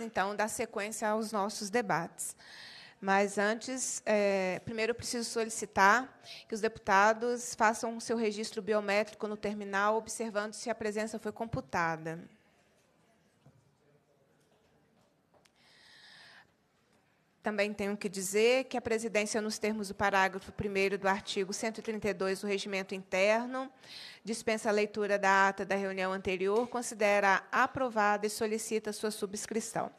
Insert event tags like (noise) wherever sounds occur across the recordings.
então dar sequência aos nossos debates. Mas antes, é, primeiro eu preciso solicitar que os deputados façam o seu registro biométrico no terminal, observando se a presença foi computada. Também tenho que dizer que a presidência, nos termos do parágrafo 1 do artigo 132 do Regimento Interno, dispensa a leitura da ata da reunião anterior, considera aprovada e solicita sua subscrição.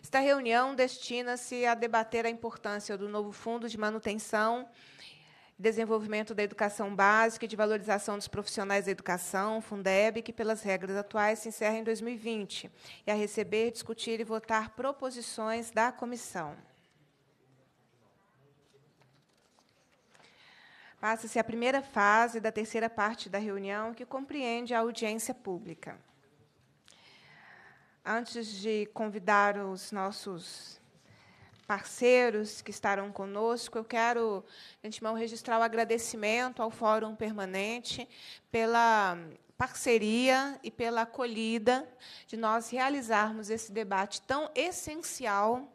Esta reunião destina-se a debater a importância do novo Fundo de Manutenção e desenvolvimento da educação básica e de valorização dos profissionais da educação, Fundeb, que pelas regras atuais se encerra em 2020, e a receber, discutir e votar proposições da comissão. Passa-se a primeira fase da terceira parte da reunião, que compreende a audiência pública. Antes de convidar os nossos parceiros que estarão conosco, eu quero, de antemão, registrar o agradecimento ao Fórum Permanente pela parceria e pela acolhida de nós realizarmos esse debate tão essencial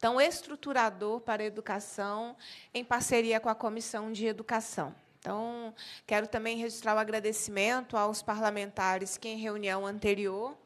então, estruturador para a educação, em parceria com a Comissão de Educação. Então, quero também registrar o agradecimento aos parlamentares que, em reunião anterior,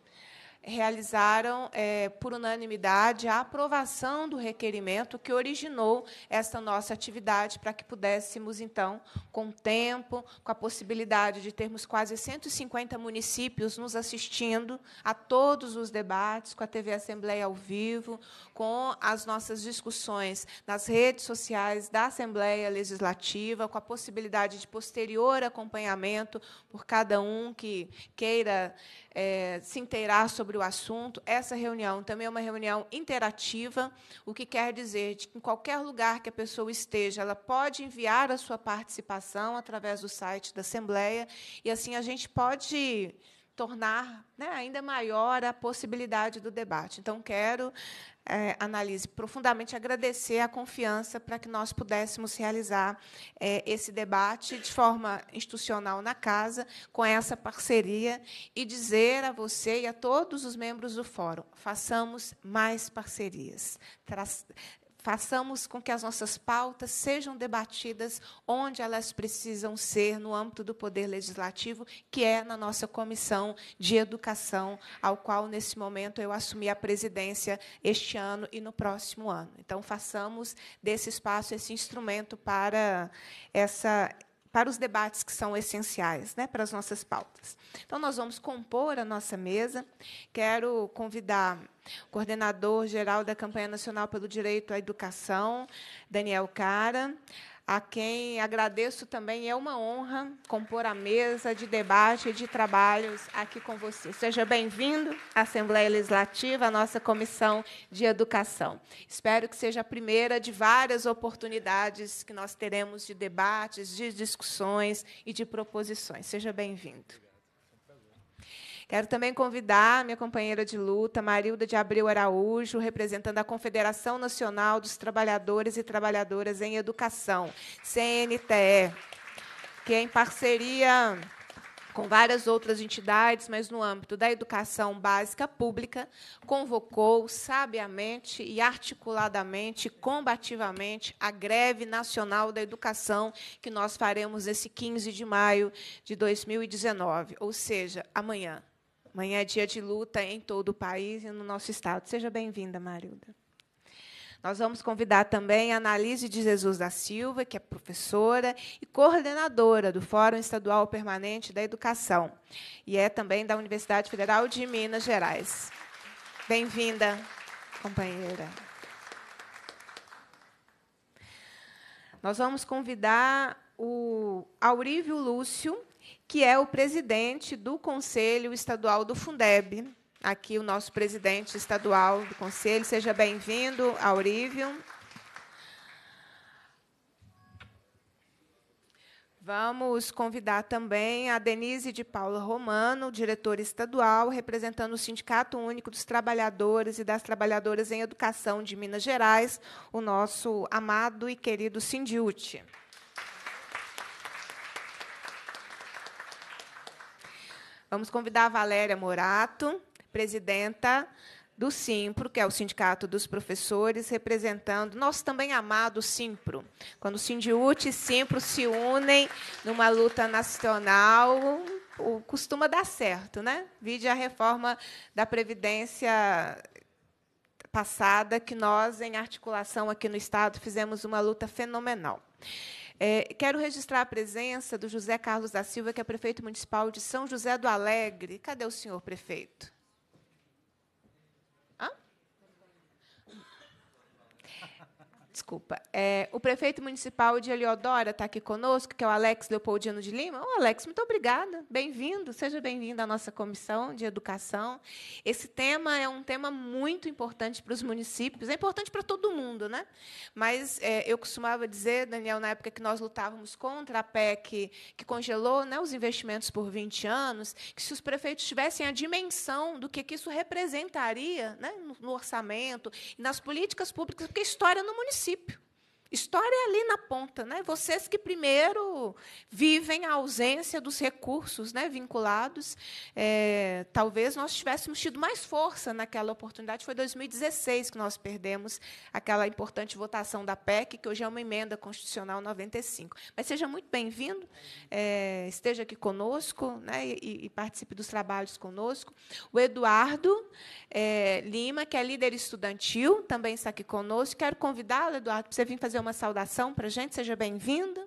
realizaram, é, por unanimidade, a aprovação do requerimento que originou esta nossa atividade, para que pudéssemos, então, com o tempo, com a possibilidade de termos quase 150 municípios nos assistindo a todos os debates, com a TV Assembleia ao vivo, com as nossas discussões nas redes sociais da Assembleia Legislativa, com a possibilidade de posterior acompanhamento por cada um que queira é, se inteirar sobre o assunto. Essa reunião também é uma reunião interativa, o que quer dizer que, em qualquer lugar que a pessoa esteja, ela pode enviar a sua participação através do site da Assembleia, e assim a gente pode tornar né, ainda maior a possibilidade do debate. Então, quero, é, Analise, profundamente agradecer a confiança para que nós pudéssemos realizar é, esse debate de forma institucional na Casa, com essa parceria, e dizer a você e a todos os membros do Fórum: façamos mais parcerias. Tra façamos com que as nossas pautas sejam debatidas onde elas precisam ser no âmbito do poder legislativo, que é na nossa comissão de educação, ao qual nesse momento eu assumi a presidência este ano e no próximo ano. Então façamos desse espaço esse instrumento para essa para os debates que são essenciais né, para as nossas pautas. Então, nós vamos compor a nossa mesa. Quero convidar o coordenador geral da Campanha Nacional pelo Direito à Educação, Daniel Cara, a quem agradeço também. É uma honra compor a mesa de debate e de trabalhos aqui com você. Seja bem-vindo à Assembleia Legislativa, à nossa Comissão de Educação. Espero que seja a primeira de várias oportunidades que nós teremos de debates, de discussões e de proposições. Seja bem-vindo. Quero também convidar minha companheira de luta, Marilda de Abreu Araújo, representando a Confederação Nacional dos Trabalhadores e Trabalhadoras em Educação, CNTE, que é em parceria com várias outras entidades, mas no âmbito da educação básica pública, convocou sabiamente e articuladamente, combativamente, a greve nacional da educação, que nós faremos esse 15 de maio de 2019, ou seja, amanhã. Amanhã é dia de luta em todo o país e no nosso estado. Seja bem-vinda, Marilda. Nós vamos convidar também a Analise de Jesus da Silva, que é professora e coordenadora do Fórum Estadual Permanente da Educação e é também da Universidade Federal de Minas Gerais. Bem-vinda, companheira. Nós vamos convidar o Aurívio Lúcio, que é o presidente do Conselho Estadual do Fundeb. Aqui o nosso presidente estadual do Conselho. Seja bem-vindo, Aurívio. Vamos convidar também a Denise de Paula Romano, diretora estadual, representando o Sindicato Único dos Trabalhadores e das Trabalhadoras em Educação de Minas Gerais, o nosso amado e querido Sindiute. Vamos convidar a Valéria Morato, presidenta do Simpro, que é o Sindicato dos Professores, representando nosso também amado Simpro. Quando Sindiúte e Simpro se unem numa luta nacional, o, costuma dar certo, né? Vide a reforma da Previdência passada, que nós, em articulação aqui no Estado, fizemos uma luta fenomenal. É, quero registrar a presença do José Carlos da Silva, que é prefeito municipal de São José do Alegre. Cadê o senhor prefeito? Desculpa. É, o prefeito municipal de Eliodora está aqui conosco, que é o Alex Leopoldino de Lima. Ô, Alex, muito obrigada. Bem-vindo, seja bem-vindo à nossa comissão de educação. Esse tema é um tema muito importante para os municípios, é importante para todo mundo, né? Mas é, eu costumava dizer, Daniel, na época que nós lutávamos contra a PEC que congelou né, os investimentos por 20 anos, que se os prefeitos tivessem a dimensão do que, que isso representaria né, no, no orçamento, nas políticas públicas, porque história no município princípio. História é ali na ponta, né? Vocês que primeiro vivem a ausência dos recursos, né, vinculados, é, talvez nós tivéssemos tido mais força naquela oportunidade. Foi 2016 que nós perdemos aquela importante votação da PEC, que hoje é uma emenda constitucional 95. Mas seja muito bem-vindo, é, esteja aqui conosco, né, e, e, participe dos trabalhos conosco. O Eduardo é, Lima, que é líder estudantil, também está aqui conosco. Quero convidá-lo, Eduardo, para você vir fazer uma uma saudação para a gente. Seja bem vindo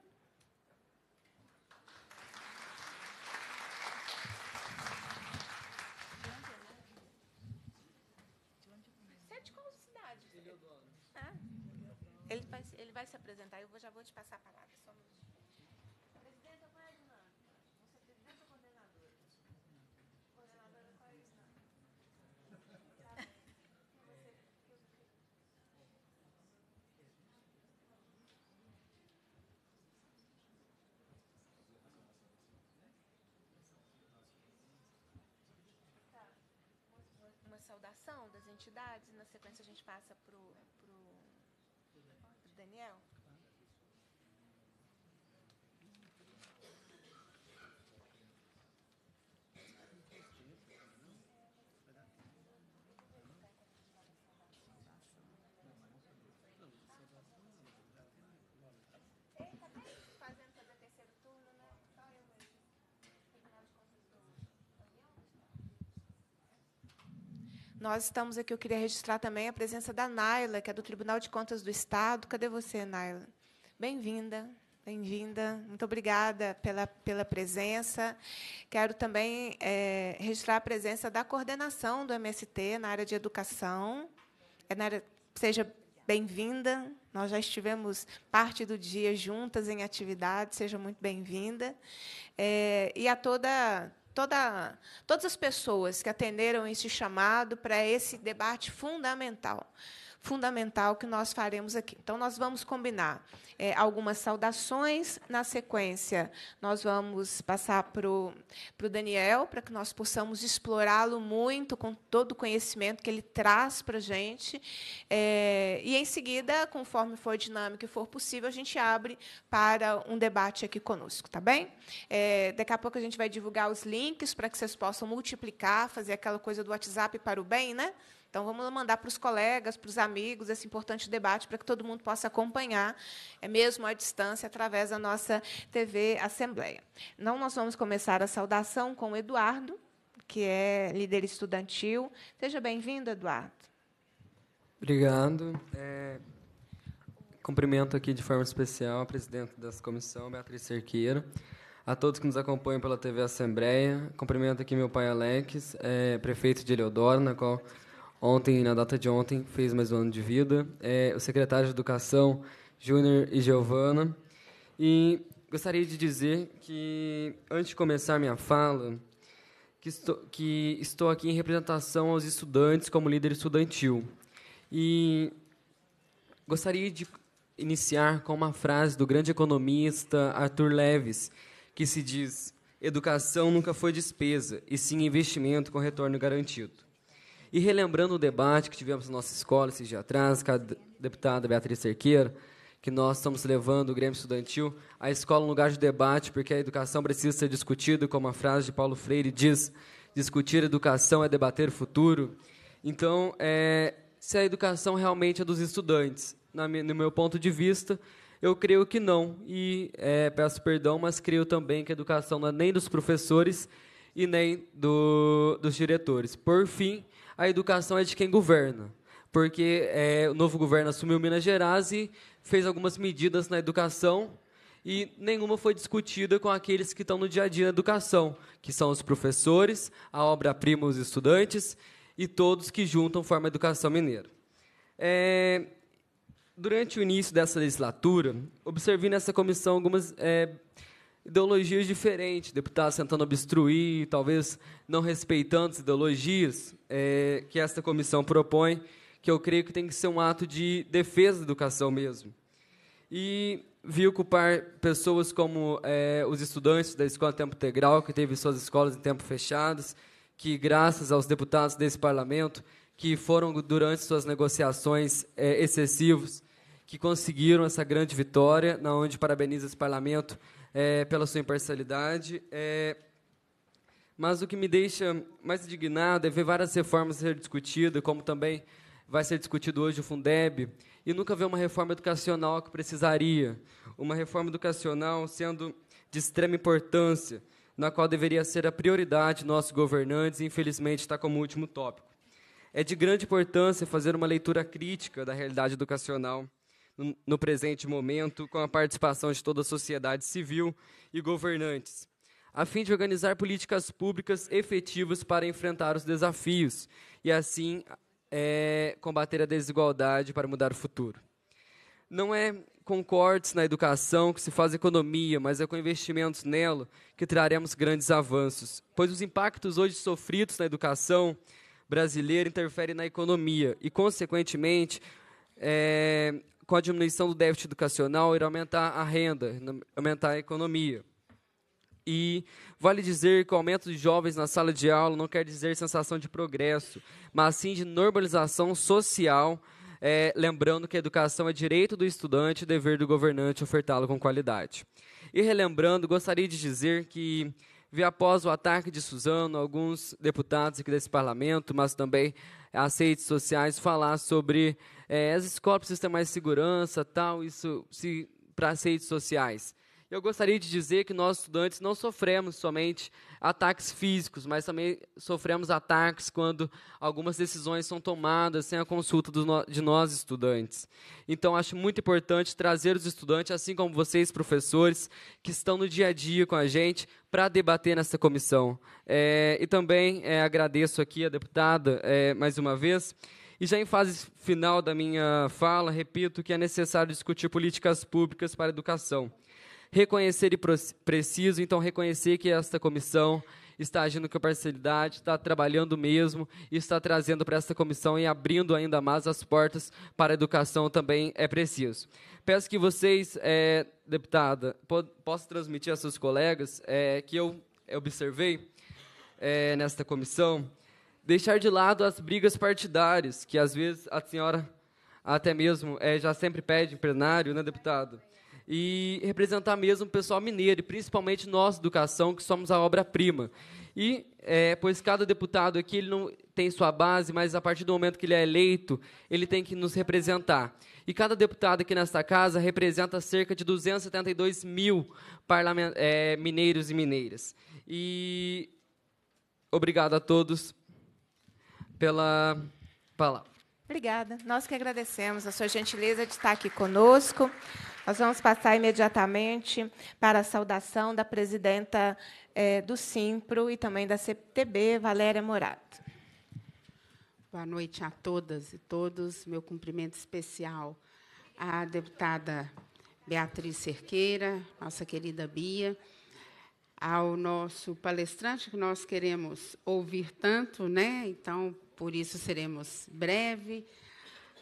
é Ele vai, ele vai se apresentar, eu já vou te passar a palavra. saudação das entidades, e na sequência a gente passa para o Daniel. Nós estamos aqui, eu queria registrar também a presença da Naila, que é do Tribunal de Contas do Estado. Cadê você, Naila? Bem-vinda. Bem-vinda, muito obrigada pela, pela presença. Quero também é, registrar a presença da coordenação do MST na área de educação. É na área, seja bem-vinda, nós já estivemos parte do dia juntas em atividade, seja muito bem-vinda. É, e a toda toda, todas as pessoas que atenderam esse chamado para esse debate fundamental fundamental que nós faremos aqui. Então, nós vamos combinar é, algumas saudações. Na sequência, nós vamos passar para o Daniel, para que nós possamos explorá-lo muito com todo o conhecimento que ele traz para a gente. É, e, em seguida, conforme for dinâmico e for possível, a gente abre para um debate aqui conosco, tá bem? É, daqui a pouco a gente vai divulgar os links para que vocês possam multiplicar, fazer aquela coisa do WhatsApp para o bem, né? Então, vamos mandar para os colegas, para os amigos, esse importante debate para que todo mundo possa acompanhar, é mesmo à distância, através da nossa TV Assembleia. Então, nós vamos começar a saudação com o Eduardo, que é líder estudantil. Seja bem-vindo, Eduardo. Obrigado. É, cumprimento aqui de forma especial a presidente dessa comissão, Beatriz Cerqueira, a todos que nos acompanham pela TV Assembleia. Cumprimento aqui meu pai Alex, é, prefeito de Eleodoro, na qual ontem, na data de ontem, fez mais um ano de vida. É o secretário de Educação, Júnior e Giovana. E gostaria de dizer que, antes de começar minha fala, que estou, que estou aqui em representação aos estudantes como líder estudantil. E gostaria de iniciar com uma frase do grande economista Arthur Leves, que se diz: Educação nunca foi despesa, e sim investimento com retorno garantido. E relembrando o debate que tivemos na nossa escola esses dias atrás, com a deputada Beatriz Cerqueira, que nós estamos levando o Grêmio Estudantil à escola um lugar de debate, porque a educação precisa ser discutida, como a frase de Paulo Freire diz: discutir educação é debater o futuro. Então, é, se a educação realmente é dos estudantes, no meu ponto de vista, eu creio que não. E é, peço perdão, mas creio também que a educação não é nem dos professores e nem do, dos diretores. Por fim, a educação é de quem governa, porque é, o novo governo assumiu Minas Gerais e fez algumas medidas na educação e nenhuma foi discutida com aqueles que estão no dia a dia da educação, que são os professores, a obra-prima, os estudantes e todos que juntam forma a educação mineira. É, durante o início dessa legislatura, observei nessa comissão algumas é, ideologias diferentes, deputados tentando obstruir, talvez não respeitando as ideologias é, que esta comissão propõe, que eu creio que tem que ser um ato de defesa da educação mesmo. E vi ocupar pessoas como é, os estudantes da escola tempo integral, que teve suas escolas em tempo fechadas, que graças aos deputados desse parlamento, que foram durante suas negociações é, excessivos, que conseguiram essa grande vitória, na onde parabenizo esse parlamento é, pela sua imparcialidade. É, mas o que me deixa mais indignado é ver várias reformas ser discutidas, como também vai ser discutido hoje o Fundeb, e nunca ver uma reforma educacional que precisaria. Uma reforma educacional sendo de extrema importância, na qual deveria ser a prioridade nossos governantes, e infelizmente está como último tópico. É de grande importância fazer uma leitura crítica da realidade educacional no presente momento, com a participação de toda a sociedade civil e governantes, a fim de organizar políticas públicas efetivas para enfrentar os desafios e, assim, é, combater a desigualdade para mudar o futuro. Não é com cortes na educação que se faz economia, mas é com investimentos nela que traremos grandes avanços, pois os impactos hoje sofridos na educação brasileira interferem na economia e, consequentemente, é, com a diminuição do déficit educacional, irá aumentar a renda, aumentar a economia. E vale dizer que o aumento de jovens na sala de aula não quer dizer sensação de progresso, mas sim de normalização social, é, lembrando que a educação é direito do estudante e dever do governante ofertá-lo com qualidade. E relembrando, gostaria de dizer que vi após o ataque de Suzano alguns deputados aqui desse parlamento, mas também as redes sociais, falar sobre é, as escolas precisam ter mais segurança, tal, isso se, para as redes sociais. Eu gostaria de dizer que nós, estudantes, não sofremos somente ataques físicos, mas também sofremos ataques quando algumas decisões são tomadas sem a consulta do, de nós, estudantes. Então, acho muito importante trazer os estudantes, assim como vocês, professores, que estão no dia a dia com a gente, para debater nessa comissão. É, e também é, agradeço aqui a deputada, é, mais uma vez. E já em fase final da minha fala, repito que é necessário discutir políticas públicas para a educação. Reconhecer e preciso, então, reconhecer que esta comissão está agindo com parcialidade, está trabalhando mesmo, e está trazendo para esta comissão e abrindo ainda mais as portas para a educação também é preciso. Peço que vocês, é, deputada, po possam transmitir a seus colegas é, que eu observei é, nesta comissão Deixar de lado as brigas partidárias, que às vezes a senhora até mesmo é, já sempre pede em plenário, né, deputado? E representar mesmo o pessoal mineiro, e principalmente nós, educação, que somos a obra-prima. E, é, pois cada deputado aqui ele não tem sua base, mas a partir do momento que ele é eleito, ele tem que nos representar. E cada deputado aqui nesta casa representa cerca de 272 mil é, mineiros e mineiras. E obrigado a todos pela palavra. Obrigada. Nós que agradecemos a sua gentileza de estar aqui conosco. Nós vamos passar imediatamente para a saudação da presidenta é, do Simpro e também da CPTB, Valéria Morato. Boa noite a todas e todos. Meu cumprimento especial à deputada Beatriz Cerqueira, nossa querida Bia, ao nosso palestrante que nós queremos ouvir tanto, né? Então, por isso seremos breve.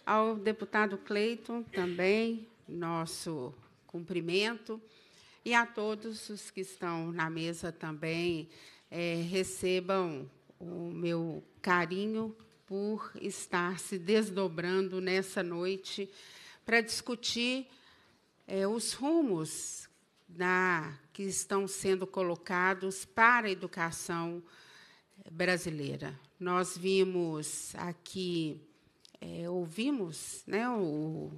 Ao deputado Cleiton também, nosso cumprimento. E a todos os que estão na mesa também, é, recebam o meu carinho por estar se desdobrando nessa noite para discutir é, os rumos da, que estão sendo colocados para a educação brasileira. Nós vimos aqui, é, ouvimos né, o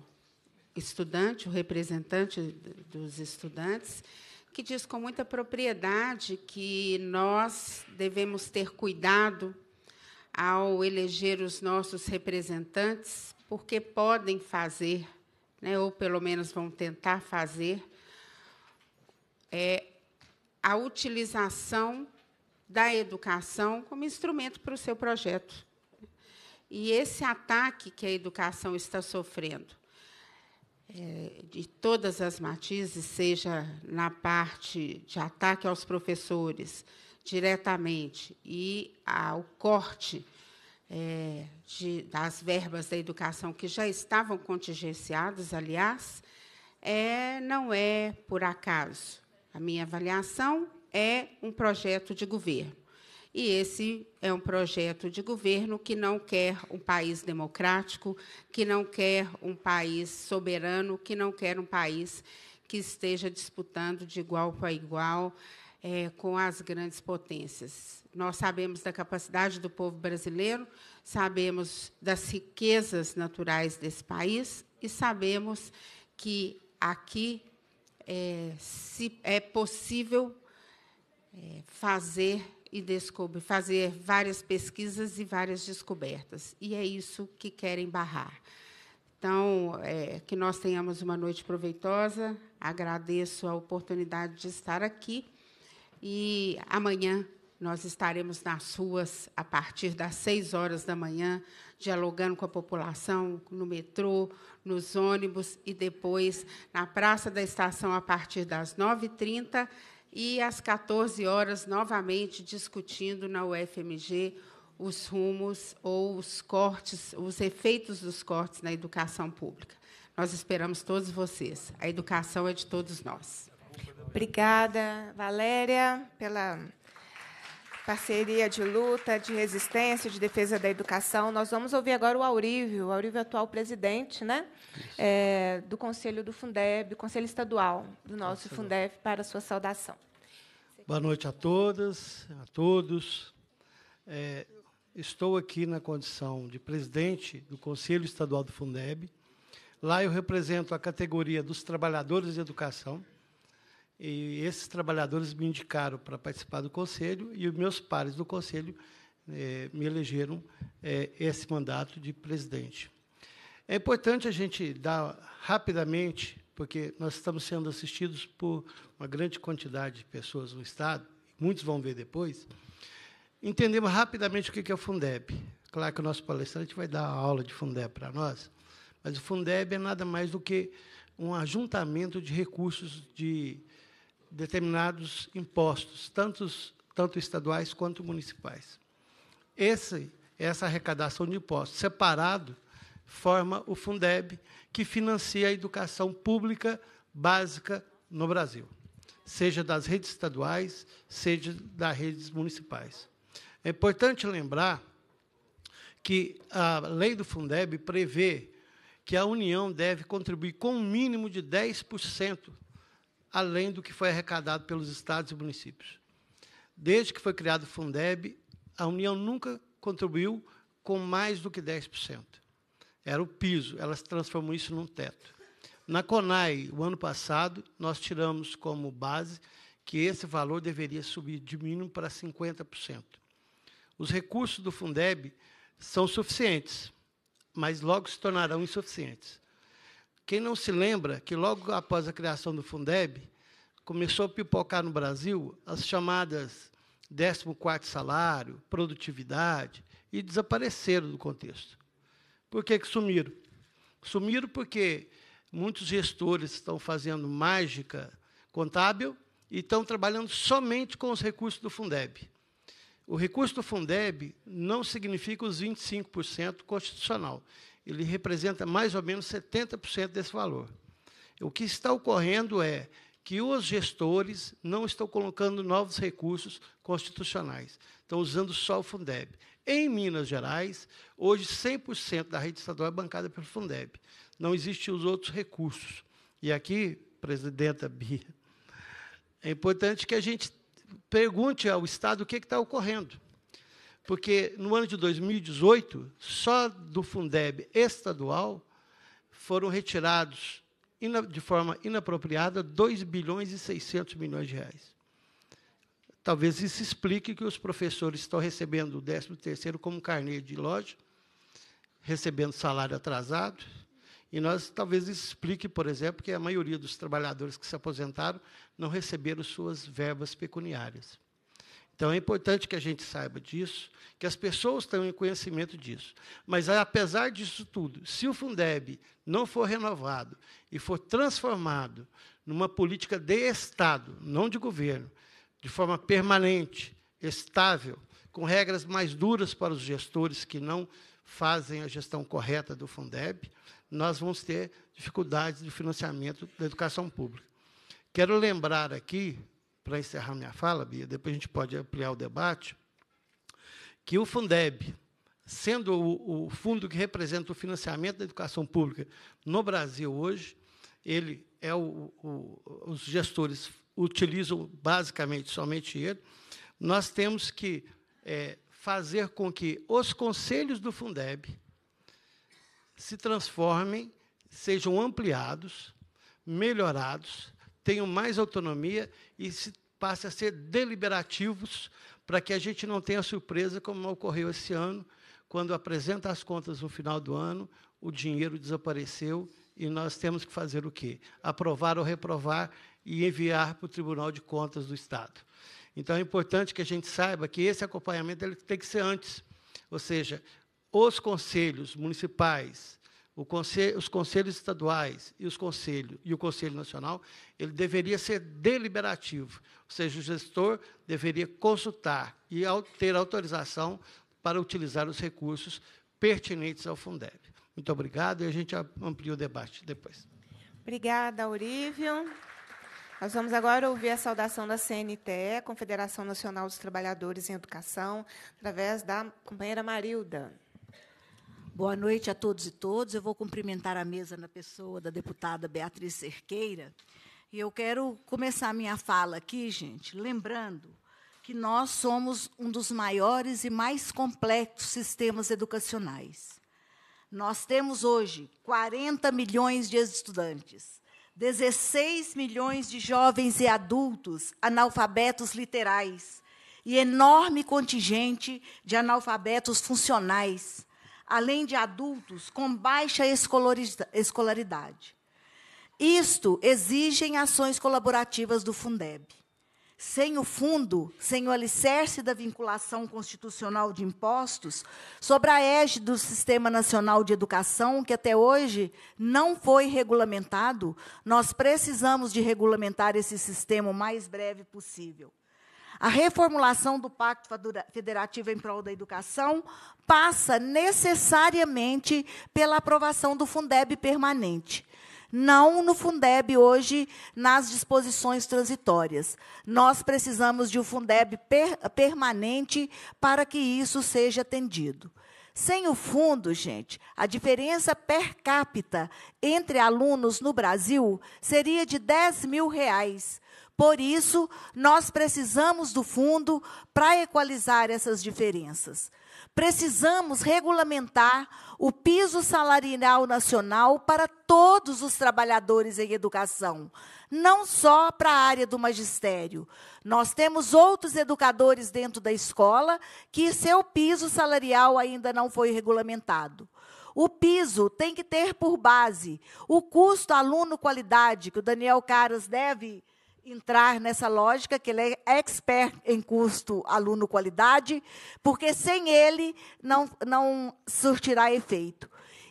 estudante, o representante dos estudantes, que diz com muita propriedade que nós devemos ter cuidado ao eleger os nossos representantes, porque podem fazer, né, ou pelo menos vão tentar fazer, é, a utilização da educação como instrumento para o seu projeto. E esse ataque que a educação está sofrendo, é, de todas as matizes, seja na parte de ataque aos professores diretamente e ao corte é, de, das verbas da educação que já estavam contingenciadas, aliás, é, não é por acaso. A minha avaliação é um projeto de governo. E esse é um projeto de governo que não quer um país democrático, que não quer um país soberano, que não quer um país que esteja disputando de igual para igual é, com as grandes potências. Nós sabemos da capacidade do povo brasileiro, sabemos das riquezas naturais desse país e sabemos que aqui é, se, é possível é, fazer e descobrir, fazer várias pesquisas e várias descobertas. E é isso que querem barrar. Então, é, que nós tenhamos uma noite proveitosa. Agradeço a oportunidade de estar aqui. E amanhã nós estaremos nas ruas a partir das 6 horas da manhã, dialogando com a população no metrô, nos ônibus e depois na Praça da Estação a partir das 9h30 e às 14 horas, novamente, discutindo na UFMG os rumos ou os cortes, os efeitos dos cortes na educação pública. Nós esperamos todos vocês. A educação é de todos nós. Obrigada, Valéria, pela parceria de luta, de resistência, de defesa da educação. Nós vamos ouvir agora o Aurívio, o Aurívio é atual presidente né? É, do Conselho do Fundeb, Conselho Estadual do nosso Fundeb, para a sua saudação. Boa noite a todas, a todos. É, estou aqui na condição de presidente do Conselho Estadual do Fundeb. Lá eu represento a categoria dos trabalhadores de educação, e esses trabalhadores me indicaram para participar do conselho e os meus pares do conselho eh, me elegeram eh, esse mandato de presidente. É importante a gente dar rapidamente, porque nós estamos sendo assistidos por uma grande quantidade de pessoas no Estado, muitos vão ver depois, entendemos rapidamente o que é o Fundeb. Claro que o nosso palestrante vai dar a aula de Fundeb para nós, mas o Fundeb é nada mais do que um ajuntamento de recursos de determinados impostos, tantos, tanto estaduais quanto municipais. Esse, essa arrecadação de impostos separado forma o Fundeb, que financia a educação pública básica no Brasil, seja das redes estaduais, seja das redes municipais. É importante lembrar que a lei do Fundeb prevê que a União deve contribuir com um mínimo de 10% além do que foi arrecadado pelos estados e municípios. Desde que foi criado o Fundeb, a União nunca contribuiu com mais do que 10%. Era o piso, ela se transformou isso num teto. Na CONAI, o ano passado, nós tiramos como base que esse valor deveria subir de mínimo para 50%. Os recursos do Fundeb são suficientes, mas logo se tornarão insuficientes. Quem não se lembra que logo após a criação do Fundeb, começou a pipocar no Brasil as chamadas 14 salário, produtividade, e desapareceram do contexto. Por que, que sumiram? Sumiram porque muitos gestores estão fazendo mágica contábil e estão trabalhando somente com os recursos do Fundeb. O recurso do Fundeb não significa os 25% constitucional ele representa mais ou menos 70% desse valor. O que está ocorrendo é que os gestores não estão colocando novos recursos constitucionais, estão usando só o Fundeb. Em Minas Gerais, hoje 100% da rede estadual é bancada pelo Fundeb. Não existem os outros recursos. E aqui, presidenta Bia, é importante que a gente pergunte ao Estado o que é está ocorrendo. Porque no ano de 2018, só do Fundeb estadual foram retirados de forma inapropriada 2 bilhões e 600 milhões de reais. Talvez isso explique que os professores estão recebendo o 13º como carnê de loja, recebendo salário atrasado, e nós talvez isso explique, por exemplo, que a maioria dos trabalhadores que se aposentaram não receberam suas verbas pecuniárias. Então é importante que a gente saiba disso, que as pessoas tenham conhecimento disso. Mas apesar disso tudo, se o Fundeb não for renovado e for transformado numa política de Estado, não de governo, de forma permanente, estável, com regras mais duras para os gestores que não fazem a gestão correta do Fundeb, nós vamos ter dificuldades de financiamento da educação pública. Quero lembrar aqui para encerrar minha fala, Bia, depois a gente pode ampliar o debate, que o Fundeb, sendo o, o fundo que representa o financiamento da educação pública no Brasil hoje, ele é o, o, os gestores utilizam basicamente somente ele. Nós temos que é, fazer com que os conselhos do Fundeb se transformem, sejam ampliados, melhorados tenham mais autonomia e se passem a ser deliberativos para que a gente não tenha surpresa como ocorreu esse ano, quando apresenta as contas no final do ano, o dinheiro desapareceu e nós temos que fazer o quê? Aprovar ou reprovar e enviar para o Tribunal de Contas do Estado. Então, é importante que a gente saiba que esse acompanhamento ele tem que ser antes. Ou seja, os conselhos municipais, conselho, os conselhos estaduais e, os conselhos e o Conselho Nacional, ele deveria ser deliberativo, ou seja, o gestor deveria consultar e ter autorização para utilizar os recursos pertinentes ao Fundeb. Muito obrigado e a gente amplia o debate depois. Obrigada, Aurívio. Nós vamos agora ouvir a saudação da CNTE, Confederação Nacional dos Trabalhadores em Educação, através da companheira Marilda. Boa noite a todos e todas. Eu vou cumprimentar a mesa na pessoa da deputada Beatriz Cerqueira. E eu quero começar minha fala aqui, gente, lembrando que nós somos um dos maiores e mais complexos sistemas educacionais. Nós temos hoje 40 milhões de estudantes, 16 milhões de jovens e adultos analfabetos literais e enorme contingente de analfabetos funcionais além de adultos com baixa escolaridade. Isto exige ações colaborativas do Fundeb. Sem o fundo, sem o alicerce da vinculação constitucional de impostos, sobre a égide do Sistema Nacional de Educação, que até hoje não foi regulamentado, nós precisamos de regulamentar esse sistema o mais breve possível. A reformulação do Pacto Federativo em prol da educação passa necessariamente pela aprovação do Fundeb permanente. Não no Fundeb hoje, nas disposições transitórias. Nós precisamos de um Fundeb per permanente para que isso seja atendido. Sem o fundo, gente, a diferença per capita entre alunos no Brasil seria de 10 mil reais por isso, nós precisamos do fundo para equalizar essas diferenças. Precisamos regulamentar o piso salarial nacional para todos os trabalhadores em educação, não só para a área do magistério. Nós temos outros educadores dentro da escola que seu piso salarial ainda não foi regulamentado. O piso tem que ter por base o custo aluno-qualidade, que o Daniel Caras deve entrar nessa lógica que ele é expert em custo aluno qualidade, porque sem ele não não surtirá efeito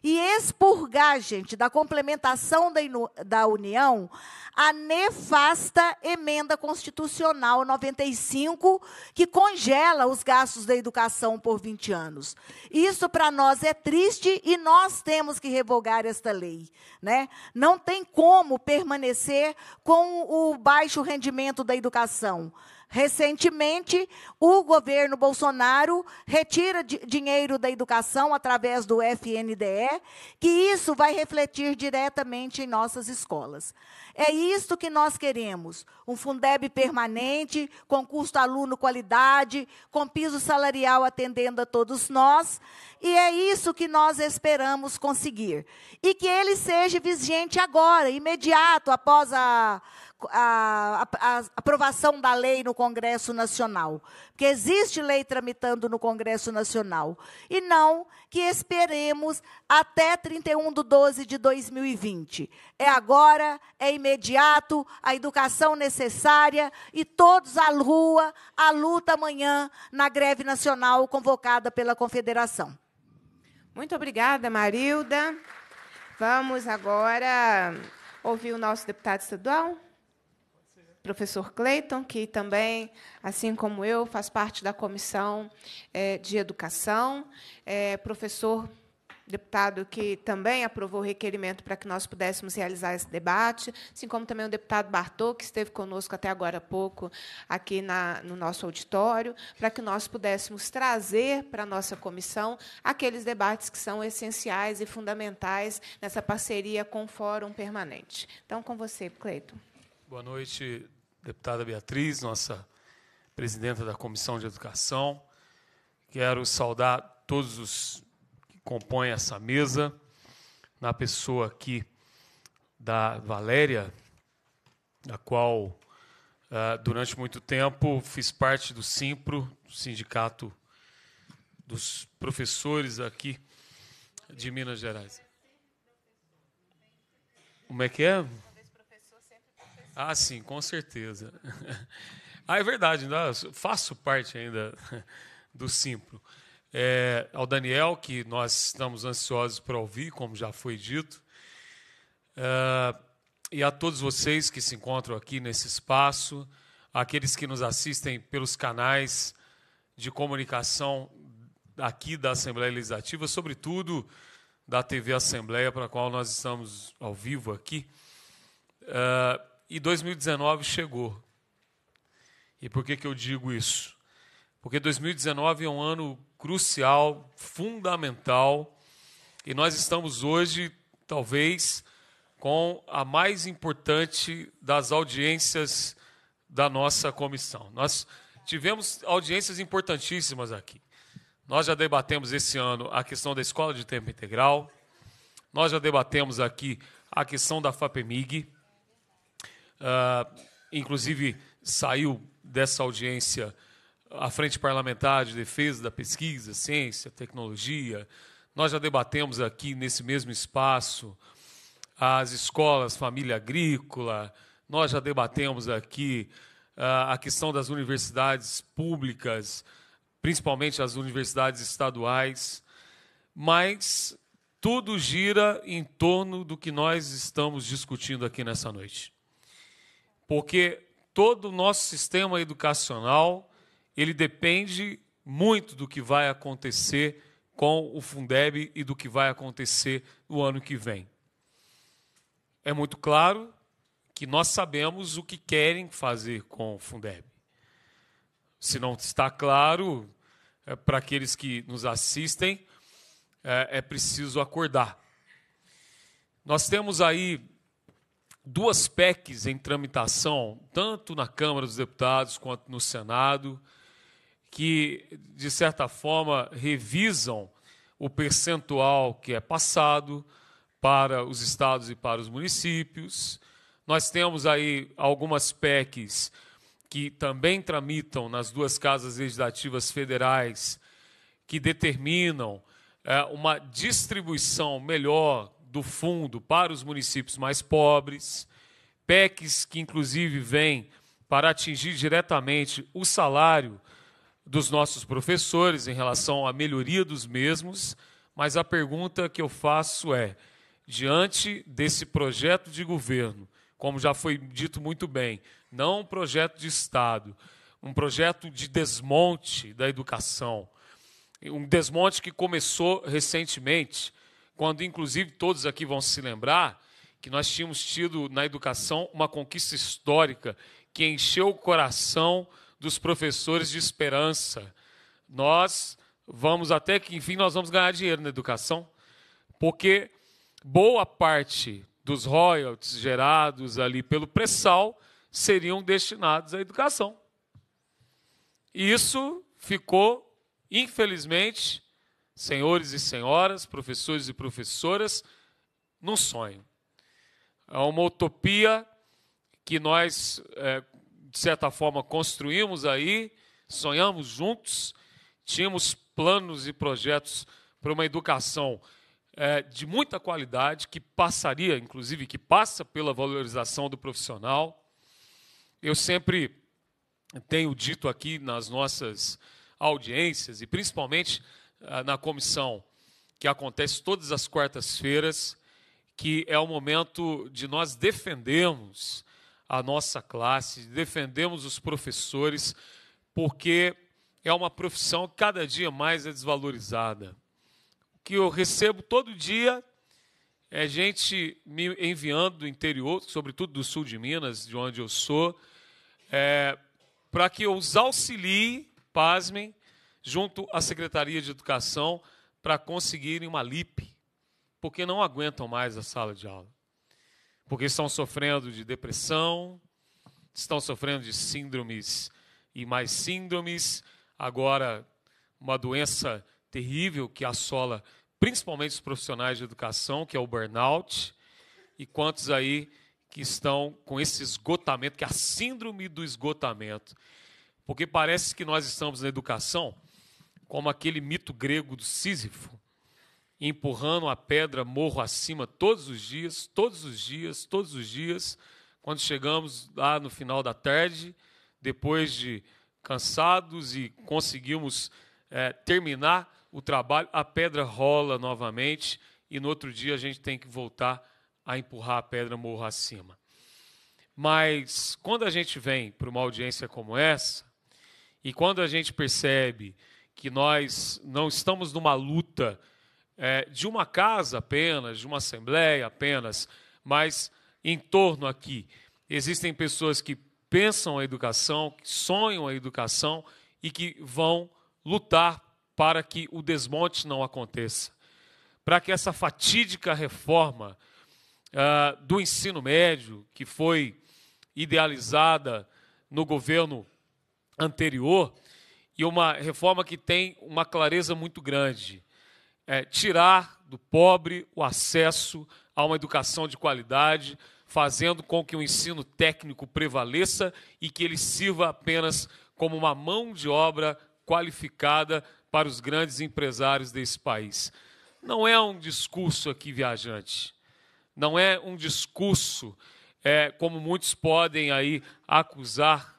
e expurgar, gente, da complementação da, da União a nefasta emenda constitucional 95, que congela os gastos da educação por 20 anos. Isso para nós é triste e nós temos que revogar esta lei. Né? Não tem como permanecer com o baixo rendimento da educação. Recentemente, o governo Bolsonaro retira dinheiro da educação através do FNDE, que isso vai refletir diretamente em nossas escolas. É isto que nós queremos: um Fundeb permanente, com custo aluno qualidade, com piso salarial atendendo a todos nós. E é isso que nós esperamos conseguir. E que ele seja vigente agora, imediato, após a a, a, a, aprovação da lei no Congresso Nacional, porque existe lei tramitando no Congresso Nacional, e não que esperemos até 31 de 12 de 2020. É agora, é imediato, a educação necessária e todos à rua, à luta amanhã na greve nacional convocada pela Confederação. Muito obrigada, Marilda. Vamos agora ouvir o nosso deputado estadual professor Cleiton, que também, assim como eu, faz parte da Comissão é, de Educação, é, professor deputado que também aprovou o requerimento para que nós pudéssemos realizar esse debate, assim como também o deputado Bartô, que esteve conosco até agora há pouco aqui na, no nosso auditório, para que nós pudéssemos trazer para a nossa comissão aqueles debates que são essenciais e fundamentais nessa parceria com o Fórum Permanente. Então, com você, Cleiton. Boa noite, deputada Beatriz, nossa presidenta da Comissão de Educação. Quero saudar todos os que compõem essa mesa, na pessoa aqui da Valéria, da qual, ah, durante muito tempo, fiz parte do SIMPRO, Sindicato dos Professores aqui de Minas Gerais. Como é que é? Ah, sim, com certeza. (laughs) Ah, é verdade, faço parte ainda (laughs) do Simplo. É, ao Daniel, que nós estamos ansiosos para ouvir, como já foi dito, é, e a todos vocês que se encontram aqui nesse espaço, aqueles que nos assistem pelos canais de comunicação aqui da Assembleia Legislativa, sobretudo da TV Assembleia, para a qual nós estamos ao vivo aqui. É, e 2019 chegou. E por que, que eu digo isso? Porque 2019 é um ano crucial, fundamental, e nós estamos hoje, talvez, com a mais importante das audiências da nossa comissão. Nós tivemos audiências importantíssimas aqui. Nós já debatemos esse ano a questão da escola de tempo integral, nós já debatemos aqui a questão da FAPEMIG, Uh, inclusive, saiu dessa audiência a Frente Parlamentar de Defesa da Pesquisa, Ciência, Tecnologia. Nós já debatemos aqui nesse mesmo espaço as escolas, família agrícola. Nós já debatemos aqui uh, a questão das universidades públicas, principalmente as universidades estaduais. Mas tudo gira em torno do que nós estamos discutindo aqui nessa noite porque todo o nosso sistema educacional ele depende muito do que vai acontecer com o Fundeb e do que vai acontecer no ano que vem. É muito claro que nós sabemos o que querem fazer com o Fundeb. Se não está claro, é, para aqueles que nos assistem, é, é preciso acordar. Nós temos aí duas PECs em tramitação, tanto na Câmara dos Deputados quanto no Senado, que, de certa forma, revisam o percentual que é passado para os estados e para os municípios. Nós temos aí algumas PECs que também tramitam nas duas casas legislativas federais, que determinam é, uma distribuição melhor do fundo para os municípios mais pobres, PECs que, inclusive, vêm para atingir diretamente o salário dos nossos professores em relação à melhoria dos mesmos, mas a pergunta que eu faço é: diante desse projeto de governo, como já foi dito muito bem, não um projeto de Estado, um projeto de desmonte da educação, um desmonte que começou recentemente quando inclusive todos aqui vão se lembrar que nós tínhamos tido na educação uma conquista histórica que encheu o coração dos professores de esperança. Nós vamos até que enfim nós vamos ganhar dinheiro na educação, porque boa parte dos royalties gerados ali pelo pré-sal seriam destinados à educação. E isso ficou, infelizmente, senhores e senhoras, professores e professoras, num sonho. É uma utopia que nós, é, de certa forma, construímos aí, sonhamos juntos, tínhamos planos e projetos para uma educação é, de muita qualidade, que passaria, inclusive, que passa pela valorização do profissional. Eu sempre tenho dito aqui nas nossas audiências, e principalmente ah, na comissão, que acontece todas as quartas-feiras, que é o momento de nós defendermos a nossa classe, defendemos os professores, porque é uma profissão que cada dia mais é desvalorizada. O que eu recebo todo dia é gente me enviando do interior, sobretudo do sul de Minas, de onde eu sou, é, para que eu os auxilie, pasmem, junto à Secretaria de Educação para conseguirem uma LIP, porque não aguentam mais a sala de aula. Porque estão sofrendo de depressão, estão sofrendo de síndromes e mais síndromes, agora uma doença terrível que assola principalmente os profissionais de educação, que é o burnout, e quantos aí que estão com esse esgotamento, que é a síndrome do esgotamento. Porque parece que nós estamos na educação como aquele mito grego do Sísifo, empurrando a pedra morro acima todos os dias, todos os dias, todos os dias. Quando chegamos lá no final da tarde, depois de cansados e conseguimos é, terminar o trabalho, a pedra rola novamente e no outro dia a gente tem que voltar a empurrar a pedra morro acima. Mas quando a gente vem para uma audiência como essa, e quando a gente percebe que nós não estamos numa luta é, de uma casa apenas, de uma assembleia apenas, mas em torno aqui. Existem pessoas que pensam a educação, que sonham a educação e que vão lutar para que o desmonte não aconteça, para que essa fatídica reforma uh, do ensino médio, que foi idealizada no governo anterior, e uma reforma que tem uma clareza muito grande. É tirar do pobre o acesso a uma educação de qualidade, fazendo com que o ensino técnico prevaleça e que ele sirva apenas como uma mão de obra qualificada para os grandes empresários desse país. Não é um discurso aqui viajante, não é um discurso, é, como muitos podem aí acusar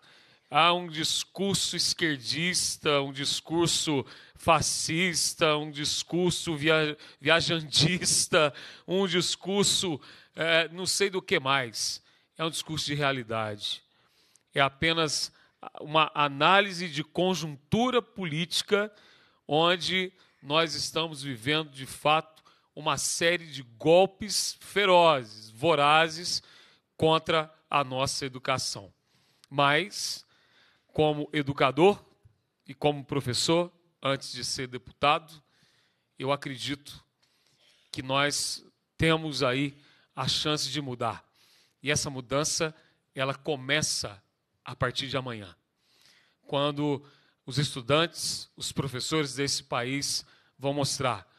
Há um discurso esquerdista, um discurso fascista, um discurso via, viajandista, um discurso é, não sei do que mais. É um discurso de realidade. É apenas uma análise de conjuntura política onde nós estamos vivendo, de fato, uma série de golpes ferozes, vorazes contra a nossa educação. Mas como educador e como professor, antes de ser deputado, eu acredito que nós temos aí a chance de mudar. E essa mudança, ela começa a partir de amanhã. Quando os estudantes, os professores desse país vão mostrar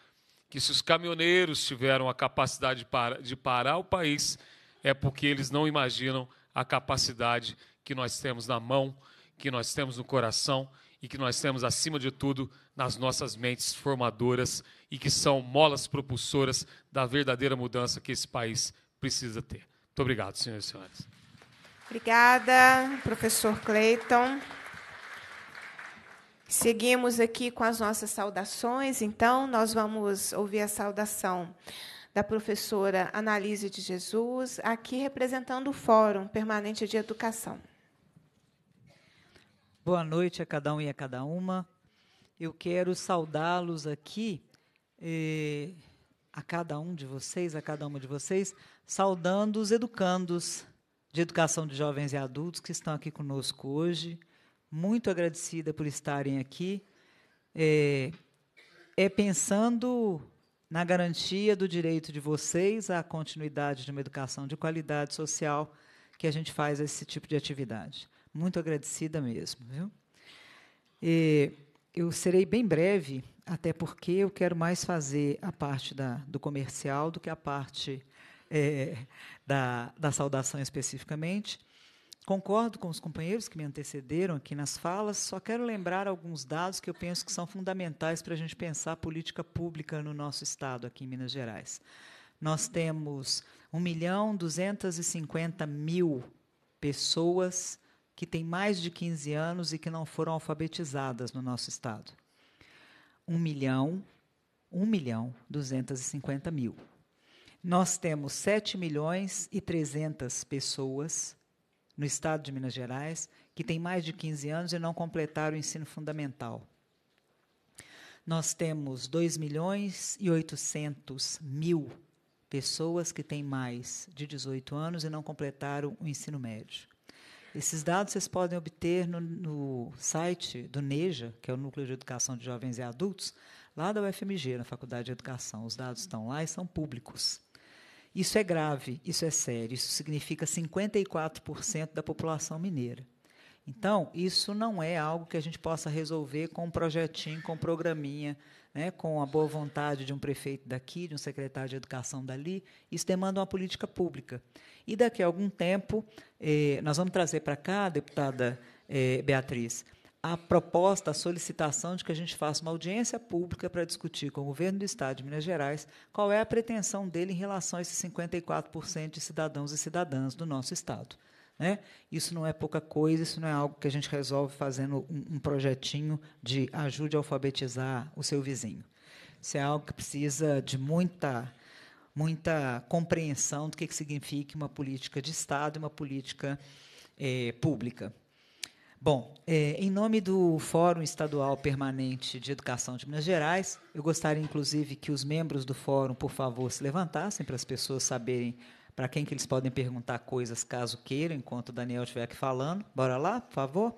que se os caminhoneiros tiveram a capacidade de parar o país, é porque eles não imaginam a capacidade que nós temos na mão que nós temos no coração e que nós temos, acima de tudo, nas nossas mentes formadoras e que são molas propulsoras da verdadeira mudança que esse país precisa ter. Muito obrigado, senhoras e senhores. Obrigada, professor Cleiton. Seguimos aqui com as nossas saudações, então, nós vamos ouvir a saudação da professora Analise de Jesus, aqui representando o Fórum Permanente de Educação. Boa noite a cada um e a cada uma. Eu quero saudá-los aqui, eh, a cada um de vocês, a cada uma de vocês, saudando os educandos de educação de jovens e adultos que estão aqui conosco hoje. Muito agradecida por estarem aqui. Eh, é pensando na garantia do direito de vocês à continuidade de uma educação de qualidade social que a gente faz esse tipo de atividade. Muito agradecida mesmo, viu? E eu serei bem breve, até porque eu quero mais fazer a parte da, do comercial do que a parte é, da, da saudação especificamente. Concordo com os companheiros que me antecederam aqui nas falas, só quero lembrar alguns dados que eu penso que são fundamentais para a gente pensar a política pública no nosso Estado, aqui em Minas Gerais. Nós temos 1 milhão 250 mil pessoas que têm mais de 15 anos e que não foram alfabetizadas no nosso estado. 1 milhão, 1 milhão 250 mil. Nós temos 7 milhões e 300 pessoas no estado de Minas Gerais que têm mais de 15 anos e não completaram o ensino fundamental. Nós temos 2 milhões e 800 mil pessoas que têm mais de 18 anos e não completaram o ensino médio. Esses dados vocês podem obter no, no, site do NEJA, que é o Núcleo de Educação de Jovens e Adultos, lá da UFMG, na Faculdade de Educação. Os dados estão lá e são públicos. Isso é grave, isso é sério, isso significa 54% da população mineira. Então, isso não é algo que a gente possa resolver com um projetinho, com um programinha né, com a boa vontade de um prefeito daqui, de um secretário de educação dali, isso demanda uma política pública. E daqui a algum tempo, eh, nós vamos trazer para cá, deputada eh, Beatriz, a proposta, a solicitação de que a gente faça uma audiência pública para discutir com o governo do Estado de Minas Gerais qual é a pretensão dele em relação a esses 54% de cidadãos e cidadãs do nosso Estado. Né? Isso não é pouca coisa, isso não é algo que a gente resolve fazendo um, um projetinho de ajude a alfabetizar o seu vizinho. Isso é algo que precisa de muita muita compreensão do que, que significa uma política de Estado e uma política é, pública. Bom, é, em nome do Fórum Estadual Permanente de Educação de Minas Gerais, eu gostaria, inclusive, que os membros do fórum, por favor, se levantassem para as pessoas saberem para quem que eles podem perguntar coisas caso queiram, enquanto o Daniel estiver aqui falando. Bora lá, por favor?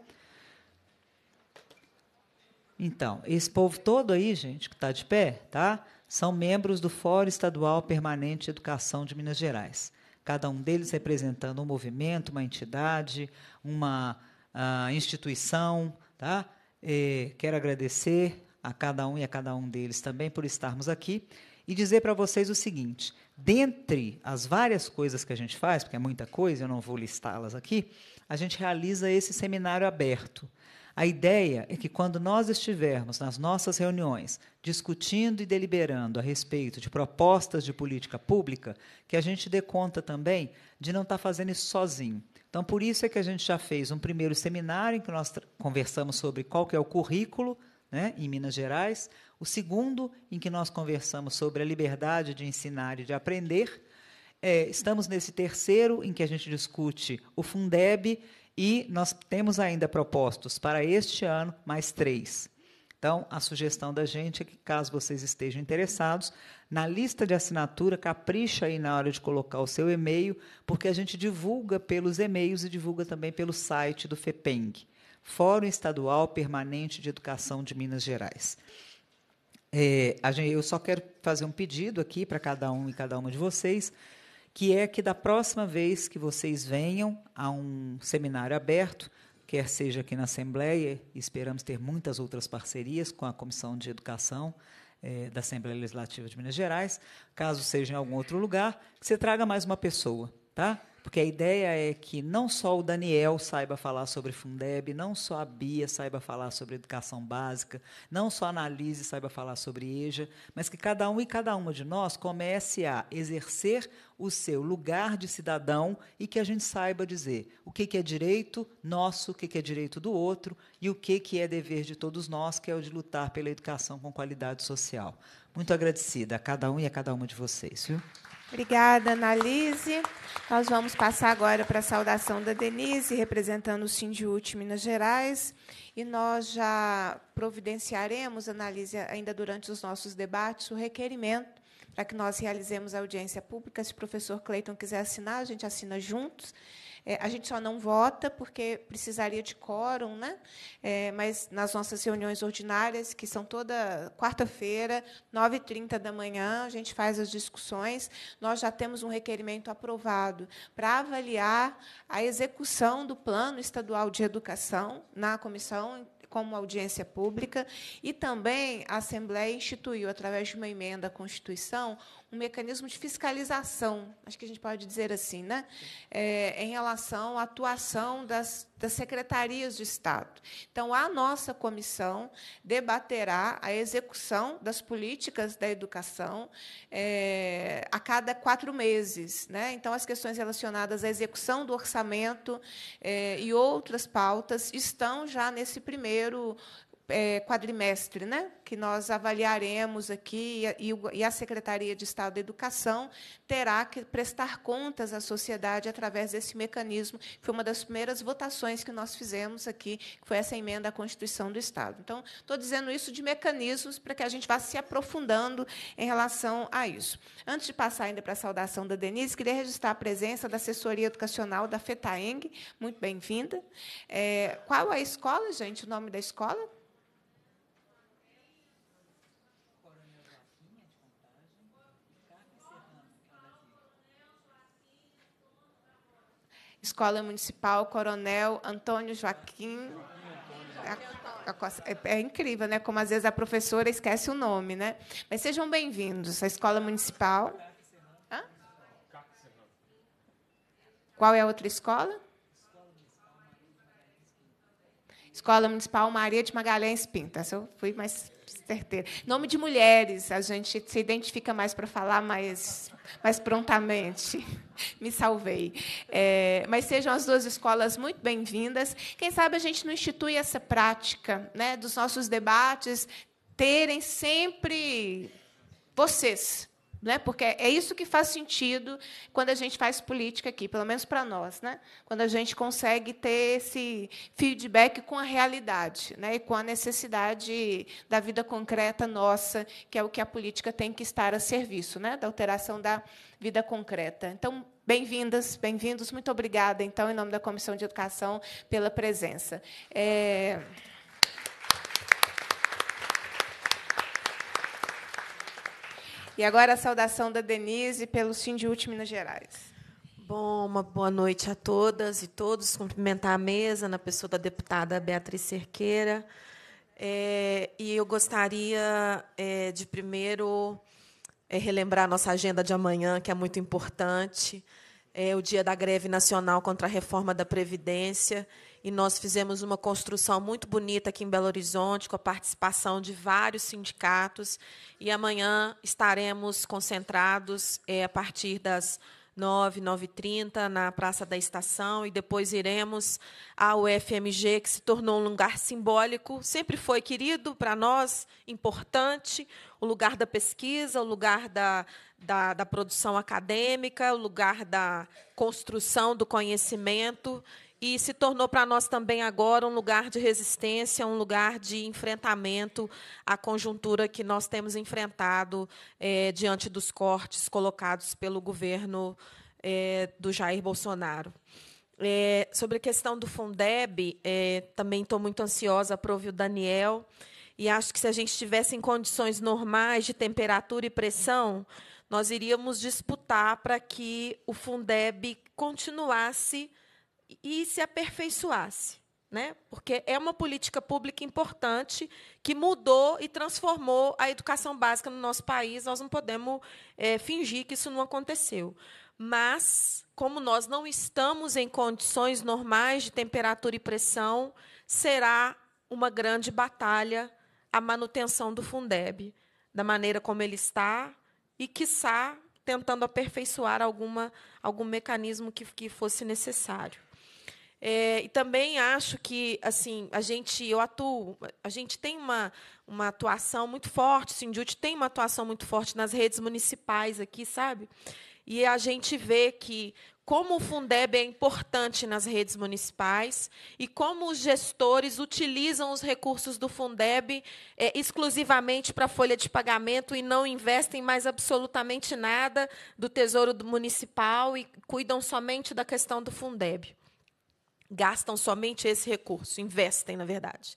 Então, esse povo todo aí, gente, que está de pé, tá? São membros do Fórum Estadual Permanente de Educação de Minas Gerais. Cada um deles representando um movimento, uma entidade, uma uh, instituição, tá? E é, quero agradecer a cada um e a cada um deles também por estarmos aqui e dizer para vocês o seguinte: dentre as várias coisas que a gente faz, porque é muita coisa, eu não vou listá-las aqui, a gente realiza esse seminário aberto. A ideia é que quando nós estivermos nas nossas reuniões discutindo e deliberando a respeito de propostas de política pública, que a gente dê conta também de não estar tá fazendo isso sozinho. Então, por isso é que a gente já fez um primeiro seminário em que nós conversamos sobre qual que é o currículo né, em Minas Gerais, o segundo, em que nós conversamos sobre a liberdade de ensinar e de aprender. É, estamos nesse terceiro, em que a gente discute o Fundeb e nós temos ainda propostos para este ano mais três. Então, a sugestão da gente é que, caso vocês estejam interessados, na lista de assinatura, capricha aí na hora de colocar o seu e-mail, porque a gente divulga pelos e-mails e divulga também pelo site do FEPENG, Fórum Estadual Permanente de Educação de Minas Gerais. É, gente, eu só quero fazer um pedido aqui para cada um e cada uma de vocês, que é que da próxima vez que vocês venham a um seminário aberto, quer seja aqui na Assembleia, esperamos ter muitas outras parcerias com a Comissão de Educação, é, da Assembleia Legislativa de Minas Gerais, caso seja em algum outro lugar, que você traga mais uma pessoa, tá? Porque a ideia é que não só o Daniel saiba falar sobre Fundeb, não só a Bia saiba falar sobre educação básica, não só a Analise saiba falar sobre EJA, mas que cada um e cada uma de nós comece a exercer o seu lugar de cidadão e que a gente saiba dizer o que é direito nosso, o que é direito do outro e o que é dever de todos nós, que é o de lutar pela educação com qualidade social. Muito agradecida a cada um e a cada uma de vocês. Viu? Obrigada, Analise. Nós vamos passar agora para a saudação da Denise, representando o Sindiúte Minas Gerais, e nós já providenciaremos, Analise, ainda durante os nossos debates, o requerimento para que nós realizemos a audiência pública. Se o professor Cleiton quiser assinar, a gente assina juntos. É, a gente só não vota porque precisaria de quórum, né? É, mas nas nossas reuniões ordinárias, que são toda quarta-feira, 9h30 da manhã, a gente faz as discussões. Nós já temos um requerimento aprovado para avaliar a execução do Plano Estadual de Educação na comissão como audiência pública, e também a Assembleia instituiu, através de uma emenda à Constituição, um mecanismo de fiscalização, acho que a gente pode dizer assim, né? É, em relação à atuação das, das secretarias de Estado. Então, a nossa comissão debaterá a execução das políticas da educação é, a cada quatro meses. Né? Então, as questões relacionadas à execução do orçamento é, e outras pautas estão já nesse primeiro é, quadrimestre, né? que nós avaliaremos aqui, e, e a Secretaria de Estado da Educação terá que prestar contas à sociedade através desse mecanismo, que foi uma das primeiras votações que nós fizemos aqui, que foi essa emenda à Constituição do Estado. Então, estou dizendo isso de mecanismos para que a gente vá se aprofundando em relação a isso. Antes de passar ainda para a saudação da Denise, queria registrar a presença da assessoria educacional da FETAENG, muito bem-vinda. É, qual a escola, gente, o nome da escola? Escola Municipal Coronel Antônio Joaquim. É, é, é, incrível, né? Como às vezes a professora esquece o nome, né? Mas sejam bem-vindos à Escola Municipal. Hã? Qual é a outra escola? Escola Municipal Maria de Magalhães Pinta. Eu fui mais Nome de mulheres, a gente se identifica mais para falar mais, mais prontamente. (laughs) Me salvei. É, mas sejam as duas escolas muito bem-vindas. Quem sabe a gente não institui essa prática né, dos nossos debates terem sempre vocês né? Porque é isso que faz sentido quando a gente faz política aqui, pelo menos para nós. Né? Quando a gente consegue ter esse feedback com a realidade né? e com a necessidade da vida concreta nossa, que é o que a política tem que estar a serviço né? da alteração da vida concreta. Então, bem-vindas, bem-vindos. Muito obrigada, então, em nome da Comissão de Educação, pela presença. É... E agora a saudação da Denise pelo Sindiúte Minas Gerais. Bom, uma boa noite a todas e todos. Cumprimentar a mesa na pessoa da deputada Beatriz Cerqueira. É, e eu gostaria é, de primeiro é, relembrar nossa agenda de amanhã, que é muito importante. É o dia da greve nacional contra a reforma da Previdência e nós fizemos uma construção muito bonita aqui em Belo Horizonte, com a participação de vários sindicatos. E amanhã estaremos concentrados é, a partir das 9, 9h30, na Praça da Estação, e depois iremos ao FMG, que se tornou um lugar simbólico, sempre foi querido para nós, importante, o lugar da pesquisa, o lugar da, da, da produção acadêmica, o lugar da construção do conhecimento, e se tornou para nós também agora um lugar de resistência, um lugar de enfrentamento à conjuntura que nós temos enfrentado é, diante dos cortes colocados pelo governo é, do Jair Bolsonaro. É, sobre a questão do Fundeb, também estou muito ansiosa para ouvir o Daniel. E acho que se a gente estivesse em condições normais de temperatura e pressão, nós iríamos disputar para que o Fundeb continuasse e se aperfeiçoasse. Né? Porque é uma política pública importante que mudou e transformou a educação básica no nosso país. Nós não podemos é, fingir que isso não aconteceu. Mas, como nós não estamos em condições normais de temperatura e pressão, será uma grande batalha a manutenção do Fundeb, da maneira como ele está e, quiçá, tentando aperfeiçoar alguma, algum mecanismo que, que fosse necessário. É, e também acho que, assim, a gente, eu atuo, a gente tem uma, uma atuação muito forte, o Sindhut tem uma atuação muito forte nas redes municipais aqui, sabe? E a gente vê que como o Fundeb é importante nas redes municipais e como os gestores utilizam os recursos do Fundeb é, exclusivamente para a folha de pagamento e não investem mais absolutamente nada do Tesouro Municipal e cuidam somente da questão do Fundeb gastam somente esse recurso, investem, na verdade.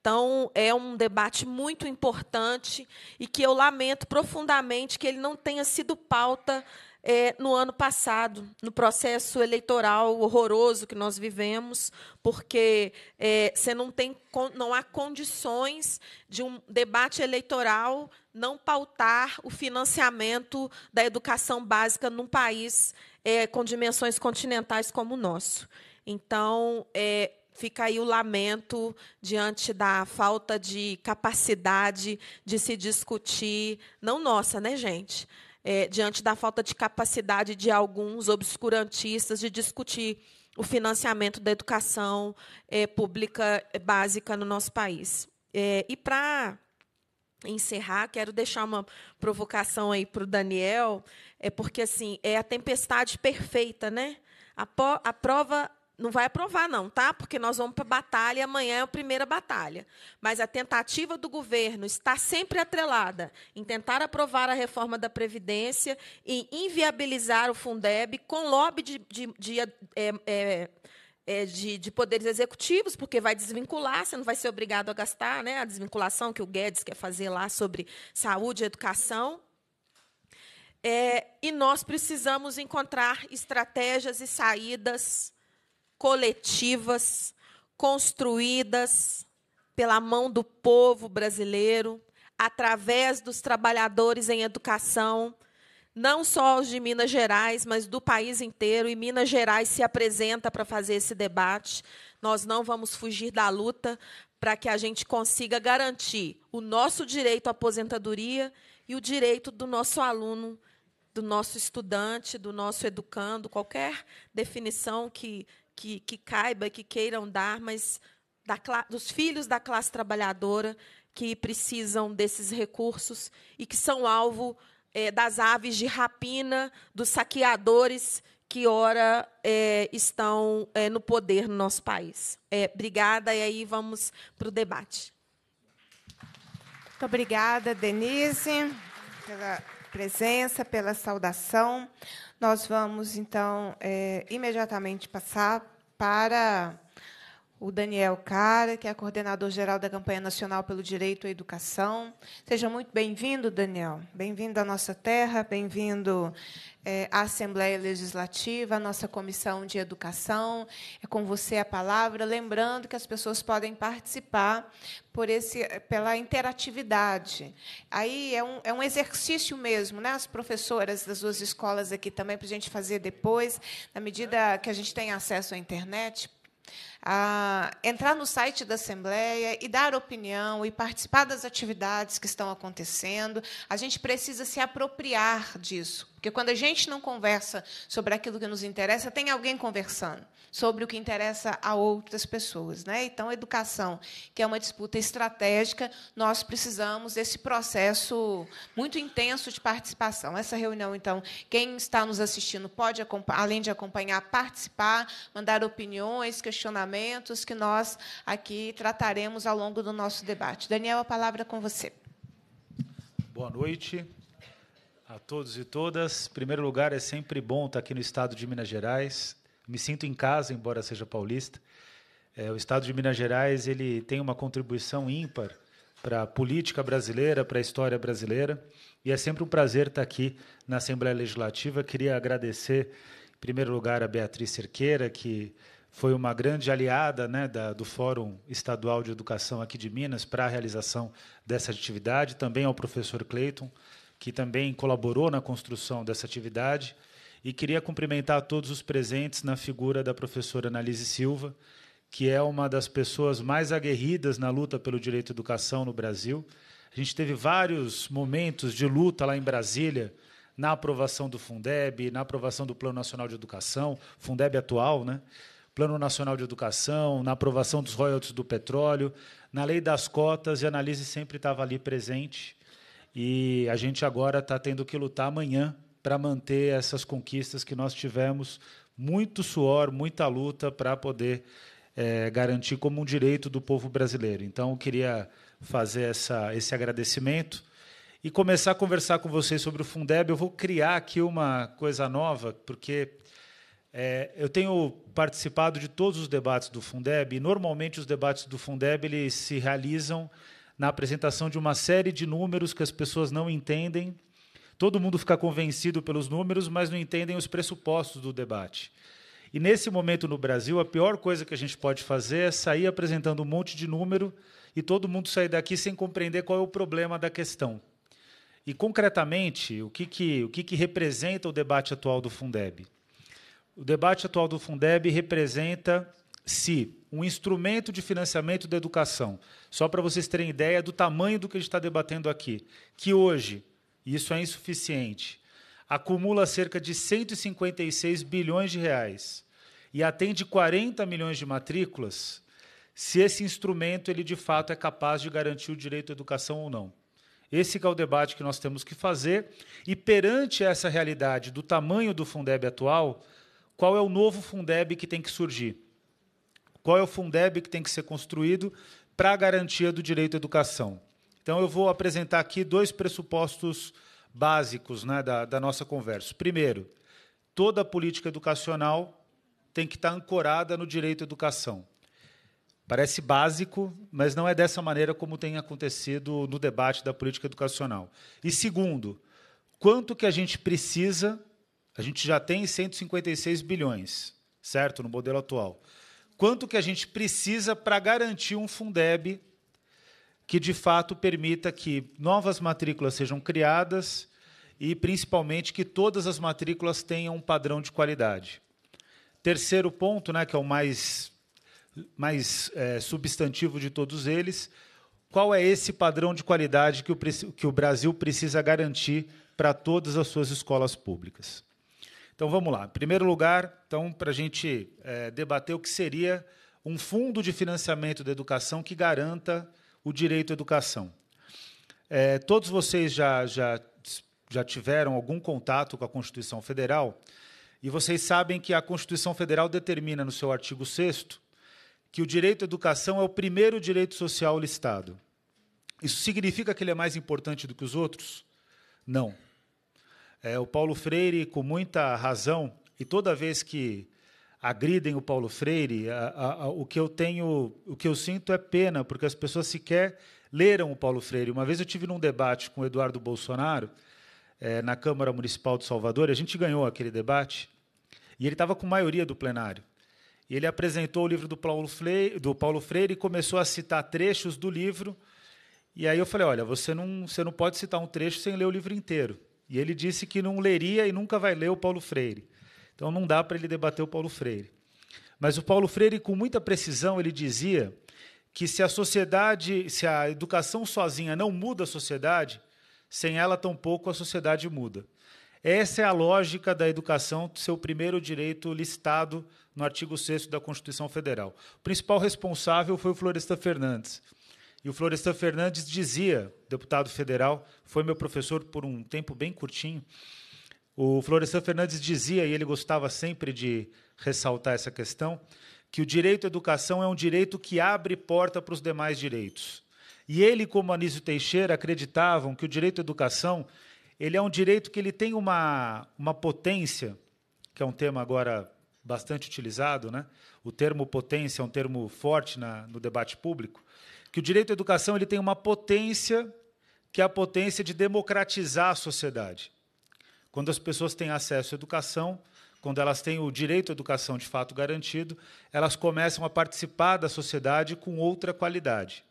Então, é um debate muito importante e que eu lamento profundamente que ele não tenha sido pauta é, no ano passado, no processo eleitoral horroroso que nós vivemos, porque é, você não, tem, não há condições de um debate eleitoral não pautar o financiamento da educação básica num país é, com dimensões continentais como o nosso. Então, é, fica aí o lamento diante da falta de capacidade de se discutir, não nossa, né, gente? É, diante da falta de capacidade de alguns obscurantistas de discutir o financiamento da educação é, pública é, básica no nosso país. É, e para encerrar, quero deixar uma provocação aí para o Daniel, é porque assim é a tempestade perfeita, né? A, a prova não vai aprovar, não, tá? Porque nós vamos para a batalha e amanhã é a primeira batalha. Mas a tentativa do governo está sempre atrelada em tentar aprovar a reforma da Previdência e inviabilizar o Fundeb com lobby de, de, de, é, é, é, de, de poderes executivos, porque vai desvincular, você não vai ser obrigado a gastar né, a desvinculação que o Guedes quer fazer lá sobre saúde e educação. É, e nós precisamos encontrar estratégias e saídas coletivas, construídas pela mão do povo brasileiro, através dos trabalhadores em educação, não só os de Minas Gerais, mas do país inteiro, e Minas Gerais se apresenta para fazer esse debate. Nós não vamos fugir da luta para que a gente consiga garantir o nosso direito à aposentadoria e o direito do nosso aluno, do nosso estudante, do nosso educando, qualquer definição que que, que caiba, que queiram dar, mas da, dos filhos da classe trabalhadora que precisam desses recursos e que são alvo é, das aves de rapina, dos saqueadores que ora é, estão é, no poder no nosso país. obrigada, e aí vamos para o debate. Muito obrigada, Denise, pela presença, pela saudação. Nós vamos, então, é, imediatamente passar para o Daniel Cara, que é coordenador geral da campanha nacional pelo direito à educação. Seja muito bem-vindo, Daniel. Bem-vindo à nossa terra, bem-vindo é, à Assembleia Legislativa, à nossa comissão de educação. É com você a palavra, lembrando que as pessoas podem participar por esse, pela interatividade. Aí é um, é um exercício mesmo, né? As professoras das duas escolas aqui também para a gente fazer depois, na medida que a gente tem acesso à internet a entrar no site da Assembleia e dar opinião e participar das atividades que estão acontecendo. A gente precisa se apropriar disso porque quando a gente não conversa sobre aquilo que nos interessa, tem alguém conversando sobre o que interessa a outras pessoas. Né? Então, a educação, que é uma disputa estratégica, nós precisamos desse processo muito intenso de participação. Essa reunião, então, quem está nos assistindo pode, além de acompanhar, participar, mandar opiniões, questionamentos, que nós aqui trataremos ao longo do nosso debate. Daniel, a palavra é com você. Boa noite a todos e todas. Em primeiro lugar, é sempre bom estar aqui no estado de Minas Gerais. Me sinto em casa, embora seja paulista. É, o estado de Minas Gerais ele tem uma contribuição ímpar para a política brasileira, para a história brasileira. E é sempre um prazer estar aqui na Assembleia Legislativa. Queria agradecer, em primeiro lugar, a Beatriz Cerqueira, que foi uma grande aliada né, da, do Fórum Estadual de Educação aqui de Minas para a realização dessa atividade, também ao professor Cleiton, que também colaborou na construção dessa atividade. E queria cumprimentar todos os presentes na figura da professora Analise Silva, que é uma das pessoas mais aguerridas na luta pelo direito à educação no Brasil. A gente teve vários momentos de luta lá em Brasília, na aprovação do Fundeb, na aprovação do Plano Nacional de Educação, Fundeb atual, né? Plano Nacional de Educação, na aprovação dos royalties do petróleo, na lei das cotas, e a Analise sempre estava ali presente e a gente agora está tendo que lutar amanhã para manter essas conquistas que nós tivemos. Muito suor, muita luta para poder é, garantir como um direito do povo brasileiro. Então, eu queria fazer essa, esse agradecimento e começar a conversar com vocês sobre o Fundeb. Eu vou criar aqui uma coisa nova, porque é, eu tenho participado de todos os debates do Fundeb e normalmente os debates do Fundeb eles se realizam na apresentação de uma série de números que as pessoas não entendem. Todo mundo fica convencido pelos números, mas não entendem os pressupostos do debate. E nesse momento no Brasil, a pior coisa que a gente pode fazer é sair apresentando um monte de número e todo mundo sair daqui sem compreender qual é o problema da questão. E concretamente, o que, que, o que, que representa o debate atual do Fundeb? O debate atual do Fundeb representa se um instrumento de financiamento da educação, só para vocês terem ideia do tamanho do que a gente está debatendo aqui, que hoje, e isso é insuficiente, acumula cerca de 156 bilhões de reais e atende 40 milhões de matrículas, se esse instrumento ele de fato é capaz de garantir o direito à educação ou não. Esse é o debate que nós temos que fazer e perante essa realidade do tamanho do Fundeb atual, qual é o novo Fundeb que tem que surgir? qual é o Fundeb que tem que ser construído para a garantia do direito à educação. Então, eu vou apresentar aqui dois pressupostos básicos né, da, da nossa conversa. Primeiro, toda política educacional tem que estar tá ancorada no direito à educação. Parece básico, mas não é dessa maneira como tem acontecido no debate da política educacional. E segundo, quanto que a gente precisa? A gente já tem 156 bilhões, certo, no modelo atual quanto que a gente precisa para garantir um Fundeb que de fato permita que novas matrículas sejam criadas e principalmente que todas as matrículas tenham um padrão de qualidade. Terceiro ponto, né, que é o mais, mais é, substantivo de todos eles, qual é esse padrão de qualidade que o, que o Brasil precisa garantir para todas as suas escolas públicas? Então vamos lá. Em primeiro lugar, então, para a gente é, debater o que seria um fundo de financiamento da educação que garanta o direito à educação. É, todos vocês já, já, já tiveram algum contato com a Constituição Federal e vocês sabem que a Constituição Federal determina no seu artigo 6 que o direito à educação é o primeiro direito social listado. Isso significa que ele é mais importante do que os outros? Não. É, o Paulo Freire, com muita razão, e toda vez que agridem o Paulo Freire, a, a, a, o que eu tenho, o que eu sinto é pena, porque as pessoas sequer leram o Paulo Freire. Uma vez eu tive num debate com o Eduardo Bolsonaro é, na Câmara Municipal de Salvador, e a gente ganhou aquele debate, e ele estava com maioria do plenário. E ele apresentou o livro do Paulo, Freire, do Paulo Freire e começou a citar trechos do livro. E aí eu falei, olha, você não, você não pode citar um trecho sem ler o livro inteiro. E ele disse que não leria e nunca vai ler o Paulo Freire. Então não dá para ele debater o Paulo Freire. Mas o Paulo Freire, com muita precisão, ele dizia que se a sociedade, se a educação sozinha não muda a sociedade, sem ela tampouco a sociedade muda. Essa é a lógica da educação, seu primeiro direito listado no artigo 6 da Constituição Federal. O principal responsável foi o Floresta Fernandes. E o Florestan Fernandes dizia, deputado federal, foi meu professor por um tempo bem curtinho. O Florestan Fernandes dizia, e ele gostava sempre de ressaltar essa questão, que o direito à educação é um direito que abre porta para os demais direitos. E ele, como Anísio Teixeira, acreditavam que o direito à educação ele é um direito que ele tem uma, uma potência, que é um tema agora bastante utilizado, né? O termo potência é um termo forte na, no debate público que o direito à educação ele tem uma potência que é a potência de democratizar a sociedade. Quando as pessoas têm acesso à educação, quando elas têm o direito à educação de fato garantido, elas começam a participar da sociedade com outra qualidade.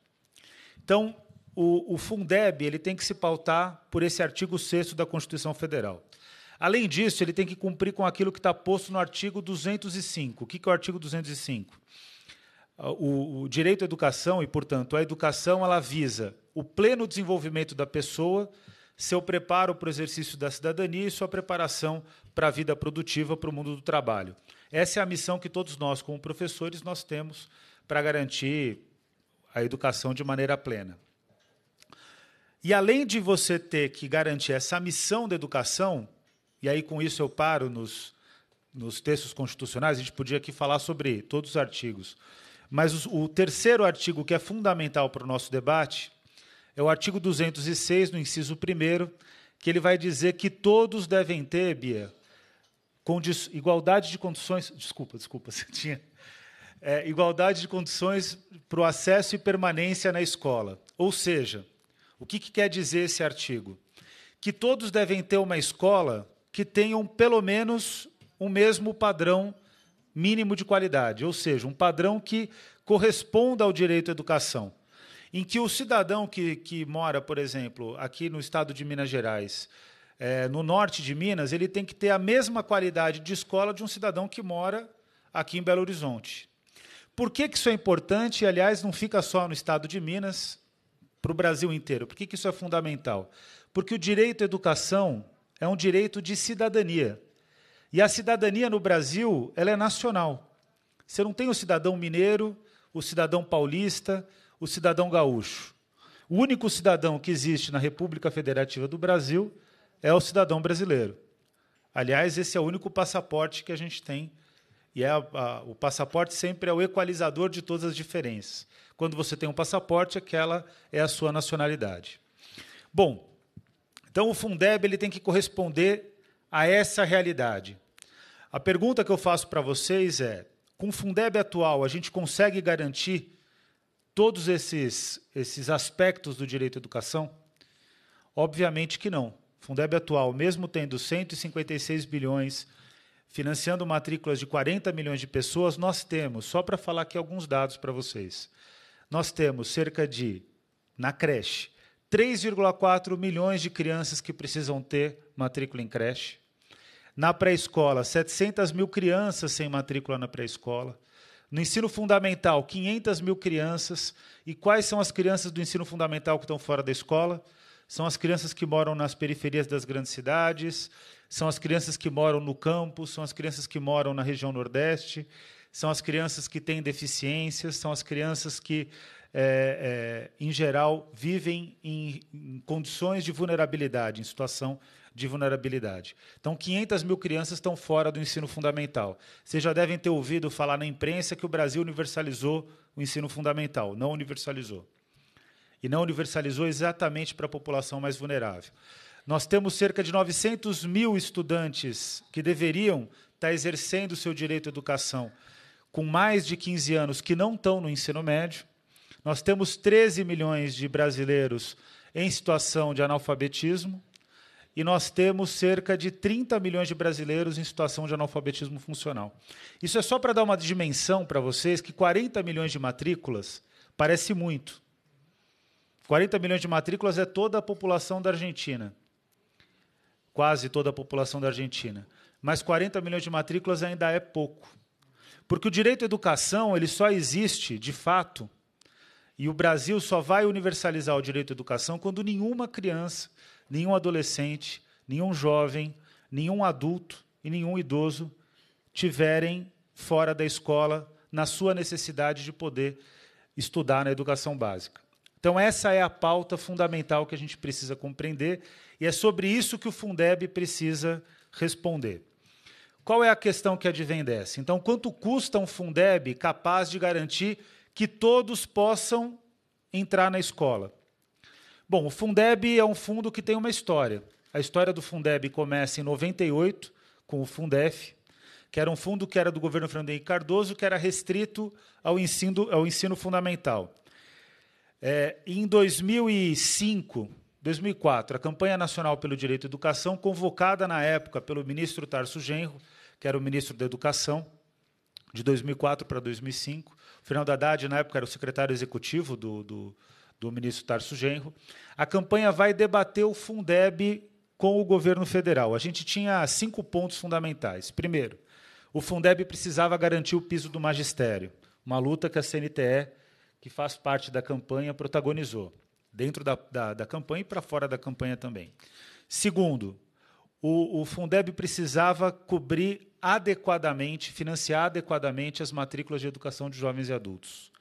Então, o, o Fundeb ele tem que se pautar por esse artigo 6 da Constituição Federal. Além disso, ele tem que cumprir com aquilo que está posto no artigo 205. O que é o artigo 205? Ah, o, o direito à educação e, portanto, a educação ela visa o pleno desenvolvimento da pessoa, seu preparo para o exercício da cidadania e sua preparação para a vida produtiva, para o mundo do trabalho. Essa é a missão que todos nós, como professores, nós temos para garantir a educação de maneira plena. E além de você ter que garantir essa missão da educação, e aí com isso eu paro nos, nos textos constitucionais, a gente podia aqui falar sobre todos os artigos, mas o, o terceiro artigo que é fundamental para o nosso debate é o artigo 206, no inciso 1, que ele vai dizer que todos devem ter, Bia, igualdade de condições. Desculpa, desculpa, (laughs) você tinha. É, igualdade de condições para o acesso e permanência na escola. Ou seja, o que, que quer dizer esse artigo? Que todos devem ter uma escola que tenham pelo menos o mesmo padrão mínimo de qualidade, ou seja, um padrão que corresponda ao direito à educação, em que o cidadão que, que mora, por exemplo, aqui no estado de Minas Gerais, é, no norte de Minas, ele tem que ter a mesma qualidade de escola de um cidadão que mora aqui em Belo Horizonte. Por que, que isso é importante? E, aliás, não fica só no estado de Minas, para o Brasil inteiro. Por que, que isso é fundamental? Porque o direito à educação é um direito de cidadania. E a cidadania no Brasil, ela é nacional. Você não tem o cidadão mineiro, o cidadão paulista, o cidadão gaúcho. O único cidadão que existe na República Federativa do Brasil é o cidadão brasileiro. Aliás, esse é o único passaporte que a gente tem. E é a, a, o passaporte sempre é o equalizador de todas as diferenças. Quando você tem um passaporte, aquela é a sua nacionalidade. Bom, então o Fundeb ele tem que corresponder a essa realidade. A pergunta que eu faço para vocês é: com o Fundeb atual, a gente consegue garantir todos esses, esses aspectos do direito à educação? Obviamente que não. O Fundeb atual, mesmo tendo 156 bilhões, financiando matrículas de 40 milhões de pessoas, nós temos, só para falar aqui alguns dados para vocês, nós temos cerca de, na creche, 3,4 milhões de crianças que precisam ter matrícula em creche. Na pré-escola, 700 mil crianças sem matrícula na pré-escola. No ensino fundamental, 500 mil crianças. E quais são as crianças do ensino fundamental que estão fora da escola? São as crianças que moram nas periferias das grandes cidades, são as crianças que moram no campo, são as crianças que moram na região Nordeste, são as crianças que têm deficiências, são as crianças que é, é, em geral, vivem em, em condições de vulnerabilidade, em situação de vulnerabilidade. Então, 500 mil crianças estão fora do ensino fundamental. Vocês já devem ter ouvido falar na imprensa que o Brasil universalizou o ensino fundamental. Não universalizou. E não universalizou exatamente para a população mais vulnerável. Nós temos cerca de 900 mil estudantes que deveriam estar exercendo o seu direito à educação com mais de 15 anos que não estão no ensino médio. Nós temos 13 milhões de brasileiros em situação de analfabetismo e nós temos cerca de 30 milhões de brasileiros em situação de analfabetismo funcional. Isso é só para dar uma dimensão para vocês que 40 milhões de matrículas parece muito. 40 milhões de matrículas é toda a população da Argentina. Quase toda a população da Argentina. Mas 40 milhões de matrículas ainda é pouco. Porque o direito à educação, ele só existe, de fato, e o Brasil só vai universalizar o direito à educação quando nenhuma criança, nenhum adolescente, nenhum jovem, nenhum adulto e nenhum idoso tiverem fora da escola na sua necessidade de poder estudar na educação básica. Então, essa é a pauta fundamental que a gente precisa compreender e é sobre isso que o Fundeb precisa responder. Qual é a questão que advém dessa? Então, quanto custa um Fundeb capaz de garantir que todos possam entrar na escola. Bom, o Fundeb é um fundo que tem uma história. A história do Fundeb começa em 98, com o Fundef, que era um fundo que era do governo Fernando Henrique Cardoso, que era restrito ao ensino, ao ensino fundamental. É, em 2005, 2004, a campanha nacional pelo direito à educação, convocada na época pelo ministro Tarso Genro, que era o ministro da Educação, de 2004 para 2005, Fernando Haddad, na época, era o secretário executivo do, do, do ministro Tarso Genro. A campanha vai debater o Fundeb com o governo federal. A gente tinha cinco pontos fundamentais. Primeiro, o Fundeb precisava garantir o piso do magistério, uma luta que a CNTE, que faz parte da campanha, protagonizou, dentro da, da, da campanha e para fora da campanha também. Segundo, o, o Fundeb precisava cobrir adequadamente, financiar adequadamente as matrículas de educação de jovens e adultos.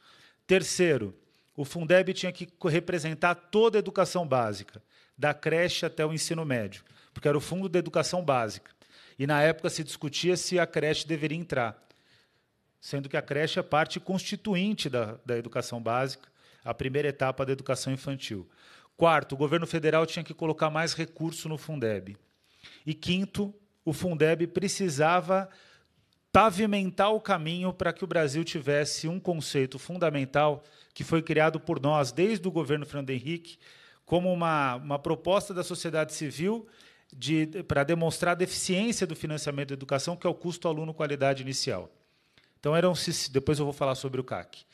Terceiro, o Fundeb tinha que representar toda a educação básica, da creche até o ensino médio, porque era o Fundo da Educação Básica. E na época se discutia se a creche deveria entrar, sendo que a creche é parte constituinte da, da educação básica, a primeira etapa da educação infantil. Quarto, o governo federal tinha que colocar mais recurso no Fundeb. E quinto, o Fundeb precisava pavimentar o caminho para que o Brasil tivesse um conceito fundamental que foi criado por nós desde o governo Fernando Henrique como uma, uma proposta da sociedade civil de, para demonstrar a deficiência do financiamento da educação, que é o custo aluno qualidade inicial. Então, eram depois eu vou falar sobre o CAC.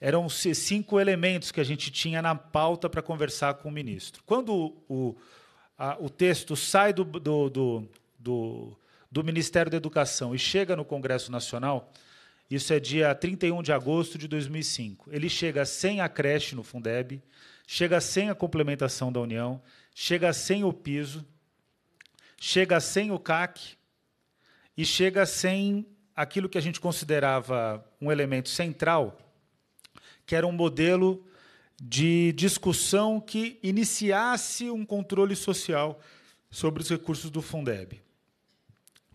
Eram cinco elementos que a gente tinha na pauta para conversar com o ministro. Quando o, a, o texto sai do, do, do do, do Ministério da Educação e chega no Congresso Nacional, isso é dia 31 de agosto de 2005. Ele chega sem a creche no Fundeb, chega sem a complementação da União, chega sem o piso, chega sem o CAC e chega sem aquilo que a gente considerava um elemento central, que era um modelo de discussão que iniciasse um controle social sobre os recursos do Fundeb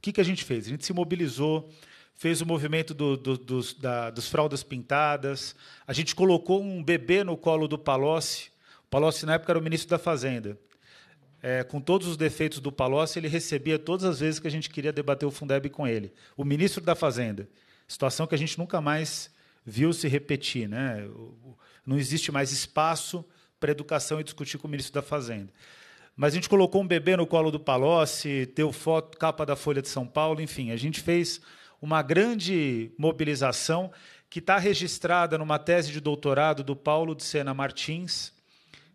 que, que a gente fez? A gente se mobilizou, fez o movimento do, do, dos, da, dos fraldas pintadas, a gente colocou um bebê no colo do Palocci. O Palocci, na época, era o ministro da Fazenda. É, com todos os defeitos do Palocci, ele recebia todas as vezes que a gente queria debater o Fundeb com ele. O ministro da Fazenda. Situação que a gente nunca mais viu se repetir. Né? Não existe mais espaço para educação e discutir com o ministro da Fazenda. Mas a gente colocou um bebê no colo do Palocci, deu foto, capa da Folha de São Paulo, enfim, a gente fez uma grande mobilização que está registrada numa tese de doutorado do Paulo de Sena Martins,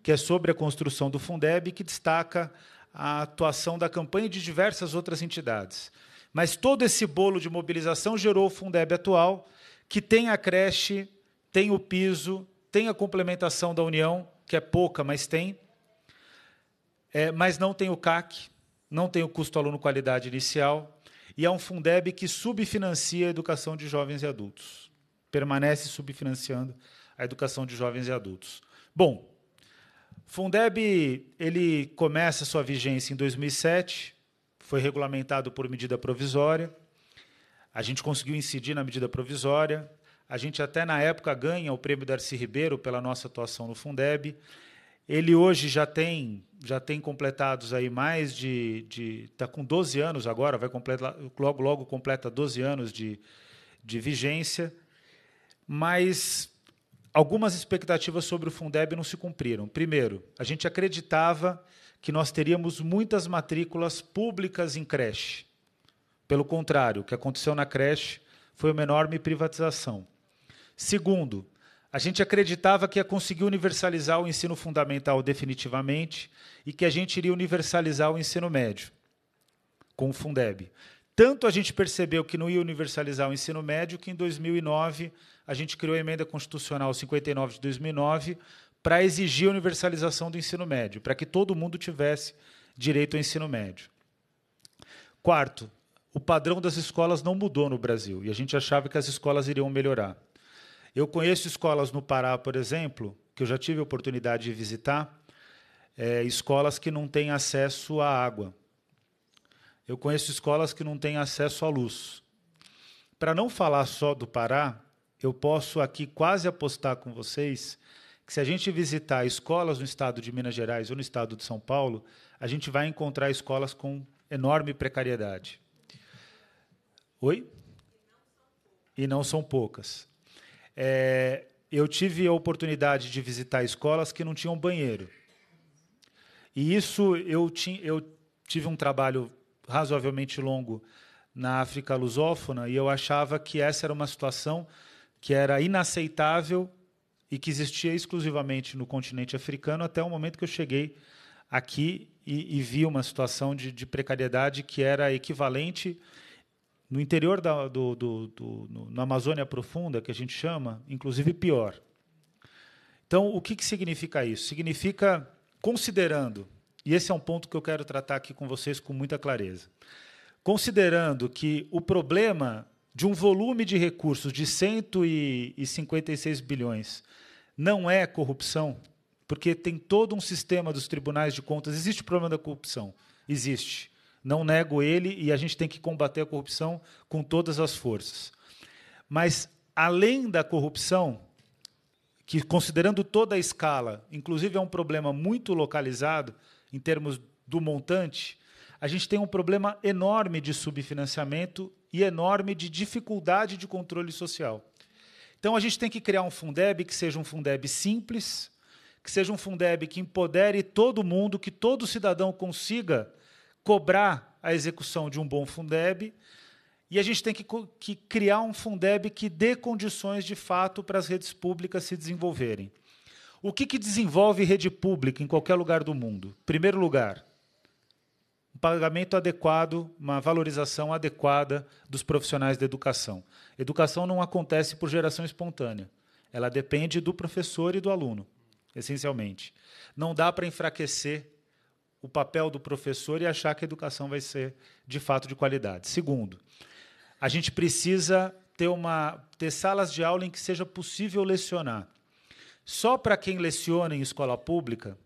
que é sobre a construção do Fundeb, que destaca a atuação da campanha e de diversas outras entidades. Mas todo esse bolo de mobilização gerou o Fundeb atual, que tem a creche, tem o piso, tem a complementação da União, que é pouca, mas tem, é, mas não tem o CAC, não tem o custo aluno qualidade inicial, e é um Fundeb que subfinancia a educação de jovens e adultos. Permanece subfinanciando a educação de jovens e adultos. Bom, Fundeb ele começa sua vigência em 2007, foi regulamentado por medida provisória. A gente conseguiu incidir na medida provisória. A gente até na época ganha o prêmio Darcy Ribeiro pela nossa atuação no Fundeb. Ele hoje já tem já tem completados aí mais de, está tá com 12 anos agora, vai completar logo logo completa 12 anos de, de vigência, mas algumas expectativas sobre o Fundeb não se cumpriram. Primeiro, a gente acreditava que nós teríamos muitas matrículas públicas em creche. Pelo contrário, o que aconteceu na creche foi uma enorme privatização. Segundo, a gente acreditava que ia conseguir universalizar o ensino fundamental definitivamente e que a gente iria universalizar o ensino médio com o Fundeb. Tanto a gente percebeu que não ia universalizar o ensino médio que em 2009 a gente criou a emenda constitucional 59 de 2009 para exigir a universalização do ensino médio, para que todo mundo tivesse direito ao ensino médio. Quarto, o padrão das escolas não mudou no Brasil e a gente achava que as escolas iriam melhorar. Eu conheço escolas no Pará, por exemplo, que eu já tive a oportunidade de visitar, é, escolas que não têm acesso à água. Eu conheço escolas que não têm acesso à luz. Para não falar só do Pará, eu posso aqui quase apostar com vocês que se a gente visitar escolas no estado de Minas Gerais ou no estado de São Paulo, a gente vai encontrar escolas com enorme precariedade. Oi? E não são poucas. É, eu tive a oportunidade de visitar escolas que não tinham banheiro. E isso eu, ti, eu tive um trabalho razoavelmente longo na África lusófona e eu achava que essa era uma situação que era inaceitável e que existia exclusivamente no continente africano até o momento que eu cheguei aqui e, e vi uma situação de, de precariedade que era equivalente no interior da do, do, do no, na Amazônia Profunda, que a gente chama, inclusive pior. Então, o que, que significa isso? Significa, considerando, e esse é um ponto que eu quero tratar aqui com vocês com muita clareza, considerando que o problema de um volume de recursos de 156 bilhões não é corrupção, porque tem todo um sistema dos tribunais de contas. Existe o problema da corrupção, existe não nego ele e a gente tem que combater a corrupção com todas as forças. Mas, além da corrupção, que considerando toda a escala, inclusive é um problema muito localizado em termos do montante, a gente tem um problema enorme de subfinanciamento e enorme de dificuldade de controle social. Então a gente tem que criar um Fundeb que seja um Fundeb simples, que seja um Fundeb que empodere todo mundo, que todo cidadão consiga cobrar a execução de um bom Fundeb e a gente tem que, que criar um Fundeb que dê condições de fato para as redes públicas se desenvolverem. O que, que desenvolve rede pública em qualquer lugar do mundo? Primeiro lugar, um pagamento adequado, uma valorização adequada dos profissionais da educação. Educação não acontece por geração espontânea. Ela depende do professor e do aluno, essencialmente. Não dá para enfraquecer o papel do professor e achar que a educação vai ser de fato de qualidade. Segundo, a gente precisa ter uma ter salas de aula em que seja possível lecionar. Só para quem leciona em escola pública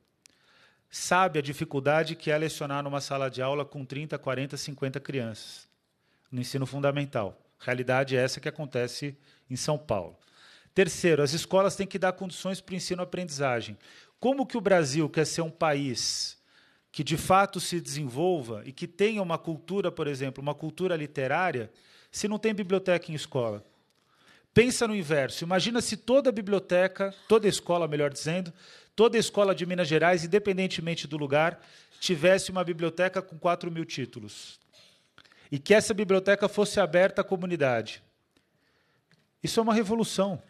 sabe a dificuldade que é lecionar numa sala de aula com 30, 40, 50 crianças no ensino fundamental. Realidade é essa que acontece em São Paulo. Terceiro, as escolas têm que dar condições para o ensino-aprendizagem. Como que o Brasil quer ser um país que de fato se desenvolva e que tenha uma cultura, por exemplo, uma cultura literária, se não tem biblioteca em escola? Pensa no inverso. Imagina se toda biblioteca, toda escola, melhor dizendo, toda escola de Minas Gerais, independentemente do lugar, tivesse uma biblioteca com 4 mil títulos. E que essa biblioteca fosse aberta à comunidade. Isso é uma revolução.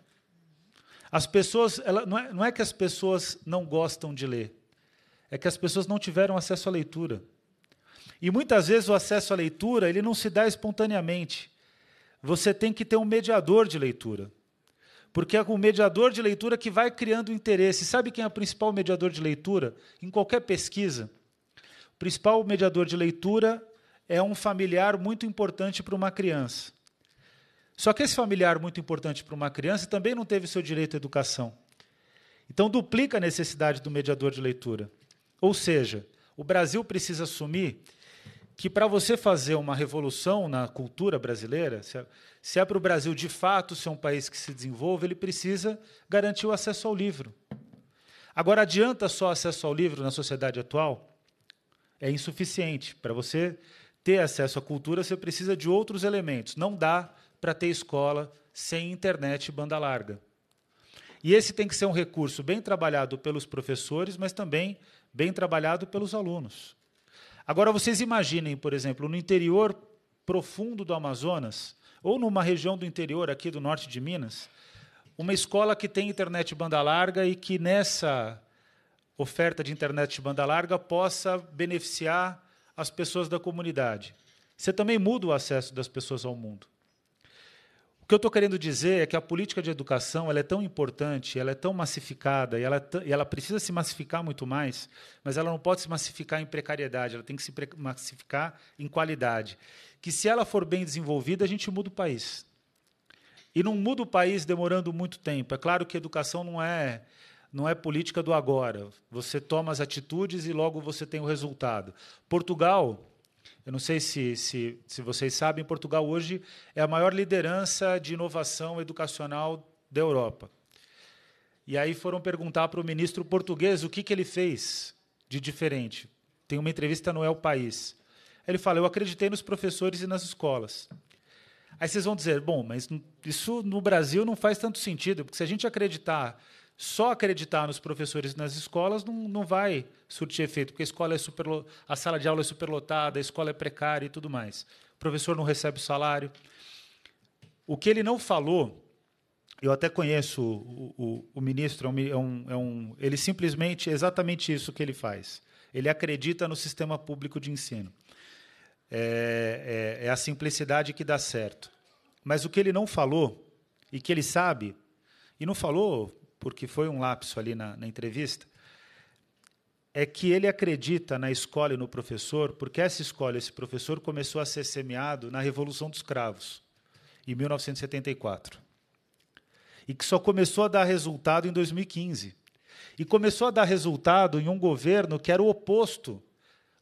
As pessoas, ela, não, é, não é que as pessoas não gostam de ler é que as pessoas não tiveram acesso à leitura. E muitas vezes o acesso à leitura ele não se dá espontaneamente. Você tem que ter um mediador de leitura. Porque é com o mediador de leitura que vai criando interesse. Sabe quem é o principal mediador de leitura? Em qualquer pesquisa, o principal mediador de leitura é um familiar muito importante para uma criança. Só que esse familiar muito importante para uma criança também não teve seu direito à educação. Então duplica a necessidade do mediador de leitura. Ou seja, o Brasil precisa assumir que para você fazer uma revolução na cultura brasileira, se é, é para o Brasil de fato ser um país que se desenvolve, ele precisa garantir o acesso ao livro. Agora, adianta só acesso ao livro na sociedade atual? É insuficiente. Para você ter acesso à cultura, você precisa de outros elementos. Não dá para ter escola sem internet e banda larga. E esse tem que ser um recurso bem trabalhado pelos professores, mas também bem trabalhado pelos alunos. Agora, vocês imaginem, por exemplo, no interior profundo do Amazonas, ou numa região do interior aqui do norte de Minas, uma escola que tem internet banda larga e que nessa oferta de internet banda larga possa beneficiar as pessoas da comunidade. Você também muda o acesso das pessoas ao mundo que eu estou querendo dizer é que a política de educação ela é tão importante, ela é tão massificada, e ela, é e ela precisa se massificar muito mais, mas ela não pode se massificar em precariedade, ela tem que se massificar em qualidade. Que se ela for bem desenvolvida, a gente muda o país. E não muda o país demorando muito tempo. É claro que educação não é não é política do agora. Você toma as atitudes e logo você tem o resultado. Portugal eu não sei se, se, se vocês sabem, Portugal hoje é a maior liderança de inovação educacional da Europa. E aí foram perguntar para o ministro português o que, que ele fez de diferente. Tem uma entrevista no El País. Ele fala: Eu acreditei nos professores e nas escolas. Aí vocês vão dizer: Bom, mas isso no Brasil não faz tanto sentido, porque se a gente acreditar só acreditar nos professores nas escolas não, não vai surtir efeito, porque a escola é super, a sala de aula é superlotada, a escola é precária e tudo mais. O professor não recebe salário. O que ele não falou, eu até conheço o, o, o ministro, é, é um, é, um, ele simplesmente é exatamente isso que ele faz. Ele acredita no sistema público de ensino. é, é, é a simplicidade que dá certo. Mas o que ele não falou, e que ele sabe, e não falou porque foi um lapso ali na, na entrevista, é que ele acredita na escola e no professor, porque essa escola, esse professor, começou a ser semeado na Revolução dos Cravos, em 1974. E que só começou a dar resultado em 2015. E começou a dar resultado em um governo que era o oposto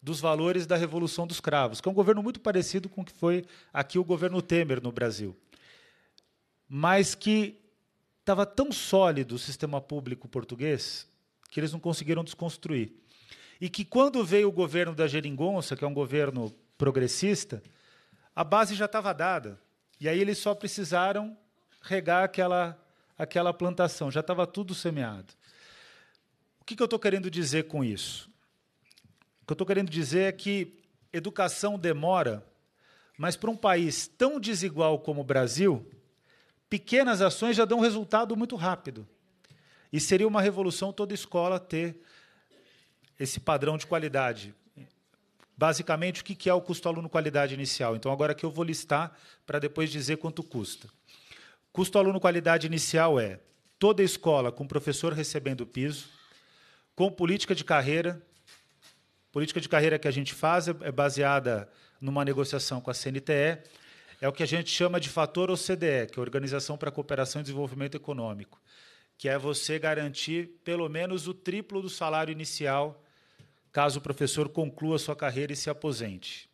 dos valores da Revolução dos Cravos, que é um governo muito parecido com o que foi aqui o governo Temer no Brasil. Mas que estava tão sólido o sistema público português que eles não conseguiram desconstruir. E que quando veio o governo da Geringonça, que é um governo progressista, a base já estava dada. E aí eles só precisaram regar aquela, aquela plantação, já estava tudo semeado. O que, que eu estou querendo dizer com isso? O que eu estou querendo dizer é que educação demora, mas para um país tão desigual como o Brasil, pequenas ações já dão um resultado muito rápido. E seria uma revolução toda escola ter esse padrão de qualidade. Basicamente, o que é o custo-aluno qualidade inicial? Então, agora que eu vou listar para depois dizer quanto custa. Custo-aluno qualidade inicial é toda escola com professor recebendo piso, com política de carreira. Política de carreira que a gente faz é, é baseada numa negociação com a CNTE é o que a gente chama de fator OCDE, que é a Organização para a Cooperação e Desenvolvimento Econômico, que é você garantir pelo menos o triplo do salário inicial caso o professor conclua sua carreira e se aposente.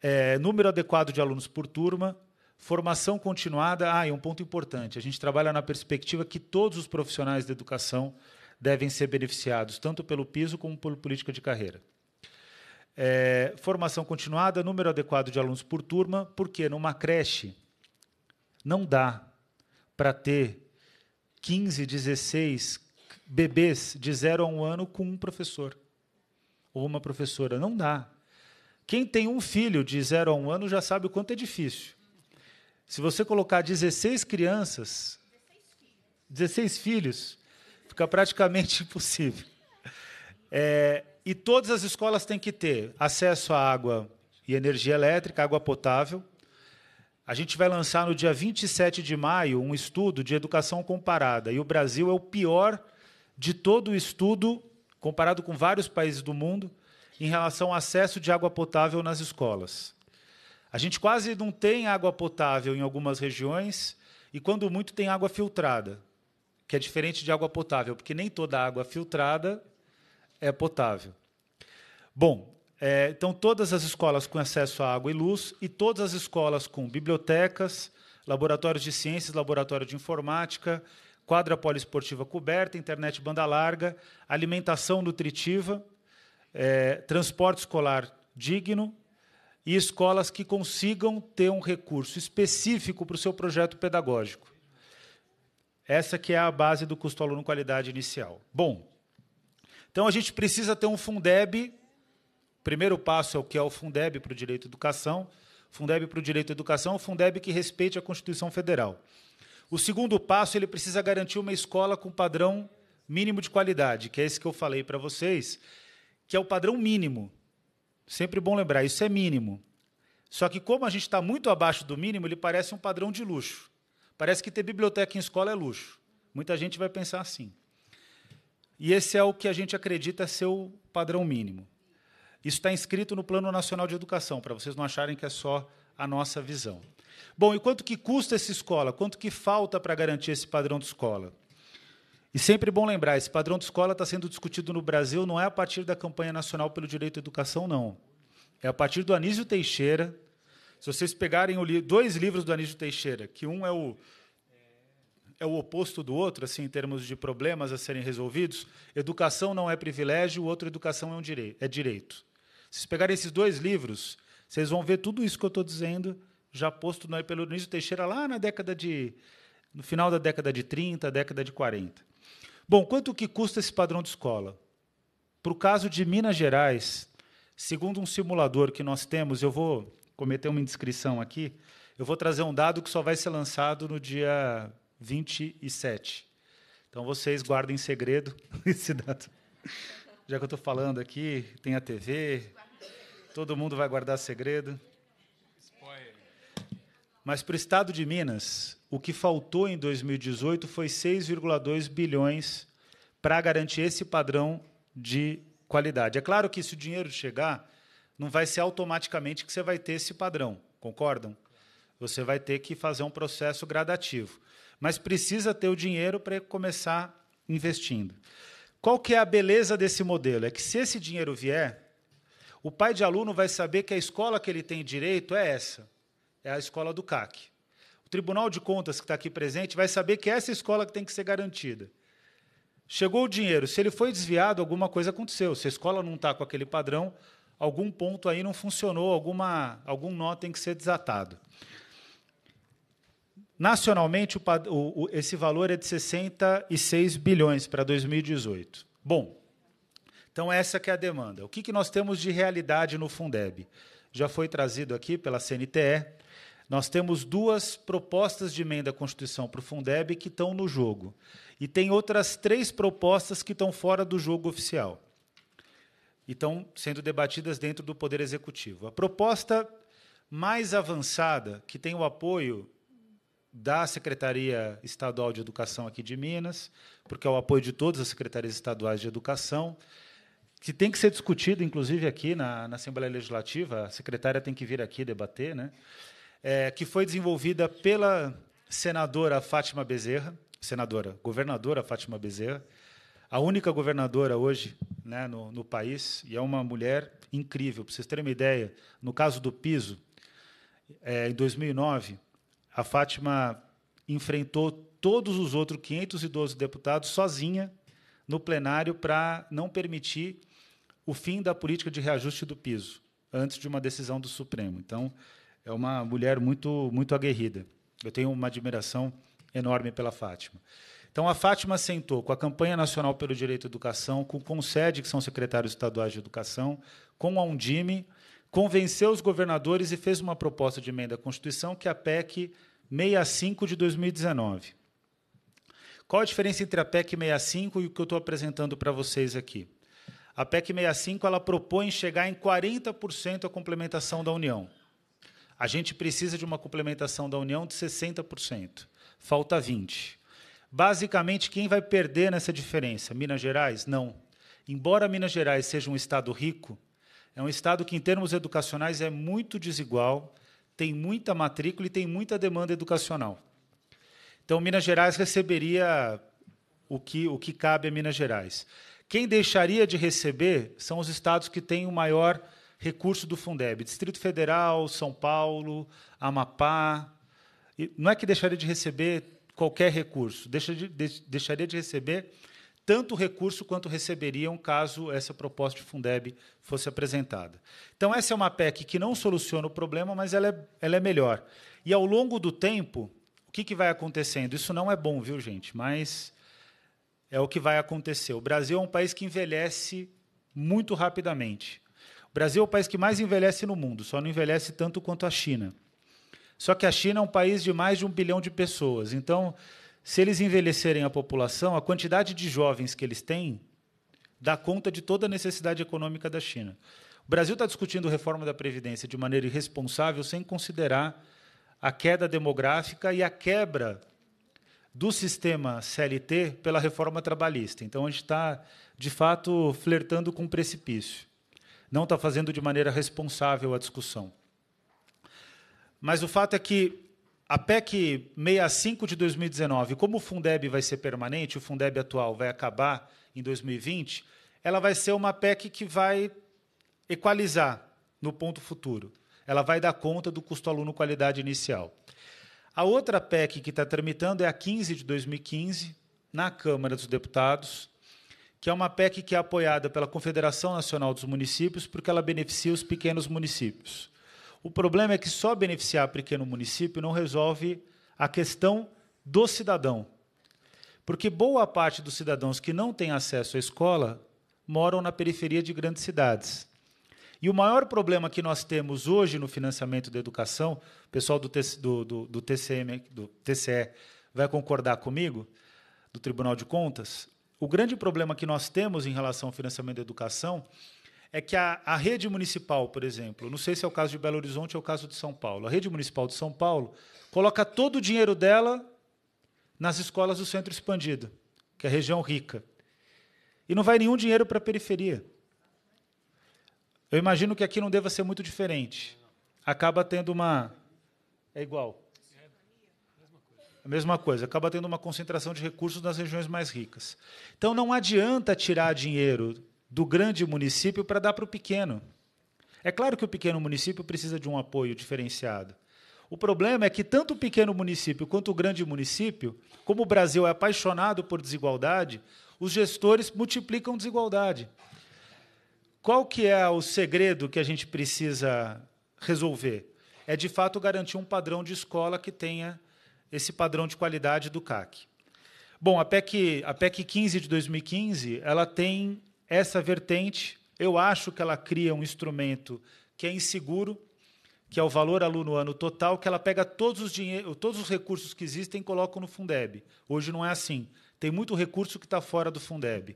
É, número adequado de alunos por turma, formação continuada. Ah, e um ponto importante: a gente trabalha na perspectiva que todos os profissionais da educação devem ser beneficiados, tanto pelo piso como por política de carreira. É, formação continuada, número adequado de alunos por turma, porque numa creche não dá para ter 15, 16 bebês de 0 a 1 um ano com um professor ou uma professora. Não dá. Quem tem um filho de 0 a 1 um ano já sabe o quanto é difícil. Se você colocar 16 crianças, 16 filhos, fica praticamente (laughs) impossível. É, e todas as escolas têm que ter acesso à água e energia elétrica, água potável. A gente vai lançar no dia 27 de maio um estudo de educação comparada. E o Brasil é o pior de todo o estudo, comparado com vários países do mundo, em relação ao acesso de água potável nas escolas. A gente quase não tem água potável em algumas regiões e, quando muito, tem água filtrada, que é diferente de água potável, porque nem toda água filtrada é potável. Bom, é, então todas as escolas com acesso à água e luz e todas as escolas com bibliotecas, laboratórios de ciências, laboratório de informática, quadra poliesportiva coberta, internet banda larga, alimentação nutritiva, é, transporte escolar digno e escolas que consigam ter um recurso específico para o seu projeto pedagógico. Essa que é a base do custo aluno qualidade inicial. Bom, então a gente precisa ter um Fundeb. O primeiro passo é o que é o Fundeb para o direito à educação. Fundeb para o direito à educação, é Fundeb que respeite a Constituição Federal. O segundo passo, ele precisa garantir uma escola com padrão mínimo de qualidade, que é esse que eu falei para vocês, que é o padrão mínimo. Sempre bom lembrar, isso é mínimo. Só que como a gente está muito abaixo do mínimo, ele parece um padrão de luxo. Parece que ter biblioteca em escola é luxo. Muita gente vai pensar assim. E esse é o que a gente acredita ser o padrão mínimo. Isso está inscrito no Plano Nacional de Educação, para vocês não acharem que é só a nossa visão. Bom, e quanto que custa essa escola? Quanto que falta para garantir esse padrão de escola? E sempre bom lembrar, esse padrão de escola está sendo discutido no Brasil não é a partir da campanha nacional pelo direito à educação, não. É a partir do Anísio Teixeira. Se vocês pegarem dois livros do Anísio Teixeira, que um é o é o oposto do outro, assim, em termos de problemas a serem resolvidos. Educação não é privilégio, o outro educação é um direito, é direito. Se vocês pegarem esses dois livros, vocês vão ver tudo isso que eu estou dizendo já posto no, pelo Anísio Teixeira lá na década de no final da década de 30, década de 40. Bom, quanto que custa esse padrão de escola? Para o caso de Minas Gerais, segundo um simulador que nós temos, eu vou cometer uma indiscrição aqui, eu vou trazer um dado que só vai ser lançado no dia 27. Então vocês guardem em segredo (laughs) esse dado. Já que eu estou falando aqui, tem a TV, todo mundo vai guardar segredo. Mas para o estado de Minas, o que faltou em 2018 foi 6,2 bilhões para garantir esse padrão de qualidade. É claro que se o dinheiro chegar, não vai ser automaticamente que você vai ter esse padrão, concordam? Você vai ter que fazer um processo gradativo mas precisa ter o dinheiro para começar investindo. Qual que é a beleza desse modelo? É que se esse dinheiro vier, o pai de aluno vai saber que a escola que ele tem direito é essa, é a escola do CAC. O Tribunal de Contas que está aqui presente vai saber que é essa escola que tem que ser garantida. Chegou o dinheiro, se ele foi desviado, alguma coisa aconteceu. Se a escola não está com aquele padrão, algum ponto aí não funcionou, alguma, algum nó tem que ser desatado. Nacionalmente, o, o, esse valor é de 66 bilhões para 2018. Bom, então essa que é a demanda. O que, que nós temos de realidade no Fundeb? Já foi trazido aqui pela CNTE. Nós temos duas propostas de emenda à Constituição para o Fundeb que estão no jogo. E tem outras três propostas que estão fora do jogo oficial. E estão sendo debatidas dentro do Poder Executivo. A proposta mais avançada, que tem o apoio da Secretaria Estadual de Educação aqui de Minas, porque é o apoio de todas as secretarias estaduais de educação, que tem que ser discutido, inclusive, aqui na, na Assembleia Legislativa, a secretária tem que vir aqui debater, né? É, que foi desenvolvida pela senadora Fátima Bezerra, senadora, governadora Fátima Bezerra, a única governadora hoje né, no, no país, e é uma mulher incrível. Para vocês terem uma ideia, no caso do piso, é, em 2009, a Fátima enfrentou todos os outros 512 deputados sozinha no plenário para não permitir o fim da política de reajuste do piso antes de uma decisão do Supremo. Então, é uma mulher muito muito aguerrida. Eu tenho uma admiração enorme pela Fátima. Então, a Fátima sentou com a campanha nacional pelo direito à educação, com o Consed, que são secretários estaduais de educação, com a Undime, convenceu os governadores e fez uma proposta de emenda à Constituição, que é a PEC 65 de 2019. Qual a diferença entre a PEC 65 e o que eu estou apresentando para vocês aqui? A PEC 65 ela propõe chegar em 40% a complementação da União. A gente precisa de uma complementação da União de 60%. Falta 20%. Basicamente, quem vai perder nessa diferença? Minas Gerais? Não. Embora Minas Gerais seja um estado rico, é um estado que, em termos educacionais, é muito desigual, tem muita matrícula e tem muita demanda educacional. Então, Minas Gerais receberia o que, o que cabe a Minas Gerais. Quem deixaria de receber são os estados que têm o maior recurso do Fundeb: Distrito Federal, São Paulo, Amapá. E não é que deixaria de receber qualquer recurso, de, de, deixaria de receber tanto recurso quanto receberiam caso essa proposta de Fundeb fosse apresentada. Então, essa é uma PEC que não soluciona o problema, mas ela é, ela é melhor. E ao longo do tempo, o que, que vai acontecendo? Isso não é bom, viu, gente? Mas é o que vai acontecer. O Brasil é um país que envelhece muito rapidamente. O Brasil é o país que mais envelhece no mundo, só não envelhece tanto quanto a China. Só que a China é um país de mais de um bilhão de pessoas. Então, se eles envelhecerem a população, a quantidade de jovens que eles têm dá conta de toda a necessidade econômica da China. O Brasil está discutindo reforma da Previdência de maneira irresponsável, sem considerar a queda demográfica e a quebra do sistema CLT pela reforma trabalhista. Então, a gente está, de fato, flertando com um precipício. Não está fazendo de maneira responsável a discussão. Mas o fato é que a PEC 65 de 2019, como o Fundeb vai ser permanente, o Fundeb atual vai acabar em 2020, ela vai ser uma PEC que vai equalizar no ponto futuro. Ela vai dar conta do custo aluno qualidade inicial. A outra PEC que está tramitando é a 15 de 2015, na Câmara dos Deputados, que é uma PEC que é apoiada pela Confederação Nacional dos Municípios, porque ela beneficia os pequenos municípios. O problema é que só beneficiar pequeno município não resolve a questão do cidadão. Porque boa parte dos cidadãos que não têm acesso à escola moram na periferia de grandes cidades. E o maior problema que nós temos hoje no financiamento da educação, o pessoal do, do, do, do TCM, do TCE vai concordar comigo, do Tribunal de Contas, o grande problema que nós temos em relação ao financiamento da educação é que a, a rede municipal, por exemplo, não sei se é o caso de Belo Horizonte ou é o caso de São Paulo, a rede municipal de São Paulo coloca todo o dinheiro dela nas escolas do centro expandido, que é a região rica. E não vai nenhum dinheiro para a periferia. Eu imagino que aqui não deva ser muito diferente. Acaba tendo uma. É igual. A mesma coisa, acaba tendo uma concentração de recursos nas regiões mais ricas. Então não adianta tirar dinheiro do grande município para dar para o pequeno. É claro que o pequeno município precisa de um apoio diferenciado. O problema é que tanto o pequeno município quanto o grande município, como o Brasil é apaixonado por desigualdade, os gestores multiplicam desigualdade. Qual que é o segredo que a gente precisa resolver? É de fato garantir um padrão de escola que tenha esse padrão de qualidade do CAC. Bom, a PEC, a PEC 15 de 2015, ela tem essa vertente, eu acho que ela cria um instrumento que é inseguro, que é o valor aluno ano total, que ela pega todos os, dinheiro, todos os recursos que existem e coloca no Fundeb. Hoje não é assim. Tem muito recurso que está fora do Fundeb.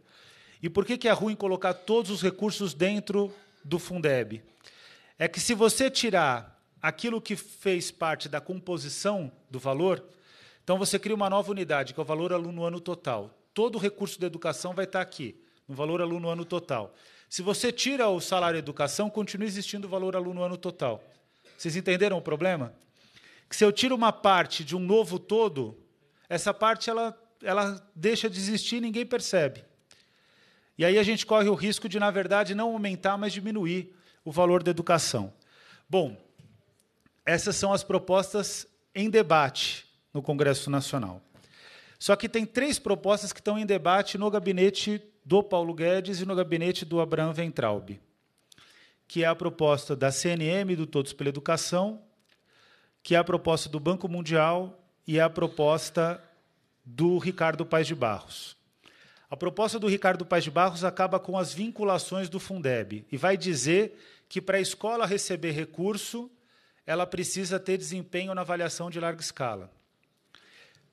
E por que, que é ruim colocar todos os recursos dentro do Fundeb? É que se você tirar aquilo que fez parte da composição do valor, então você cria uma nova unidade, que é o valor aluno ano total. Todo o recurso da educação vai estar tá aqui no valor aluno ano total. Se você tira o salário educação, continua existindo o valor aluno ano total. Vocês entenderam o problema? Que se eu tiro uma parte de um novo todo, essa parte ela, ela deixa de existir e ninguém percebe. E aí a gente corre o risco de, na verdade, não aumentar, mas diminuir o valor da educação. Bom, essas são as propostas em debate no Congresso Nacional. Só que tem três propostas que estão em debate no gabinete do Paulo Guedes e no gabinete do Abraham Ventralbe, que é a proposta da CNM do Todos pela Educação, que é a proposta do Banco Mundial e é a proposta do Ricardo Paes de Barros. A proposta do Ricardo Paes de Barros acaba com as vinculações do Fundeb e vai dizer que para a escola receber recurso, ela precisa ter desempenho na avaliação de larga escala.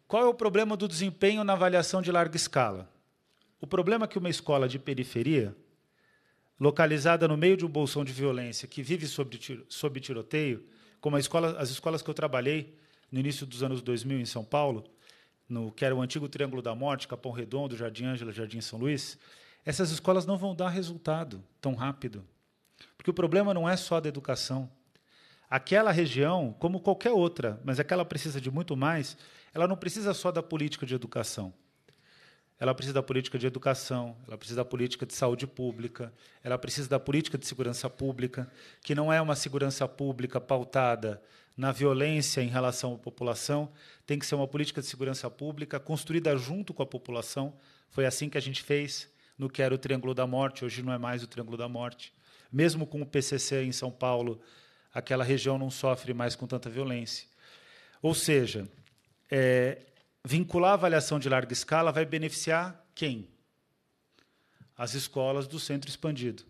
Qual é o problema do desempenho na avaliação de larga escala? O problema é que uma escola de periferia, localizada no meio de um bolsão de violência, que vive sob, tiro, sob tiroteio, como escola, as escolas que eu trabalhei no início dos anos 2000 em São Paulo, no que era o antigo Triângulo da Morte, Capão Redondo, Jardim Ângela, Jardim São Luís, essas escolas não vão dar resultado tão rápido. Porque o problema não é só da educação. Aquela região, como qualquer outra, mas aquela é precisa de muito mais, ela não precisa só da política de educação ela precisa da política de educação, ela precisa da política de saúde pública, ela precisa da política de segurança pública, que não é uma segurança pública pautada na violência em relação à população, tem que ser uma política de segurança pública construída junto com a população. Foi assim que a gente fez no que era o Triângulo da Morte, hoje não é mais o Triângulo da Morte. Mesmo com o PCC em São Paulo, aquela região não sofre mais com tanta violência. Ou seja, é, vincular a avaliação de larga escala vai beneficiar quem? As escolas do centro expandido.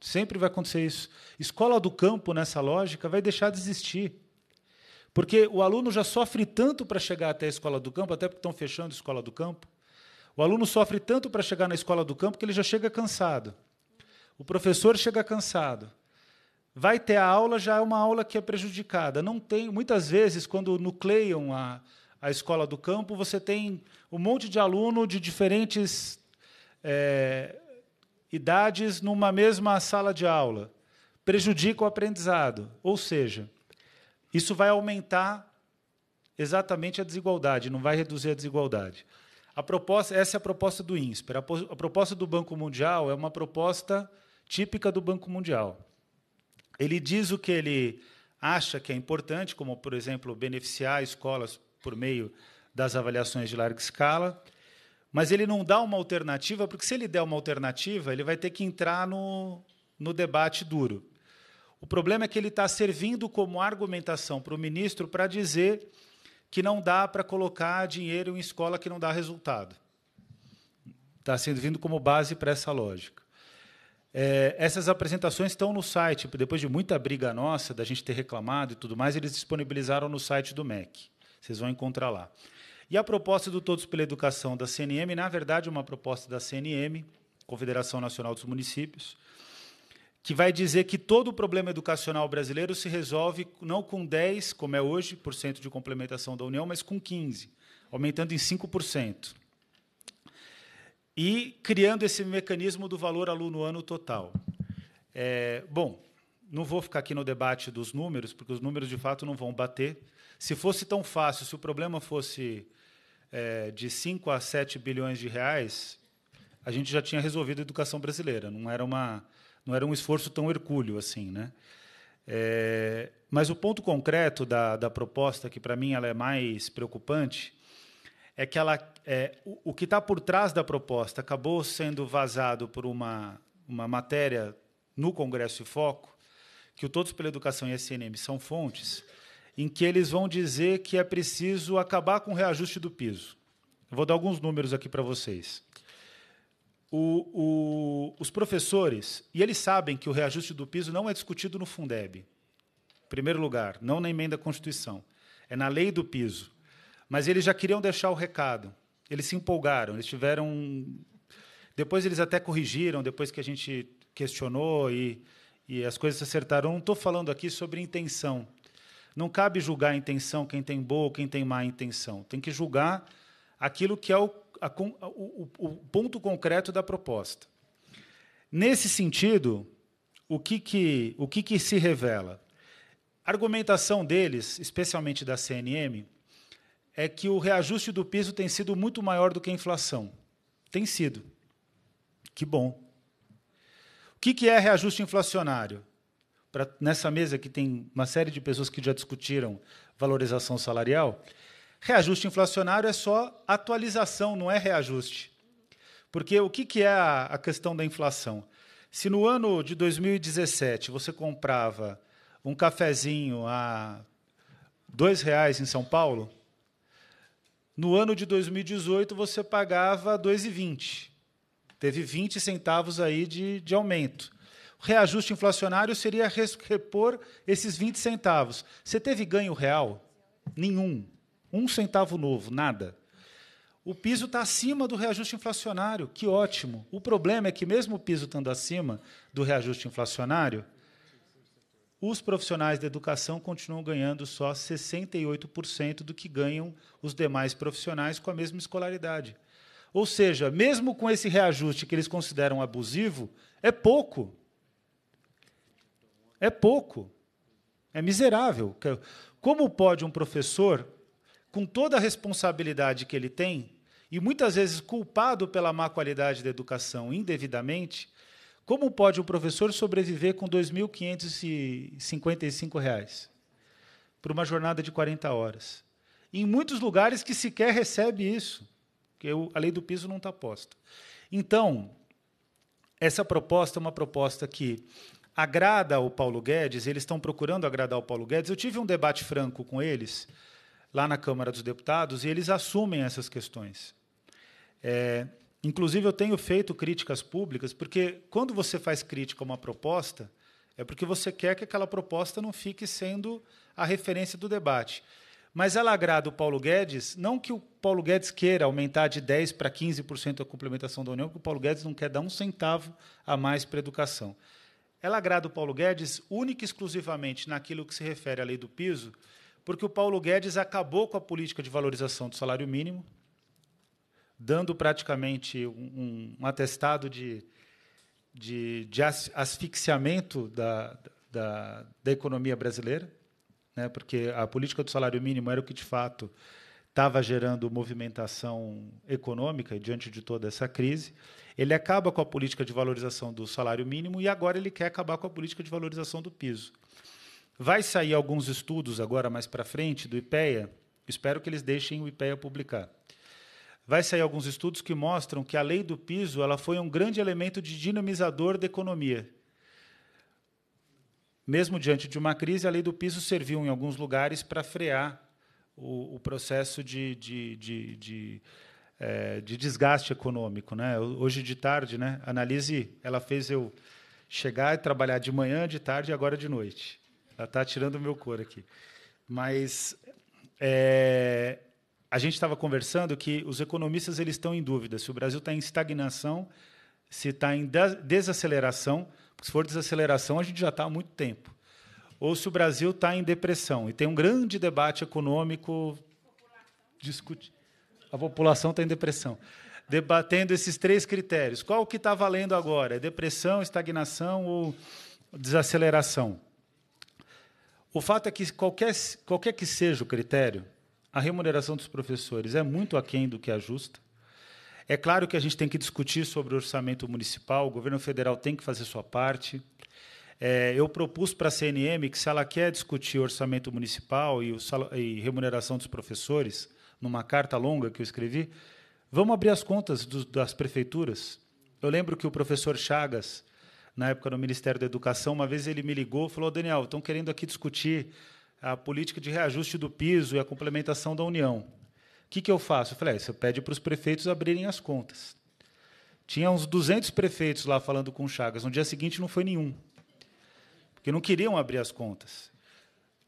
Sempre vai acontecer isso. Escola do campo, nessa lógica, vai deixar de existir. Porque o aluno já sofre tanto para chegar até a escola do campo, até porque estão fechando a escola do campo. O aluno sofre tanto para chegar na escola do campo que ele já chega cansado. O professor chega cansado. Vai ter a aula, já é uma aula que é prejudicada. Não tem, muitas vezes, quando nucleiam a, a escola do campo, você tem um monte de aluno de diferentes é, idades numa mesma sala de aula. Prejudica o aprendizado. Ou seja, isso vai aumentar exatamente a desigualdade, não vai reduzir a desigualdade. A proposta, essa é a proposta do INSPER. A proposta do Banco Mundial é uma proposta típica do Banco Mundial. Ele diz o que ele acha que é importante, como, por exemplo, beneficiar escolas por meio das avaliações de larga escala, mas ele não dá uma alternativa, porque se ele der uma alternativa, ele vai ter que entrar no, no debate duro. O problema é que ele está servindo como argumentação para o ministro para dizer que não dá para colocar dinheiro em escola que não dá resultado. Está sendo vindo como base para essa lógica. É, essas apresentações estão no site. Depois de muita briga nossa, da gente ter reclamado e tudo mais, eles disponibilizaram no site do MEC. Vocês vão encontrar lá. E a proposta do Todos pela Educação da CNM, na verdade, é uma proposta da CNM, Confederação Nacional dos Municípios, que vai dizer que todo o problema educacional brasileiro se resolve não com 10, como é hoje, por cento de complementação da União, mas com 15, aumentando em 5%. E criando esse mecanismo do valor aluno ano total. É, bom, não vou ficar aqui no debate dos números, porque os números de fato não vão bater, se fosse tão fácil, se o problema fosse é, de 5 a 7 bilhões de reais, a gente já tinha resolvido a educação brasileira. Não era, uma, não era um esforço tão hercúleo assim. Né? É, mas o ponto concreto da, da proposta, que para mim ela é mais preocupante, é que ela, é, o, o que está por trás da proposta acabou sendo vazado por uma, uma matéria no Congresso e Foco, que o Todos pela Educação e a CNM são fontes em que eles vão dizer que é preciso acabar com o reajuste do piso. Eu vou dar alguns números aqui para vocês. O, o, os professores, e eles sabem que o reajuste do piso não é discutido no Fundeb, em primeiro lugar, não na emenda à Constituição, é na lei do piso. Mas eles já queriam deixar o recado, eles se empolgaram, eles tiveram. Depois eles até corrigiram, depois que a gente questionou e, e as coisas se acertaram. Eu não estou falando aqui sobre intenção, não cabe julgar a intenção, quem tem boa ou quem tem má intenção. Tem que julgar aquilo que é o, a, o, o ponto concreto da proposta. Nesse sentido, o que, que, o que, que se revela? A argumentação deles, especialmente da CNM, é que o reajuste do piso tem sido muito maior do que a inflação. Tem sido. Que bom. O que é reajuste inflacionário? pra, nessa mesa que tem uma série de pessoas que já discutiram valorização salarial, reajuste inflacionário é só atualização, não é reajuste. Porque o que, que é a, a questão da inflação? Se no ano de 2017 você comprava um cafezinho a R$ reais em São Paulo, no ano de 2018 você pagava R$ 2,20. Teve 20 centavos aí de, de aumento reajuste inflacionário seria repor esses 20 centavos. Você teve ganho real? Nenhum. Um centavo novo, nada. O piso está acima do reajuste inflacionário, que ótimo. O problema é que, mesmo o piso estando acima do reajuste inflacionário, os profissionais da educação continuam ganhando só 68% do que ganham os demais profissionais com a mesma escolaridade. Ou seja, mesmo com esse reajuste que eles consideram abusivo, é pouco. É pouco. É miserável. Como pode um professor, com toda a responsabilidade que ele tem, e muitas vezes culpado pela má qualidade da educação indevidamente, como pode um professor sobreviver com R$ 2.555 por uma jornada de 40 horas? Em muitos lugares que sequer recebe isso, porque a lei do piso não está posta. Então, essa proposta é uma proposta que agrada o Paulo Guedes, eles estão procurando agradar o Paulo Guedes. Eu tive um debate franco com eles lá na Câmara dos Deputados e eles assumem essas questões. É, inclusive, eu tenho feito críticas públicas, porque quando você faz crítica a uma proposta, é porque você quer que aquela proposta não fique sendo a referência do debate. Mas ela agrada o Paulo Guedes, não que o Paulo Guedes queira aumentar de 10% para 15% a complementação da União, porque o Paulo Guedes não quer dar um centavo a mais para a educação ela agrada o Paulo Guedes única e exclusivamente naquilo que se refere à lei do piso, porque o Paulo Guedes acabou com a política de valorização do salário mínimo, dando praticamente um, um atestado de, de, de asfixiamento da, da, da economia brasileira, né? porque a política do salário mínimo era o que, de fato, estava gerando movimentação econômica diante de toda essa crise. Ele acaba com a política de valorização do salário mínimo e agora ele quer acabar com a política de valorização do piso. Vai sair alguns estudos agora mais para frente do IPEA, espero que eles deixem o IPEA publicar. Vai sair alguns estudos que mostram que a lei do piso ela foi um grande elemento de dinamizador da economia. Mesmo diante de uma crise, a lei do piso serviu em alguns lugares para frear o, o processo de, de, de, de, é, de, desgaste econômico. Né? Hoje de tarde, né? a analise ela fez eu chegar e trabalhar de manhã, de tarde e agora de noite. Ela está tirando o meu cor aqui. Mas é, a gente estava conversando que os economistas eles estão em dúvida se o Brasil está em estagnação, se está em desaceleração. Porque se for desaceleração, a gente já está há muito tempo ou se o Brasil está em depressão. E tem um grande debate econômico discute. A população está em depressão. Debatendo esses três critérios. Qual que está valendo agora? É depressão, estagnação ou desaceleração? O fato é que qualquer, qualquer que seja o critério, a remuneração dos professores é muito aquém do que é justa. É claro que a gente tem que discutir sobre o orçamento municipal, o governo federal tem que fazer sua parte. É, eu propus para a CNM que, se ela quer discutir orçamento municipal e, e, remuneração dos professores, numa carta longa que eu escrevi, vamos abrir as contas do, das prefeituras. Eu lembro que o professor Chagas, na época no Ministério da Educação, uma vez ele me ligou e falou: Daniel, estão querendo aqui discutir a política de reajuste do piso e a complementação da União. O que, que eu faço? Eu falei: é, você pede para os prefeitos abrirem as contas. Tinha uns 200 prefeitos lá falando com o Chagas. No dia seguinte não foi nenhum que não queriam abrir as contas.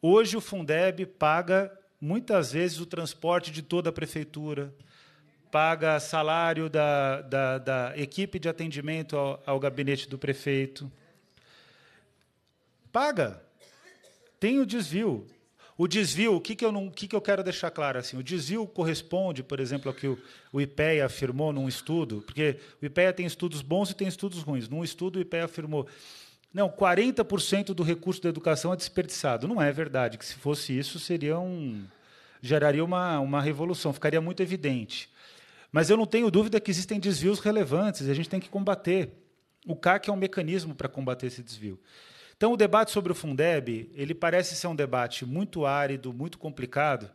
Hoje o Fundeb paga muitas vezes o transporte de toda a prefeitura, paga salário da, da, da equipe de atendimento ao, ao, gabinete do prefeito. Paga. Tem o desvio. O desvio, o que, que, eu, não, o que, que eu quero deixar claro? assim? O desvio corresponde, por exemplo, ao que o, o IPEA afirmou num estudo, porque o IPEA tem estudos bons e tem estudos ruins. Num estudo, o IPEA afirmou não, 40% do recurso da educação é desperdiçado. Não é verdade, que se fosse isso, seria um, geraria uma, uma revolução, ficaria muito evidente. Mas eu não tenho dúvida que existem desvios relevantes, a gente tem que combater. O CAC é um mecanismo para combater esse desvio. Então, o debate sobre o Fundeb, ele parece ser um debate muito árido, muito complicado,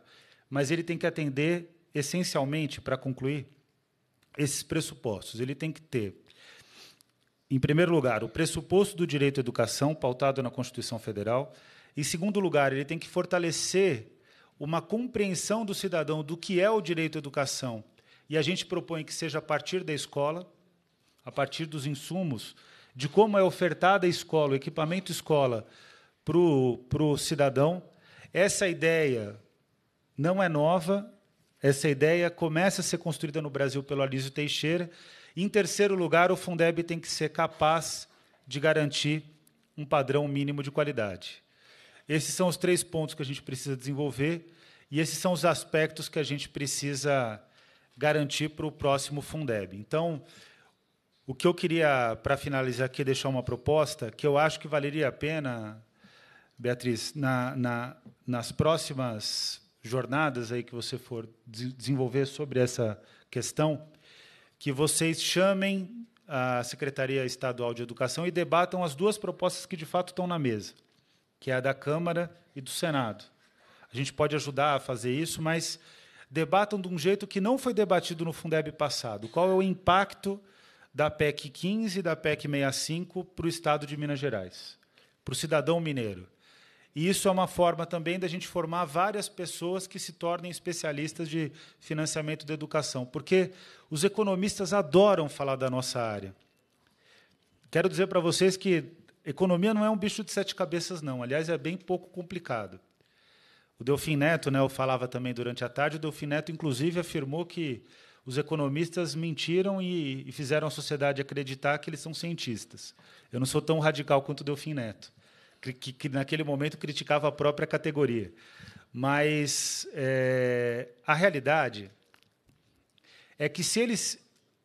mas ele tem que atender essencialmente, para concluir, esses pressupostos. Ele tem que ter em primeiro lugar, o pressuposto do direito à educação, pautado na Constituição Federal. Em segundo lugar, ele tem que fortalecer uma compreensão do cidadão do que é o direito à educação. E a gente propõe que seja a partir da escola, a partir dos insumos, de como é ofertada a escola, o equipamento escola, para o cidadão. Essa ideia não é nova, essa ideia começa a ser construída no Brasil pelo Alísio Teixeira em terceiro lugar, o Fundeb tem que ser capaz de garantir um padrão mínimo de qualidade. Esses são os três pontos que a gente precisa desenvolver e esses são os aspectos que a gente precisa garantir para o próximo Fundeb. Então, o que eu queria, para finalizar aqui, deixar uma proposta que eu acho que valeria a pena, Beatriz, na, na, nas próximas jornadas aí que você for desenvolver sobre essa questão, que vocês chamem a Secretaria Estadual de Educação e debatam as duas propostas que de fato estão na mesa, que é a da Câmara e do Senado. A gente pode ajudar a fazer isso, mas debatam de um jeito que não foi debatido no Fundeb passado. Qual é o impacto da PEC 15 e da PEC 65 para o Estado de Minas Gerais, para o cidadão mineiro? E isso é uma forma também da gente formar várias pessoas que se tornem especialistas de financiamento da educação, porque os economistas adoram falar da nossa área. Quero dizer para vocês que economia não é um bicho de sete cabeças, não. Aliás, é bem pouco complicado. O Delfim Neto, né, eu falava também durante a tarde, o Delfim Neto, inclusive, afirmou que os economistas mentiram e, e fizeram a sociedade acreditar que eles são cientistas. Eu não sou tão radical quanto o Delfim Neto que, que naquele momento criticava a própria categoria. Mas é, a realidade é que se eles,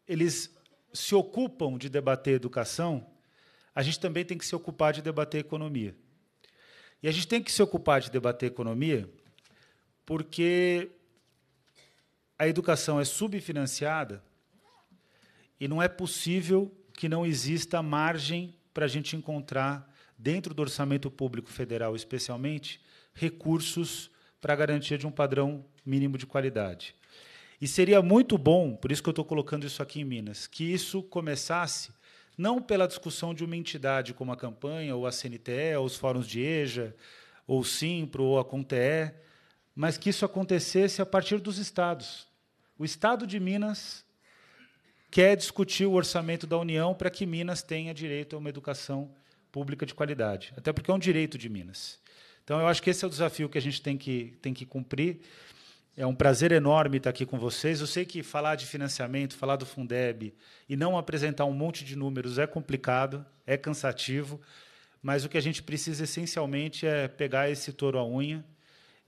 eles se ocupam de debater educação, a gente também tem que se ocupar de debater economia. E a gente tem que se ocupar de debater economia porque a educação é subfinanciada e não é possível que não exista margem para a gente encontrar dentro do orçamento público federal especialmente, recursos para a garantia de um padrão mínimo de qualidade. E seria muito bom, por isso que eu estou colocando isso aqui em Minas, que isso começasse não pela discussão de uma entidade como a campanha, ou a CNTE, ou os fóruns de EJA, ou o Simpro, ou a CONTE, mas que isso acontecesse a partir dos estados. O estado de Minas quer discutir o orçamento da União para que Minas tenha direito a uma educação pública de qualidade, até porque é um direito de Minas. Então, eu acho que esse é o desafio que a gente tem que, tem que cumprir. É um prazer enorme estar aqui com vocês. Eu sei que falar de financiamento, falar do Fundeb e não apresentar um monte de números é complicado, é cansativo, mas o que a gente precisa essencialmente é pegar esse touro à unha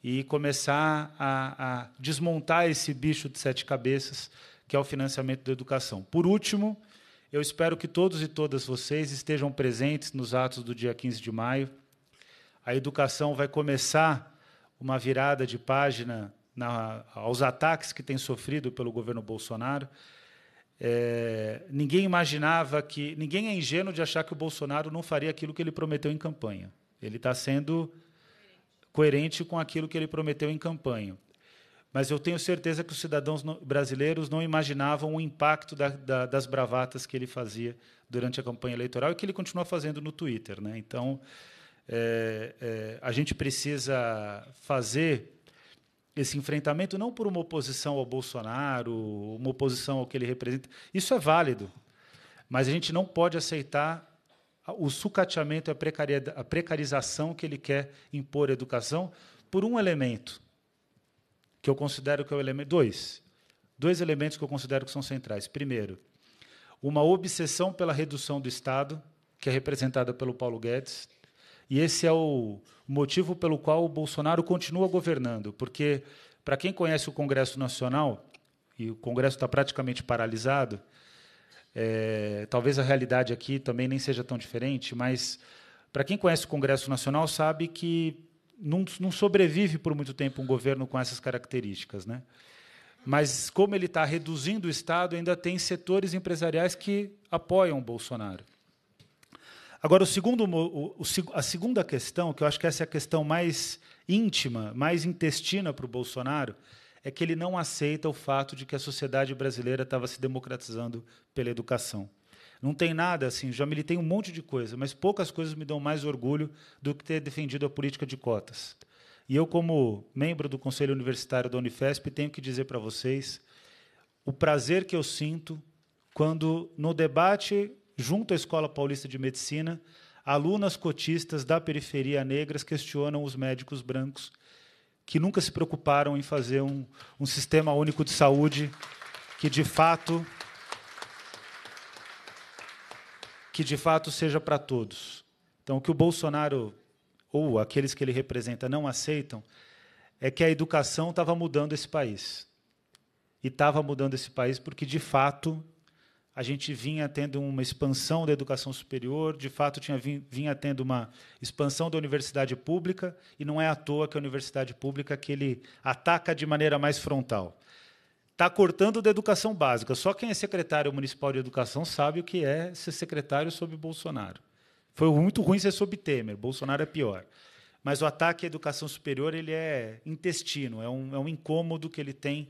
e começar a, a desmontar esse bicho de sete cabeças que é o financiamento da educação. Por último, eu espero que todos e todas vocês estejam presentes nos atos do dia 15 de maio. A educação vai começar uma virada de página na, aos ataques que tem sofrido pelo governo Bolsonaro. É, ninguém imaginava que. Ninguém é ingênuo de achar que o Bolsonaro não faria aquilo que ele prometeu em campanha. Ele está sendo coerente com aquilo que ele prometeu em campanha mas eu tenho certeza que os cidadãos brasileiros não imaginavam o impacto da, da, das bravatas que ele fazia durante a campanha eleitoral e que ele continua fazendo no Twitter. Né? Então, é, é, a gente precisa fazer esse enfrentamento não por uma oposição ao Bolsonaro, uma oposição ao que ele representa. Isso é válido, mas a gente não pode aceitar o sucateamento, e a precarização que ele quer impor à educação por um elemento que eu considero que é o elemento. Dois. Dois elementos que eu considero que são centrais. Primeiro, uma obsessão pela redução do Estado, que é representada pelo Paulo Guedes. E esse é o motivo pelo qual o Bolsonaro continua governando, porque, para quem conhece o Congresso Nacional, e o Congresso está praticamente paralisado, é, talvez a realidade aqui também nem seja tão diferente, mas para quem conhece o Congresso Nacional sabe que não, não sobrevive por muito tempo um governo com essas características, né? Mas como ele está reduzindo o Estado, ainda tem setores empresariais que apoiam o Bolsonaro. Agora, o segundo, o, o, a segunda questão, que eu acho que essa é a questão mais íntima, mais intestina para o Bolsonaro, é que ele não aceita o fato de que a sociedade brasileira estava se democratizando pela educação. Não tem nada assim, já militei um monte de coisa, mas poucas coisas me dão mais orgulho do que ter defendido a política de cotas. E eu, como membro do Conselho Universitário da Unifesp, tenho que dizer para vocês o prazer que eu sinto quando, no debate junto à Escola Paulista de Medicina, alunas cotistas da periferia negras questionam os médicos brancos que nunca se preocuparam em fazer um, um sistema único de saúde que, de fato, que de fato seja para todos. Então, o que o Bolsonaro ou aqueles que ele representa não aceitam é que a educação estava mudando esse país. E estava mudando esse país porque, de fato, a gente vinha tendo uma expansão da educação superior, de fato, tinha, vinha tendo uma expansão da universidade pública, e não é à toa que a universidade pública que ele ataca de maneira mais frontal está cortando da educação básica. Só quem é secretário municipal de educação sabe o que é ser secretário sob Bolsonaro. Foi muito ruim ser sob Temer, Bolsonaro é pior. Mas o ataque à educação superior ele é intestino, é um, é um incômodo que ele tem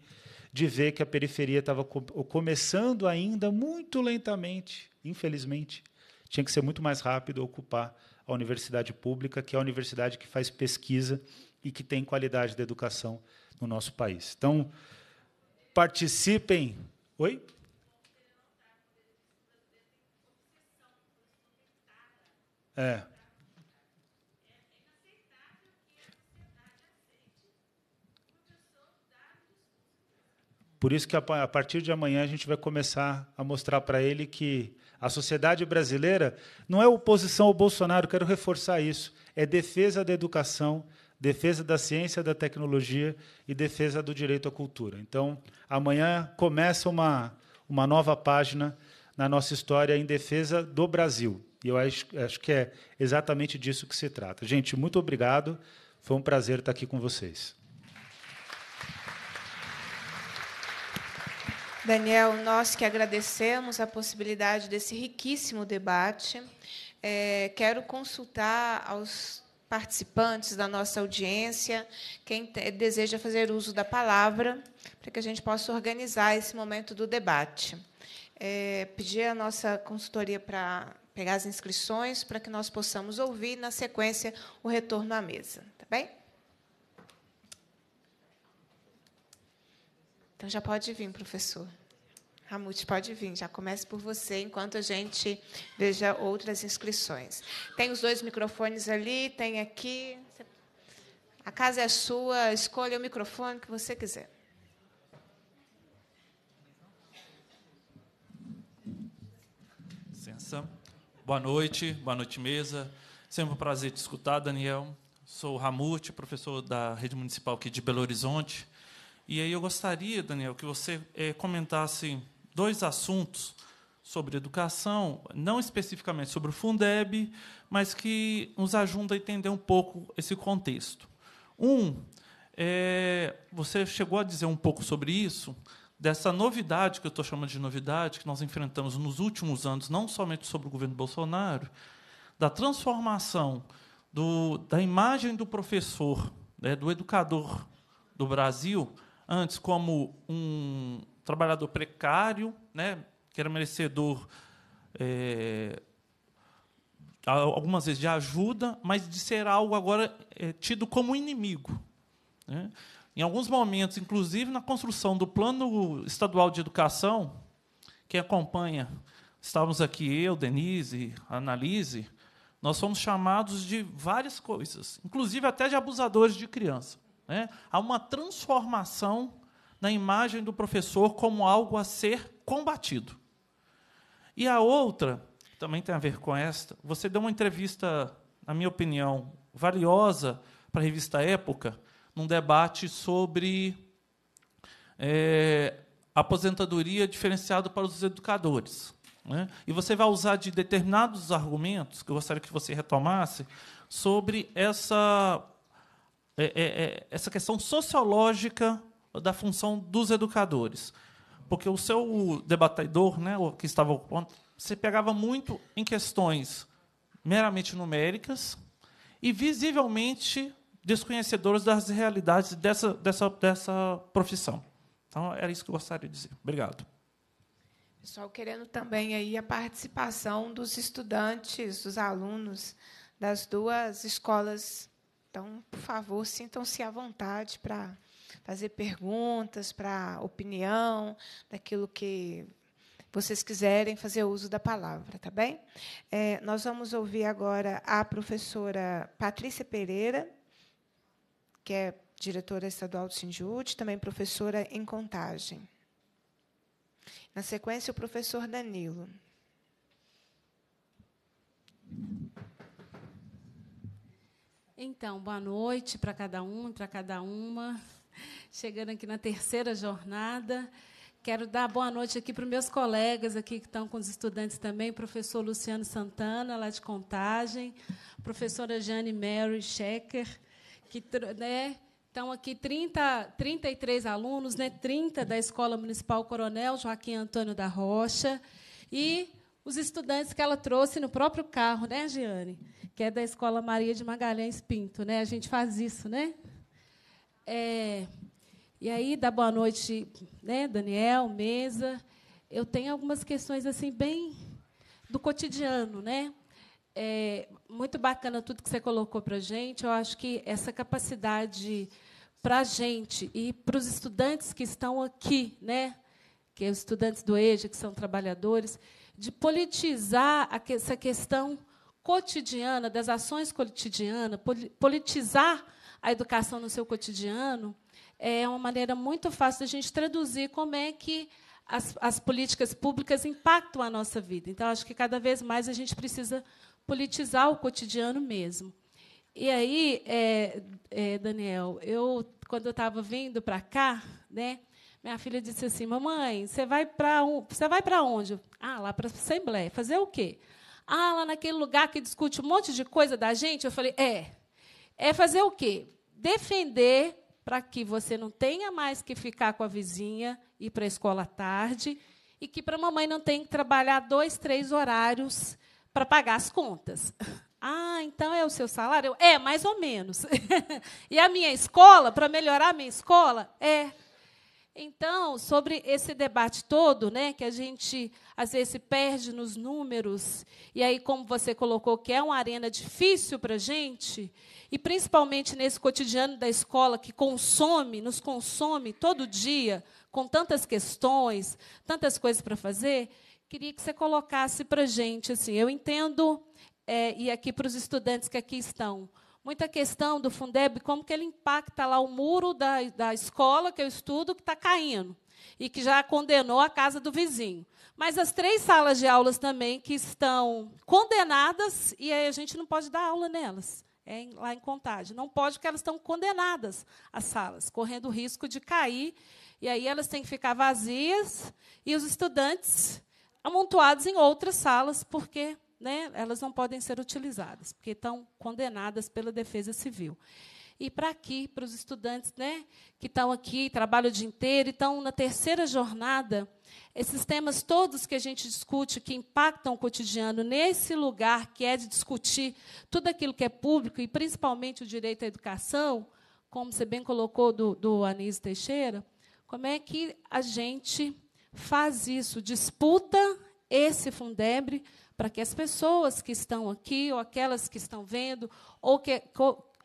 de ver que a periferia estava co começando ainda muito lentamente, infelizmente. Tinha que ser muito mais rápido ocupar a universidade pública, que é a universidade que faz pesquisa e que tem qualidade da educação no nosso país. Então, participem. Oi? É. Por isso que a partir de amanhã a gente vai começar a mostrar para ele que a sociedade brasileira não é oposição ao Bolsonaro, quero reforçar isso, é defesa da educação, defesa da ciência, da tecnologia e defesa do direito à cultura. Então, amanhã começa uma, uma nova página na nossa história em defesa do Brasil. E eu acho, acho que é exatamente disso que se trata. Gente, muito obrigado. Foi um prazer estar aqui com vocês. Daniel, nós que agradecemos a possibilidade desse riquíssimo debate. É, quero consultar aos participantes da nossa audiência, quem deseja fazer uso da palavra, para que a gente possa organizar esse momento do debate. É, pedir a nossa consultoria para pegar as inscrições, para que nós possamos ouvir, na sequência, o retorno à mesa. Tá bem? Então já pode vir, professor. Ramute, pode vir, já comece por você, enquanto a gente veja outras inscrições. Tem os dois microfones ali, tem aqui. A casa é sua, escolha o microfone que você quiser. Licença. Boa noite, boa noite, mesa. Sempre um prazer te escutar, Daniel. Sou Ramute, professor da Rede Municipal aqui de Belo Horizonte. E aí eu gostaria, Daniel, que você é, comentasse dois assuntos sobre educação, não especificamente sobre o Fundeb, mas que nos ajudam a entender um pouco esse contexto. Um, é, você chegou a dizer um pouco sobre isso, dessa novidade que eu estou chamando de novidade, que nós enfrentamos nos últimos anos, não somente sobre o governo Bolsonaro, da transformação do, da imagem do professor, né, do educador do Brasil, antes como um, trabalhador precário, né, que era merecedor é, algumas vezes de ajuda, mas de ser algo agora é, tido como inimigo. Né? Em alguns momentos, inclusive na construção do Plano Estadual de Educação, quem acompanha, estávamos aqui eu, Denise, Analise, nós fomos chamados de várias coisas, inclusive até de abusadores de criança. Né? Há uma transformação na imagem do professor como algo a ser combatido. E a outra, também tem a ver com esta, você deu uma entrevista, na minha opinião, valiosa para a revista Época, num debate sobre é, aposentadoria diferenciada para os educadores. Né? E você vai usar de determinados argumentos, que eu gostaria que você retomasse, sobre essa, é, é, é essa questão sociológica da função dos educadores. Porque o seu debatedor, né, o que estava ocupando, se pegava muito em questões meramente numéricas e visivelmente desconhecedoras das realidades dessa, dessa, dessa profissão. Então, era isso que eu gostaria de dizer. Obrigado. Pessoal, querendo também aí a participação dos estudantes, dos alunos das duas escolas. Então, por favor, sintam-se à vontade para fazer perguntas para opinião, daquilo que vocês quiserem fazer uso da palavra, tá bem? É, nós vamos ouvir agora a professora Patrícia Pereira, que é diretora estadual do Sindiúde, também professora em contagem. Na sequência, o professor Danilo. Então, boa noite para cada um, para cada uma. Chegando aqui na terceira jornada, quero dar boa noite aqui para os meus colegas aqui que estão com os estudantes também, professor Luciano Santana, lá de Contagem, professora Jane Mary Schecker, que né, estão aqui 30, 33 alunos, né, 30 da Escola Municipal Coronel Joaquim Antônio da Rocha, e os estudantes que ela trouxe no próprio carro, né, Giane? Que é da Escola Maria de Magalhães Pinto, né? A gente faz isso, né? É, e aí, dá boa noite, né, Daniel, mesa. Eu tenho algumas questões assim bem do cotidiano, né? É muito bacana tudo que você colocou para a gente. Eu acho que essa capacidade para a gente e para os estudantes que estão aqui, né, que é os estudantes do EJA, que são trabalhadores, de politizar essa questão cotidiana, das ações cotidianas, politizar a educação no seu cotidiano, é uma maneira muito fácil da gente traduzir como é que as, as políticas públicas impactam a nossa vida. Então, acho que cada vez mais a gente precisa politizar o cotidiano mesmo. E aí, é, é, Daniel, eu quando eu estava vindo para cá, né, minha filha disse assim, mamãe, você vai para um, você vai para onde? Ah, lá para a assembleia. Fazer o quê? Ah, lá naquele lugar que discute um monte de coisa da gente. Eu falei, é é fazer o quê? Defender para que você não tenha mais que ficar com a vizinha e para a escola tarde e que para a mamãe não tenha que trabalhar dois, três horários para pagar as contas. (laughs) Ah, então é o seu salário? é, mais ou menos. (laughs) e a minha escola, para melhorar a minha escola? É. Então, sobre esse debate todo, né, que a gente às vezes se perde nos números, e aí, como você colocou, que é uma arena difícil para a gente, e principalmente nesse cotidiano da escola que consome, nos consome todo dia, com tantas questões, tantas coisas para fazer, queria que você colocasse para a gente, assim, eu entendo, é, e aqui para os estudantes que aqui estão, muita questão do Fundeb, como que ele impacta lá o muro da, da escola que eu estudo, que está caindo e que já condenou a casa do vizinho. Mas as três salas de aulas também que estão condenadas, e aí a gente não pode dar aula nelas, é em, lá em contagem. Não pode, porque elas estão condenadas, as salas, correndo o risco de cair, e aí elas têm que ficar vazias, e os estudantes amontoados em outras salas, porque né, elas não podem ser utilizadas, porque estão condenadas pela Defesa Civil. E para aqui, para os estudantes né, que estão aqui, trabalham o dia inteiro, estão na terceira jornada, esses temas todos que a gente discute, que impactam o cotidiano, nesse lugar que é de discutir tudo aquilo que é público, e principalmente o direito à educação, como você bem colocou do, do Anísio Teixeira, como é que a gente faz isso, disputa esse fundebre? para que as pessoas que estão aqui, ou aquelas que estão vendo, ou que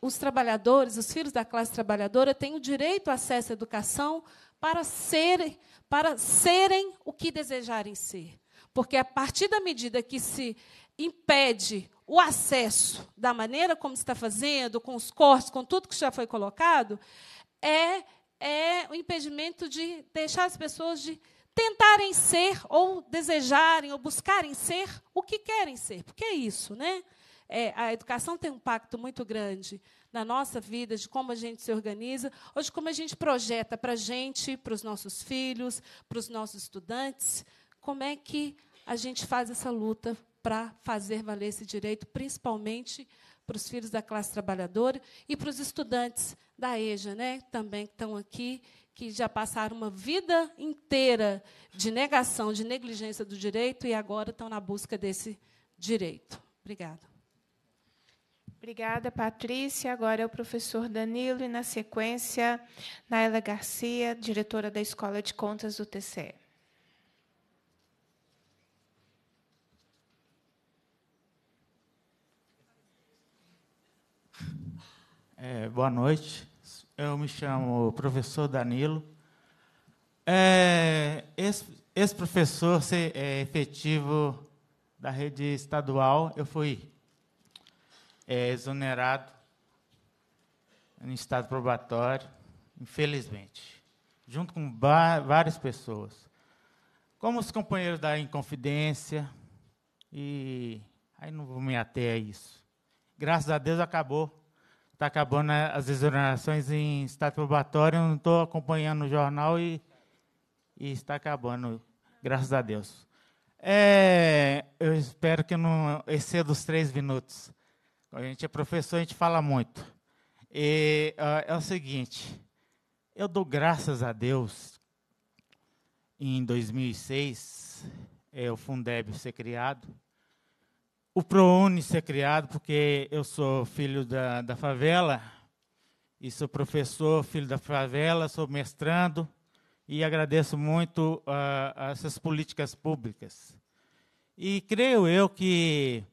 os trabalhadores, os filhos da classe trabalhadora, tenham direito ao acesso à educação para, serem, para serem o que desejarem ser. Porque a partir da medida que se impede o acesso da maneira como está fazendo, com os cortes, com tudo que já foi colocado, é, é o impedimento de deixar as pessoas de tentarem ser ou desejarem ou buscarem ser o que querem ser, porque é isso, né? É, a educação tem um impacto muito grande na nossa vida, de como a gente se organiza, ou de como a gente projeta para a gente, para os nossos filhos, para os nossos estudantes, como é que a gente faz essa luta para fazer valer esse direito, principalmente para os filhos da classe trabalhadora e para os estudantes da EJA, né, também que estão aqui que já passaram uma vida inteira de negação, de negligência do direito e agora estão na busca desse direito. Obrigada. Obrigada, Patrícia. Agora é o professor Danilo e, na sequência, Naila Garcia, diretora da Escola de Contas do TCE. É, boa noite. Eu me chamo professor Danilo. É, esse, esse, professor é efetivo da rede estadual, eu fui é, exonerado em estado probatório, infelizmente, junto com várias pessoas, como os companheiros da Inconfidência, e aí não vou me ater a isso. Graças a Deus acabou Está acabando né, as exonerações em estado probatório, não estou acompanhando o jornal e, e, está acabando, graças a Deus. É, eu espero que não exceda os três minutos. A gente é professor, a gente fala muito. E, é o seguinte, eu dou graças a Deus, em 2006, é, o Fundeb ser criado, o ProUni é criado porque eu sou filho da, da favela, e sou professor, filho da favela, sou mestrando, e agradeço muito uh, essas políticas públicas. E creio eu que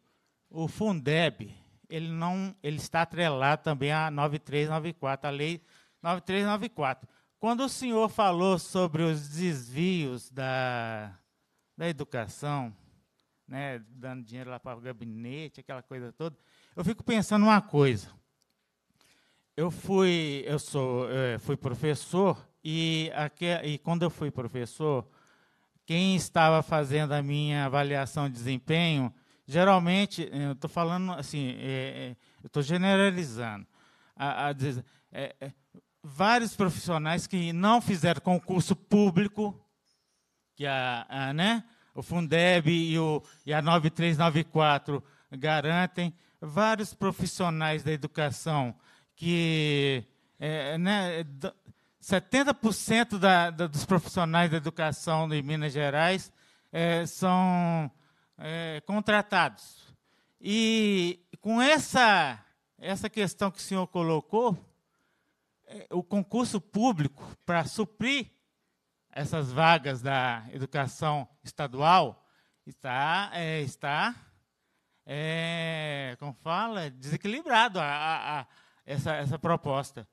o Fundeb, ele não, ele está atrelado também à 9394, a lei 9394. Quando o senhor falou sobre os desvios da, da educação, né, dando dinheiro lá para o gabinete, aquela coisa toda. Eu fico pensando uma coisa. Eu fui, eu sou, eu é, fui professor e, aqui, e quando eu fui professor, quem estava fazendo a minha avaliação de desempenho, geralmente, eu estou falando assim, é, é, eu estou generalizando, a, a, é, é, vários profissionais que não fizeram concurso público, que a, a né, o Fundeb e, o, e a 9394 garantem, vários profissionais da educação que é, é né, 70% da, da, dos profissionais da educação em Minas Gerais é, são é, contratados. E com essa, essa questão que o senhor colocou, é, o concurso público para suprir essas vagas da educação estadual está, é, está é, como fala, desequilibrado a, a, a essa, essa proposta.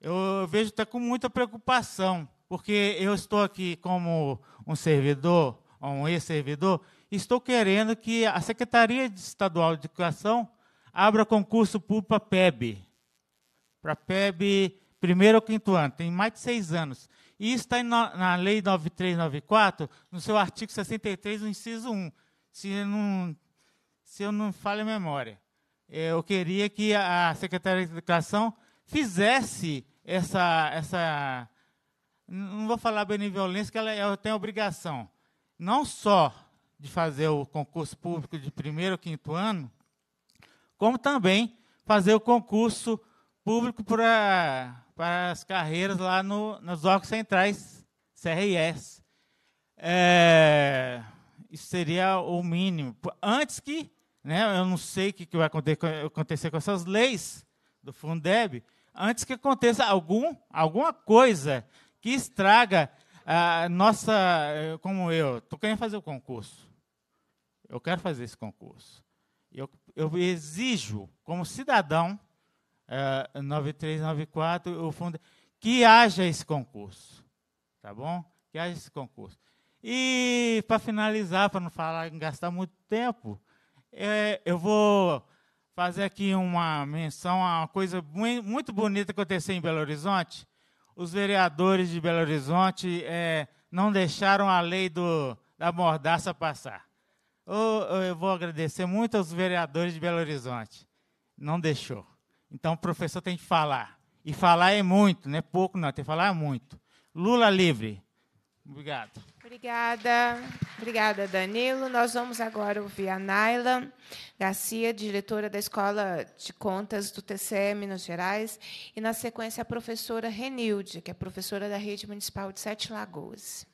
Eu vejo até com muita preocupação, porque eu estou aqui como um servidor, um ex-servidor, e estou querendo que a Secretaria Estadual de Educação abra concurso público para PEB, para a PEB primeiro ou quinto ano, tem mais de seis anos. E isso está na Lei 9394, no seu artigo 63, no inciso 1. Se eu não, se eu não falho a memória. É, eu queria que a Secretaria de Educação fizesse essa. essa não vou falar benevolência, que ela, é, ela tem a obrigação, não só de fazer o concurso público de primeiro ou quinto ano, como também fazer o concurso público para para as carreiras lá no, nos órgãos centrais, CRS. É, isso seria o mínimo. Antes que, né, eu não sei o que vai acontecer com essas leis do Fundeb, antes que aconteça algum, alguma coisa que estraga a nossa. Como eu, estou querendo fazer o concurso. Eu quero fazer esse concurso. Eu, eu exijo, como cidadão, 9394, é, o fundo, que haja esse concurso, tá bom? Que haja esse concurso. E para finalizar, para não falar em gastar muito tempo, é, eu vou fazer aqui uma menção a uma coisa muito bonita que aconteceu em Belo Horizonte. Os vereadores de Belo Horizonte é, não deixaram a lei do, da mordaça passar. Eu, eu vou agradecer muito aos vereadores de Belo Horizonte. Não deixou. Então o professor tem que falar. E falar é muito, não é pouco, não, tem que falar muito. Lula livre. Obrigado. Obrigada. Obrigada, Danilo. Nós vamos agora ouvir a Naila Garcia, diretora da Escola de Contas do TCE Minas Gerais, e, na sequência, a professora Renilde, que é professora da Rede Municipal de Sete Lagoas.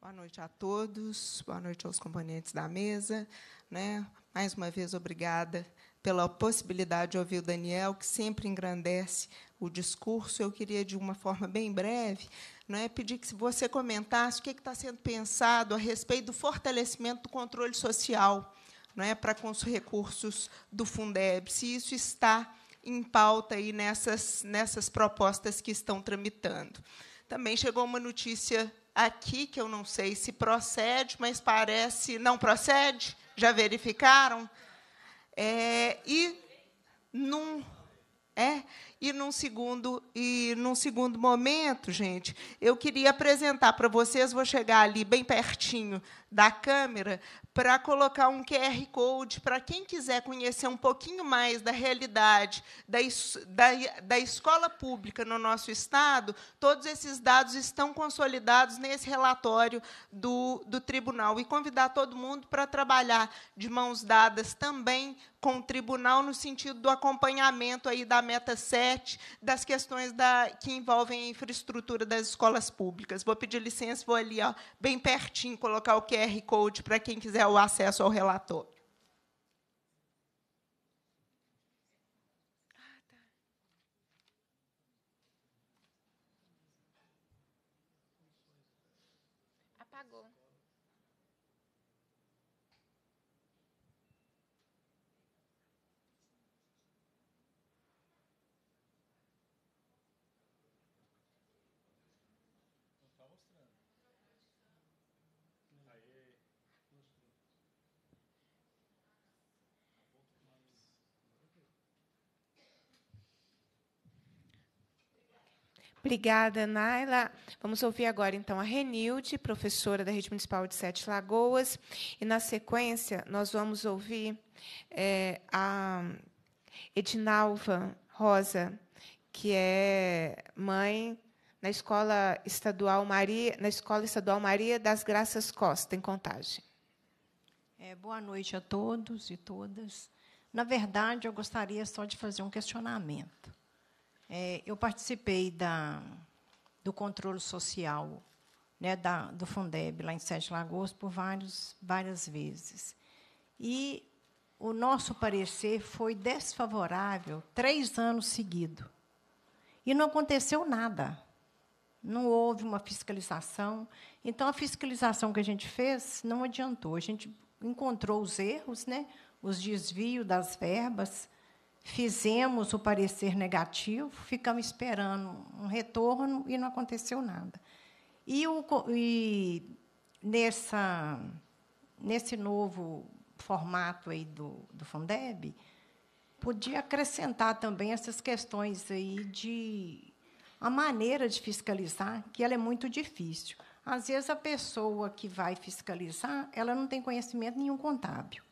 Boa noite a todos, boa noite aos componentes da mesa. Né? Mais uma vez, obrigada pela possibilidade de ouvir o Daniel, que sempre engrandece o discurso. Eu queria, de uma forma bem breve, não é pedir que você comentasse o é que está sendo pensado a respeito do fortalecimento do controle social não é, para com os recursos do Fundeb, se isso está em pauta aí nessas, nessas propostas que estão tramitando. Também chegou uma notícia aqui que eu não sei se procede, mas parece não procede. Já verificaram? É, e num. É, e num segundo e num segundo momento, gente, eu queria apresentar para vocês, vou chegar ali bem pertinho da câmera para colocar um QR Code para quem quiser conhecer um pouquinho mais da realidade da, da, da escola pública no nosso estado. Todos esses dados estão consolidados nesse relatório do, do tribunal e convidar todo mundo para trabalhar de mãos dadas também com o tribunal no sentido do acompanhamento aí da meta 7 das questões da, que envolvem a infraestrutura das escolas públicas. Vou pedir licença, vou ali, ó, bem pertinho, colocar o QR Code para quem quiser o acesso ao relatório. Obrigada, Naila. Vamos ouvir agora, então, a Renilde, professora da Rede Municipal de Sete Lagoas. E, na sequência, nós vamos ouvir é, a Edinalva Rosa, que é mãe na Escola Estadual Maria, na Escola Estadual Maria das Graças Costa, em Contagem. É, boa noite a todos e todas. Na verdade, eu gostaria só de fazer um questionamento. É, eu participei da, do controle social né, da, do Fundeb, lá em Sete Lagoas, por vários, várias vezes. E o nosso parecer foi desfavorável três anos seguidos. E não aconteceu nada. Não houve uma fiscalização. Então, a fiscalização que a gente fez não adiantou. A gente encontrou os erros, né, os desvios das verbas, fizemos o parecer negativo, ficamos esperando um retorno e não aconteceu nada. E, o, e nessa, nesse novo formato aí do, do Fundeb, podia acrescentar também essas questões aí de a maneira de fiscalizar, que ela é muito difícil. Às vezes a pessoa que vai fiscalizar, ela não tem conhecimento nenhum contábil.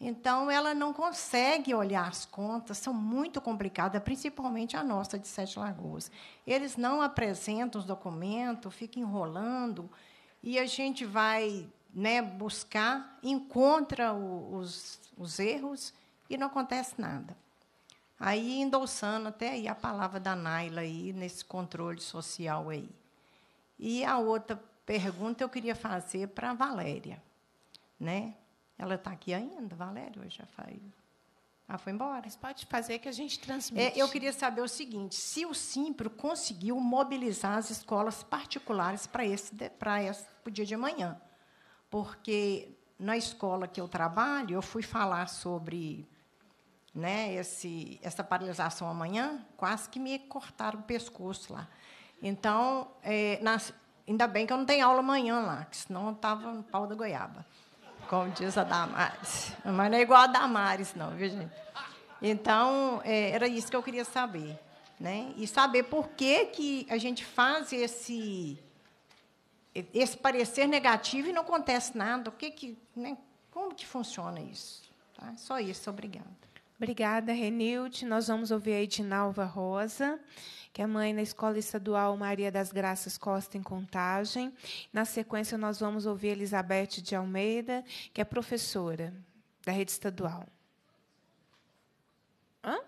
Então, ela não consegue olhar as contas, são muito complicadas, principalmente a nossa de Sete Lagoas. Eles não apresentam os documentos, ficam enrolando, e a gente vai né, buscar, encontra o, os, os erros e não acontece nada. Aí, endossando até aí a palavra da Naila aí, nesse controle social aí. E a outra pergunta eu queria fazer para a Valéria. Né? Ela está aqui ainda, Valéria, já foi. Ah, foi embora? Mas pode fazer que a gente transmita É, eu queria saber o seguinte: se o Simpro conseguiu mobilizar as escolas particulares para esse, para esse dia de amanhã. Porque na escola que eu trabalho, eu fui falar sobre né, esse, essa paralisação amanhã, quase que me cortaram o pescoço lá. Então, é, nas, ainda bem que eu não tenho aula amanhã lá, que senão eu estava no pau da goiaba como diz a Damares. Mas não é igual a Damares, não, viu, gente? Então, é, era isso que eu queria saber. Né? E saber por que, que a gente faz esse, esse parecer negativo e não acontece nada. O que que, né? Como que funciona isso? Tá? Só isso, obrigada. Obrigada, Renilde. Nós vamos ouvir a Edinalva Rosa que é mãe na Escola Estadual Maria das Graças Costa, em Contagem. Na sequência, nós vamos ouvir Elizabeth de Almeida, que é professora da rede estadual. Hã?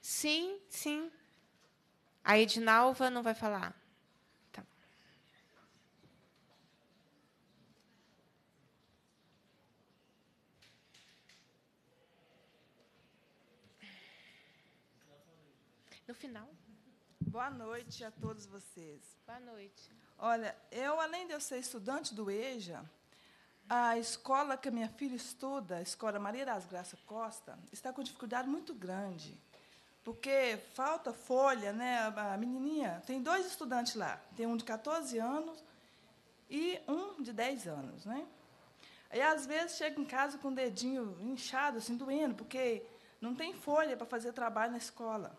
Sim, sim. A Edinalva não vai falar. Boa noite a todos vocês. Boa noite. Olha, eu, além de eu ser estudante do EJA, a escola que a minha filha estuda, a Escola Maria das Graças Costa, está com dificuldade muito grande, porque falta folha, né? A menininha tem dois estudantes lá, tem um de 14 anos e um de 10 anos, né? E às vezes chega em casa com o dedinho inchado, assim, doendo, porque não tem folha para fazer trabalho na escola.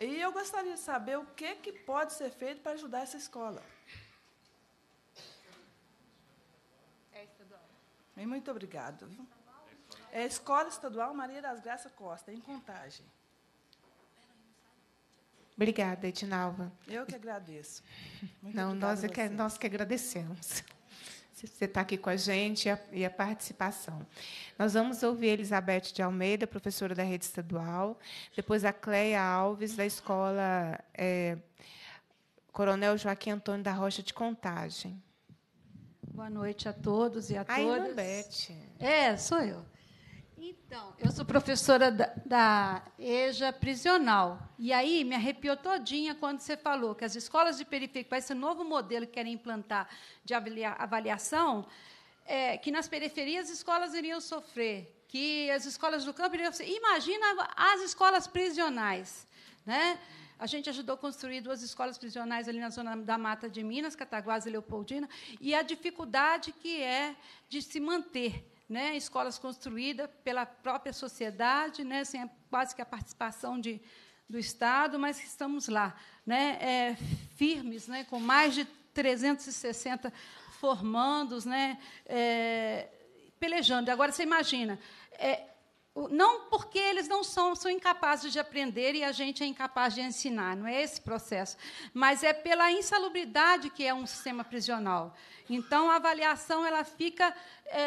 E eu gostaria de saber o que, que pode ser feito para ajudar essa escola. É estadual. muito obrigado. É Escola Estadual Maria das Graças Costa, em Contagem. Obrigada, Edinalva. Eu que agradeço. Muito Não, nós é que, é, nós que agradecemos você estar tá aqui com a gente e a, e a participação. Nós vamos ouvir Elizabeth de Almeida, professora da rede estadual, depois a Cleia Alves, da escola é, Coronel Joaquim Antônio da Rocha de Contagem. Boa noite a todos e a Ai, todas. Elizabeth. É, sou eu. Então, eu sou professora da, da, EJA prisional. E aí me arrepiou todinha quando você falou que as escolas de periferia, com esse novo modelo que querem implantar de avaliação, é, que nas periferias as escolas iriam sofrer, que as escolas do campo iriam sofrer. Imagina as escolas prisionais. Né? A gente ajudou a construir duas escolas prisionais ali na zona da Mata de Minas, Cataguases, e Leopoldina, e a dificuldade que é de se manter né, escolas construídas pela própria sociedade, né, sem a, quase que a participação de, do Estado, mas estamos lá, né, é, firmes, né, com mais de 360 formandos, né, é, pelejando. Agora, você imagina, é, não porque eles não são, são incapazes de aprender e a gente é incapaz de ensinar, não é esse processo, mas é pela insalubridade que é um sistema prisional. Então, a avaliação ela fica é,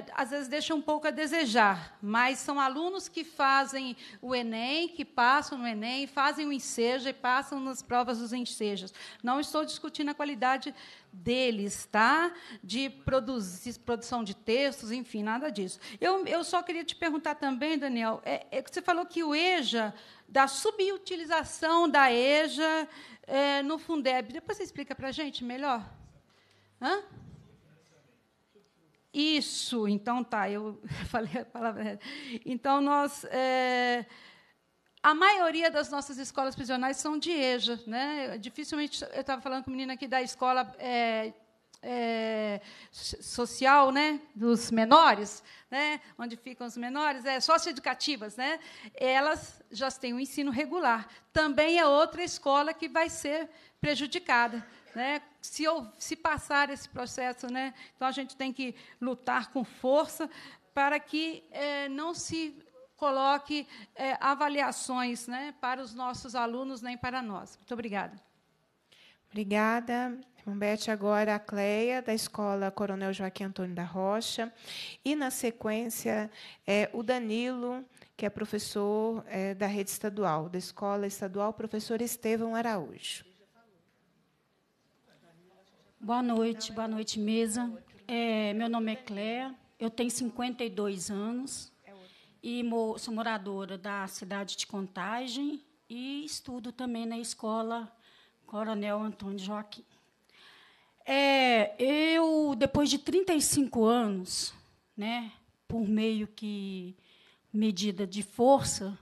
é, às vezes deixa um pouco a desejar, mas são alunos que fazem o Enem, que passam no Enem, fazem o Enseja e passam nas provas dos ensejos. Não estou discutindo a qualidade deles, tá? De produzir, produção de textos, enfim, nada disso. Eu, eu só queria te perguntar também, Daniel, é, é, você falou que o EJA, da subutilização da EJA é, no Fundeb. Depois você explica para a gente melhor. Hã? Isso, então tá, eu (laughs) falei a palavra. Então, nós. É, a maioria das nossas escolas prisionais são de EJA. Né? Dificilmente, eu estava falando com o menino aqui da escola é, é, social né? dos menores, né? onde ficam os menores, é, socioeducativas, né? elas já têm o um ensino regular. Também é outra escola que vai ser prejudicada né, se, se passar esse processo. Né, então, a gente tem que lutar com força para que é, não se coloque é, avaliações né, para os nossos alunos nem para nós. Muito obrigada. Obrigada. Humbete, agora a Cleia, da Escola Coronel Joaquim Antônio da Rocha. E, na sequência, é, o Danilo, que é professor é, da rede estadual, da Escola Estadual Professor Estevão Araújo. Boa noite, boa noite, mesa. É, meu nome é Cléa, eu tenho 52 anos e sou moradora da cidade de Contagem e estudo também na escola Coronel Antônio Joaquim. É, eu, depois de 35 anos, né, por meio que medida de força,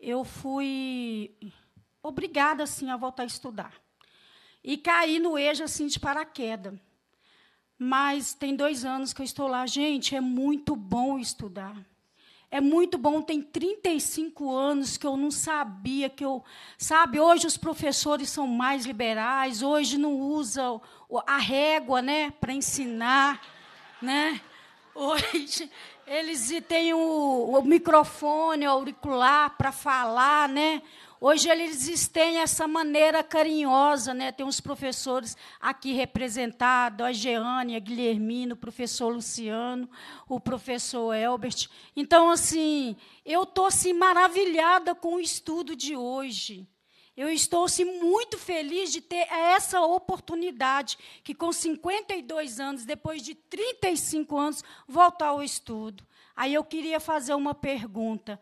eu fui obrigada assim a voltar a estudar e caí no eixo assim de paraquedas. Mas tem dois anos que eu estou lá. Gente, é muito bom estudar. É muito bom, tem 35 anos que eu não sabia que eu, sabe, hoje os professores são mais liberais, hoje não usam a régua, né, para ensinar, né? Hoje eles têm o, o microfone o auricular para falar, né? Hoje eles têm essa maneira carinhosa, né? Tem uns professores aqui representados, a Geane, a Guilhermina, o professor Luciano, o professor Elbert. Então, assim, eu estou assim, maravilhada com o estudo de hoje. Eu estou assim, muito feliz de ter essa oportunidade, que com 52 anos, depois de 35 anos, voltar ao estudo. Aí eu queria fazer uma pergunta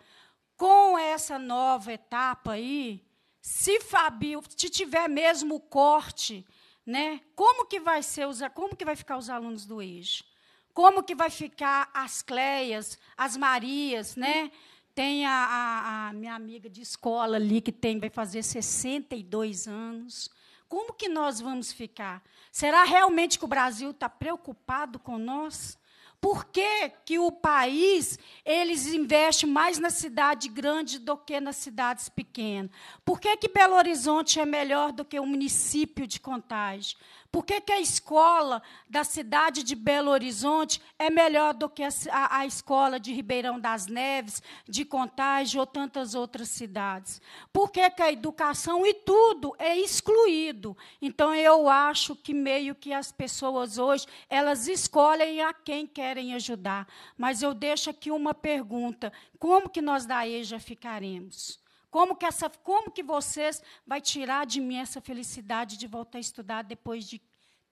com essa nova etapa aí, se Fabio se tiver mesmo corte, né? Como que vai ser os, como que vai ficar os alunos do EJA? Como que vai ficar as Cleias, as Marias, né? Tem a, a, a minha amiga de escola ali que tem vai fazer 62 anos. Como que nós vamos ficar? Será realmente que o Brasil está preocupado com nós? Por que, que o país eles investe mais na cidade grande do que nas cidades pequenas? Por que, que Belo Horizonte é melhor do que o município de Contagem? Por que, que a escola da cidade de Belo Horizonte é melhor do que a, a, a escola de Ribeirão das Neves, de Contagem ou tantas outras cidades? Por que, que a educação e tudo é excluído? Então, eu acho que meio que as pessoas hoje, elas escolhem a quem querem ajudar. Mas eu deixo aqui uma pergunta. Como que nós da EJA ficaremos? Como que, essa, como que vocês vai tirar de mim essa felicidade de voltar a estudar depois de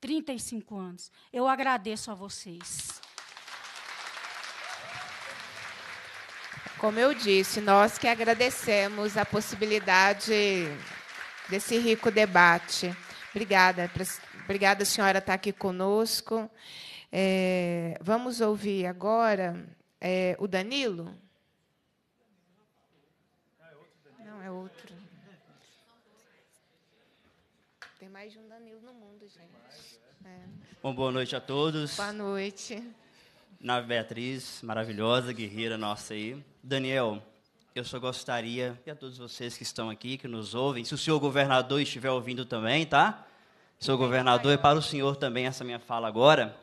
35 anos? Eu agradeço a vocês. Como eu disse, nós que agradecemos a possibilidade desse rico debate. Obrigada, obrigada senhora estar tá aqui conosco. É, vamos ouvir agora é, o Danilo. outro. Tem mais de um Danilo no mundo, gente. É. Bom, boa noite a todos. Boa noite. Nave Beatriz, maravilhosa, guerreira nossa aí. Daniel, eu só gostaria, e a todos vocês que estão aqui, que nos ouvem, se o senhor governador estiver ouvindo também, tá? Senhor governador, é para o senhor também essa minha fala agora.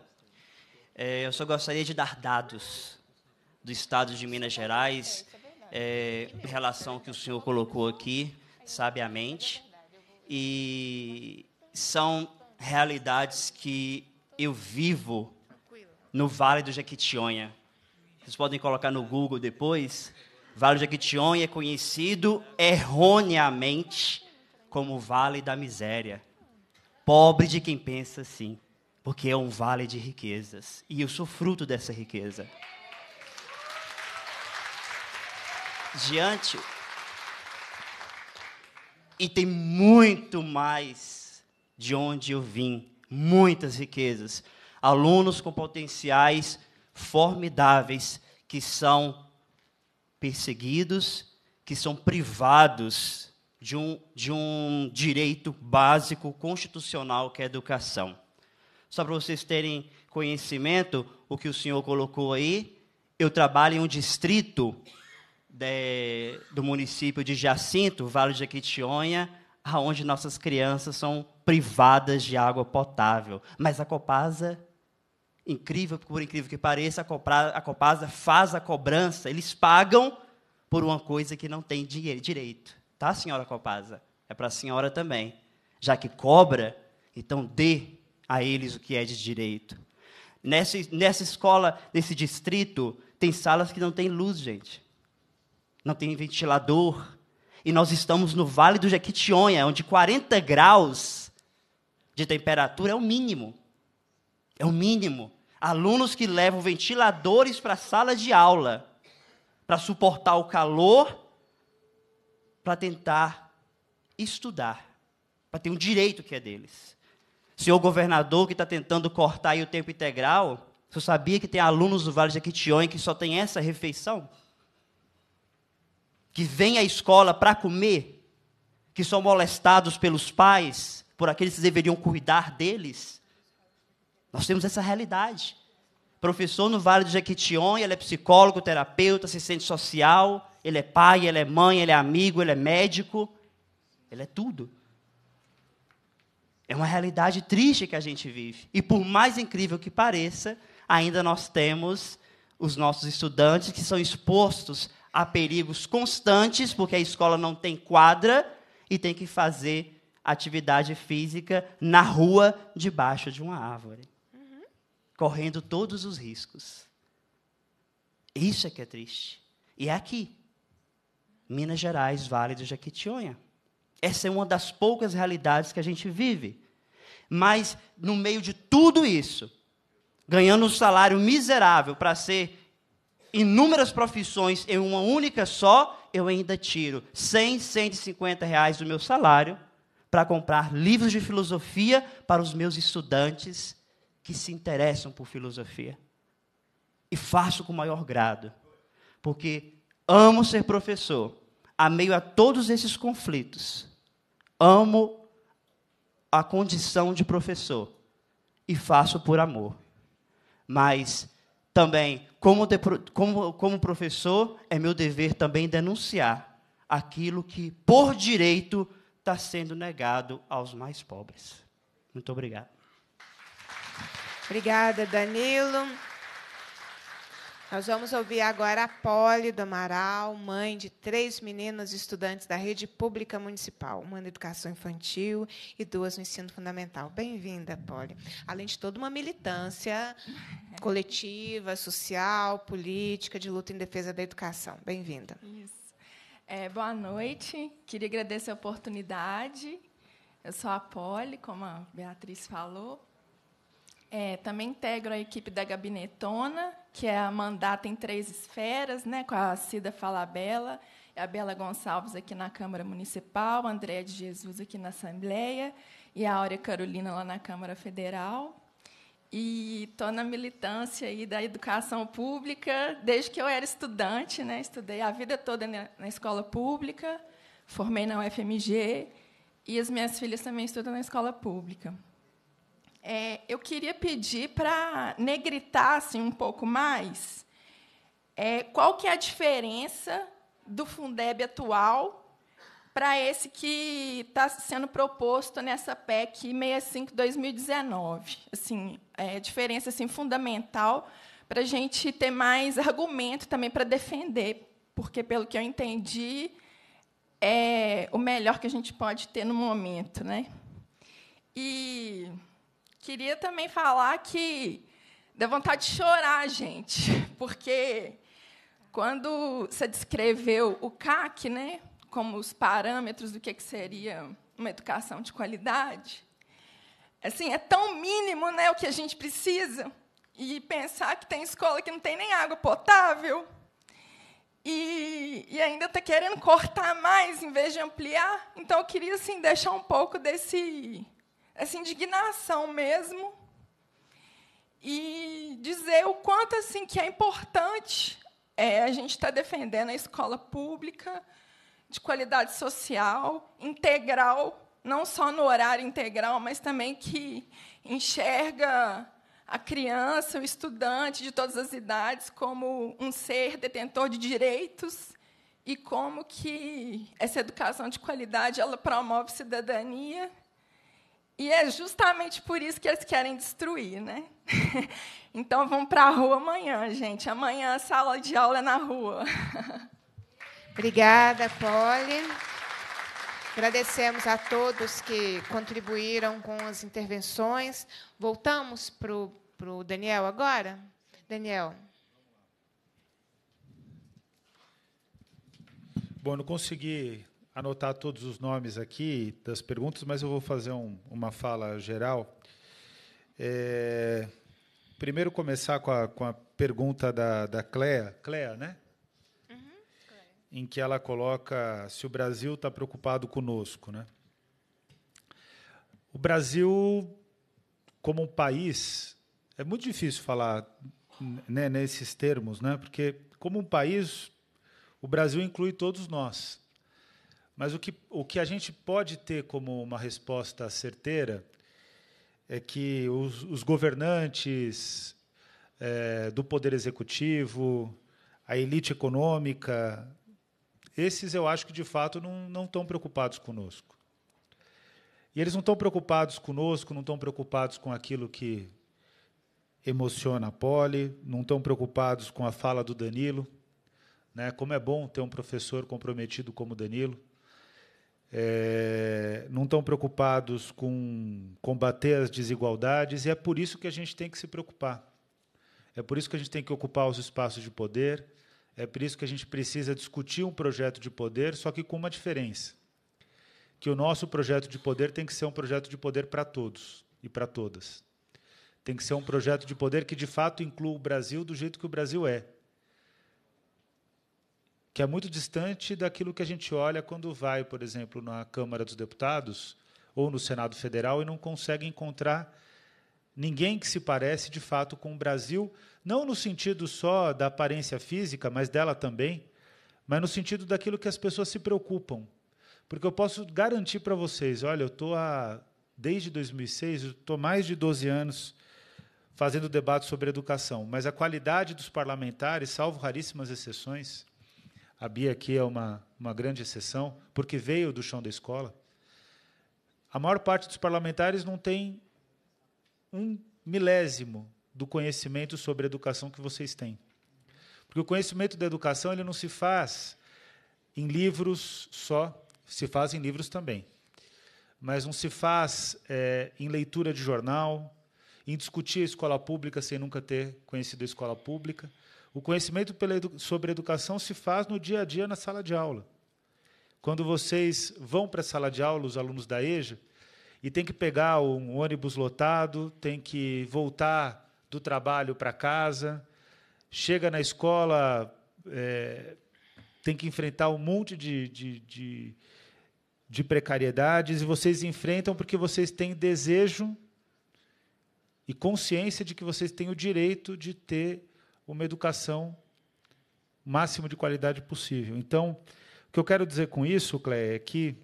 É, eu só gostaria de dar dados do estado de Minas Gerais é, em relação ao que o senhor colocou aqui, sabiamente. E são realidades que eu vivo no Vale do Jequitinhonha. Vocês podem colocar no Google depois. Vale do Jequitinhonha é conhecido erroneamente como Vale da Miséria. Pobre de quem pensa assim, porque é um vale de riquezas. E eu sou fruto dessa riqueza. diante. E tem muito mais de onde eu vim, muitas riquezas. Alunos com potenciais formidáveis que são perseguidos, que são privados de um, de um direito básico constitucional que é a educação. Só para vocês terem conhecimento, o que o senhor colocou aí, eu trabalho em um distrito de, do município de Jacinto, Vale de Jequitinhonha, aonde nossas crianças são privadas de água potável. Mas a Copasa, incrível por incrível que pareça, a Copasa, a Copasa faz a cobrança, eles pagam por uma coisa que não tem dinheiro, direito. Tá, senhora Copasa? É para a senhora também. Já que cobra, então dê a eles o que é de direito. Nessa, nessa escola, nesse distrito, tem salas que não tem luz, gente não tem ventilador. E nós estamos no Vale do Jequitinhonha, onde 40 graus de temperatura é o mínimo. É o mínimo. Alunos que levam ventiladores para a sala de aula para suportar o calor, para tentar estudar, para ter um direito que é deles. Senhor governador que está tentando cortar o tempo integral, você sabia que tem alunos do Vale de Jequitinhonha que só tem essa refeição? que vêm à escola para comer, que são molestados pelos pais, por aqueles que deveriam cuidar deles. Nós temos essa realidade. Professor no Vale do Jequitinhonha, ele é psicólogo, terapeuta, assistente social, ele é pai, ele é mãe, ele é amigo, ele é médico, ele é tudo. É uma realidade triste que a gente vive. E por mais incrível que pareça, ainda nós temos os nossos estudantes que são expostos Há perigos constantes, porque a escola não tem quadra e tem que fazer atividade física na rua, debaixo de uma árvore, uhum. correndo todos os riscos. Isso é que é triste. E é aqui, Minas Gerais, Vale do Jequitinhonha. Essa é uma das poucas realidades que a gente vive. Mas, no meio de tudo isso, ganhando um salário miserável para ser inúmeras profissões em uma única só, eu ainda tiro 100, 150 reais do meu salário para comprar livros de filosofia para os meus estudantes que se interessam por filosofia. E faço com o maior grado, porque amo ser professor, a meio a todos esses conflitos, amo a condição de professor e faço por amor. Mas também, como, de, como, como professor, é meu dever também denunciar aquilo que, por direito, está sendo negado aos mais pobres. Muito obrigado. Obrigada, Danilo. Nós vamos ouvir agora a Poli do Amaral, mãe de três meninas estudantes da rede pública municipal, uma na educação infantil e duas no ensino fundamental. Bem-vinda, Poli. Além de toda uma militância coletiva, social, política, de luta em defesa da educação. Bem-vinda. Isso. É, boa noite. Queria agradecer a oportunidade. Eu sou a Poli, como a Beatriz falou. É, também integro a equipe da Gabinetona, que é a mandata em três esferas, né, com a Cida Falabella, é a Bela Gonçalves aqui na Câmara Municipal, a Andréa de Jesus aqui na Assembleia e a Áurea Carolina lá na Câmara Federal. E estou na militância aí da educação pública desde que eu era estudante, né? Estudei a vida toda na escola pública, formei na UFMG e as minhas filhas também estudam na escola pública. É, eu queria pedir para negritar assim, um pouco mais é, qual que é a diferença do Fundeb atual para esse que está sendo proposto nessa PEC 65-2019. Assim, é, diferença assim, fundamental para a gente ter mais argumento também para defender, porque, pelo que eu entendi, é o melhor que a gente pode ter no momento. Né? E... Queria também falar que deu vontade de chorar, gente, (laughs) porque quando você descreveu o CAC, né, como os parâmetros do que, seria uma educação de qualidade, assim, é tão mínimo né, o que a gente precisa. E pensar que tem escola que não tem nem água potável e, e ainda está querendo cortar mais em vez de ampliar. Então, eu queria assim, deixar um pouco desse essa indignação mesmo e dizer o quanto assim que é importante é, a gente estar tá defendendo a escola pública de qualidade social, integral, não só no horário integral, mas também que enxerga a criança, o estudante de todas as idades como um ser detentor de direitos e como que essa educação de qualidade ela promove cidadania e é justamente por isso que eles querem destruir, né? (laughs) Então vamos para a rua amanhã, gente. Amanhã a sala de aula é na rua. (laughs) Obrigada, Polly. Agradecemos a todos que contribuíram com as intervenções. Voltamos para o Daniel agora? Daniel. Bom, não consegui anotar todos os nomes aqui das perguntas, mas eu vou fazer um, uma fala geral. É, primeiro começar com a, com a pergunta da, da Clea, Clea, né? Uhum, Em que ela coloca se o Brasil está preocupado conosco, né? O Brasil, como um país, é muito difícil falar né, nesses termos, né? Porque como um país, o Brasil inclui todos nós. Mas o que, o que a gente pode ter como uma resposta certeira é que os, os governantes é, do Poder Executivo, a elite econômica, esses eu acho que de fato não, não estão preocupados conosco. E eles não estão preocupados conosco, não estão preocupados com aquilo que emociona a Poli, não estão preocupados com a fala do Danilo. Né? Como é bom ter um professor comprometido como o Danilo é, não estão preocupados com combater as desigualdades, e é por isso que a gente tem que se preocupar. É por isso que a gente tem que ocupar os espaços de poder, é por isso que a gente precisa discutir um projeto de poder, só que com uma diferença: que o nosso projeto de poder tem que ser um projeto de poder para todos e para todas. Tem que ser um projeto de poder que, de fato, inclua o Brasil do jeito que o Brasil é que é muito distante daquilo que a gente olha quando vai, por exemplo, na Câmara dos Deputados ou no Senado Federal e não consegue encontrar ninguém que se parece de fato com o Brasil, não no sentido só da aparência física, mas dela também, mas no sentido daquilo que as pessoas se preocupam. Porque eu posso garantir para vocês, olha, eu estou há desde 2006, estou mais de 12 anos fazendo debate sobre educação, mas a qualidade dos parlamentares, salvo raríssimas exceções, a Bia aqui é uma, uma grande exceção, porque veio do chão da escola. A maior parte dos parlamentares não tem um milésimo do conhecimento sobre educação que vocês têm. Porque o conhecimento da educação ele não se faz em livros só, se faz em livros também. Mas não se faz é, em leitura de jornal, em discutir a escola pública sem nunca ter conhecido a escola pública. O conhecimento edu sobre educação se faz no dia a dia na sala de aula. Quando vocês vão para a sala de aula, os alunos da EJA, e tem que pegar um ônibus lotado, tem que voltar do trabalho para casa, chega na escola, é, tem que enfrentar um monte de, de, de, de precariedades, e vocês enfrentam porque vocês têm desejo e consciência de que vocês têm o direito de ter uma educação máximo de qualidade possível. Então, o que eu quero dizer com isso, Clé, é que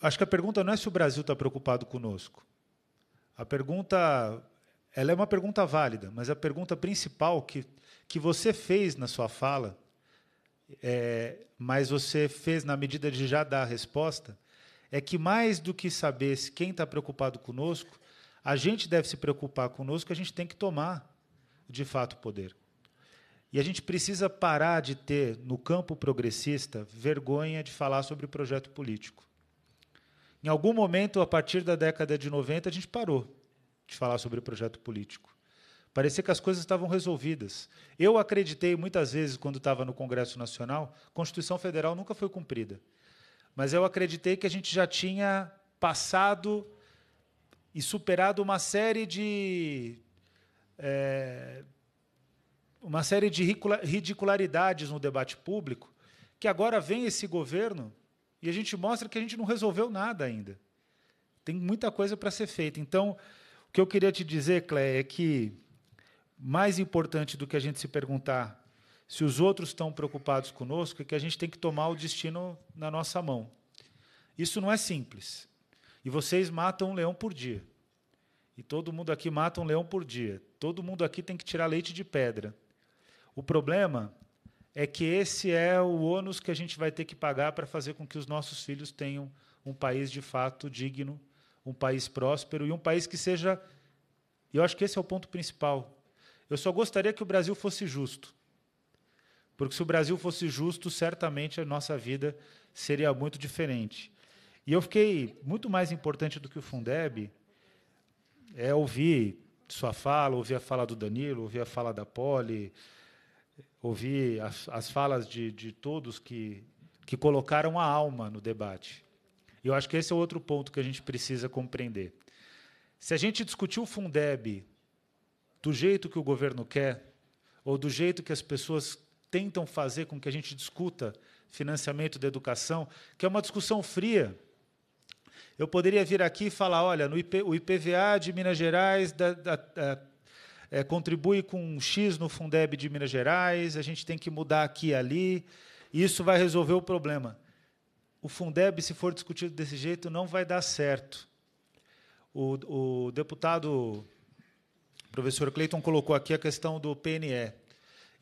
acho que a pergunta não é se o Brasil está preocupado conosco. A pergunta, ela é uma pergunta válida, mas a pergunta principal que, que você fez na sua fala, é, mas você fez na medida de já dar a resposta, é que mais do que saber se quem está preocupado conosco, a gente deve se preocupar conosco, a gente tem que tomar de fato poder. E a gente precisa parar de ter, no campo progressista, vergonha de falar sobre projeto político. Em algum momento, a partir da década de 90, a gente parou de falar sobre projeto político. Parecia que as coisas estavam resolvidas. Eu acreditei muitas vezes, quando estava no Congresso Nacional, a Constituição Federal nunca foi cumprida. Mas eu acreditei que a gente já tinha passado e superado uma série de é, uma série de ridicularidades no debate público, que agora vem esse governo e a gente mostra que a gente não resolveu nada ainda. Tem muita coisa para ser feita. Então, o que eu queria te dizer, Clé, é que mais importante do que a gente se perguntar se os outros estão preocupados conosco, é que a gente tem que tomar o destino na nossa mão. Isso não é simples. E vocês matam um leão por dia. E todo mundo aqui mata um leão por dia. Todo mundo aqui tem que tirar leite de pedra. O problema é que esse é o ônus que a gente vai ter que pagar para fazer com que os nossos filhos tenham um país de fato digno, um país próspero e um país que seja. E eu acho que esse é o ponto principal. Eu só gostaria que o Brasil fosse justo. Porque se o Brasil fosse justo, certamente a nossa vida seria muito diferente. E eu fiquei muito mais importante do que o Fundeb é ouvir sua fala, ouvir a fala do Danilo, ouvir a fala da Poli, ouvir as, as falas de, de todos que, que colocaram a alma no debate. E eu acho que esse é outro ponto que a gente precisa compreender. Se a gente discutir o Fundeb do jeito que o governo quer, ou do jeito que as pessoas tentam fazer com que a gente discuta financiamento da educação, que é uma discussão fria, eu poderia vir aqui e falar: olha, no IP, o IPVA de Minas Gerais da, da, da, é, contribui com um X no Fundeb de Minas Gerais, a gente tem que mudar aqui e ali, e isso vai resolver o problema. O Fundeb, se for discutido desse jeito, não vai dar certo. O, o deputado professor Cleiton colocou aqui a questão do PNE.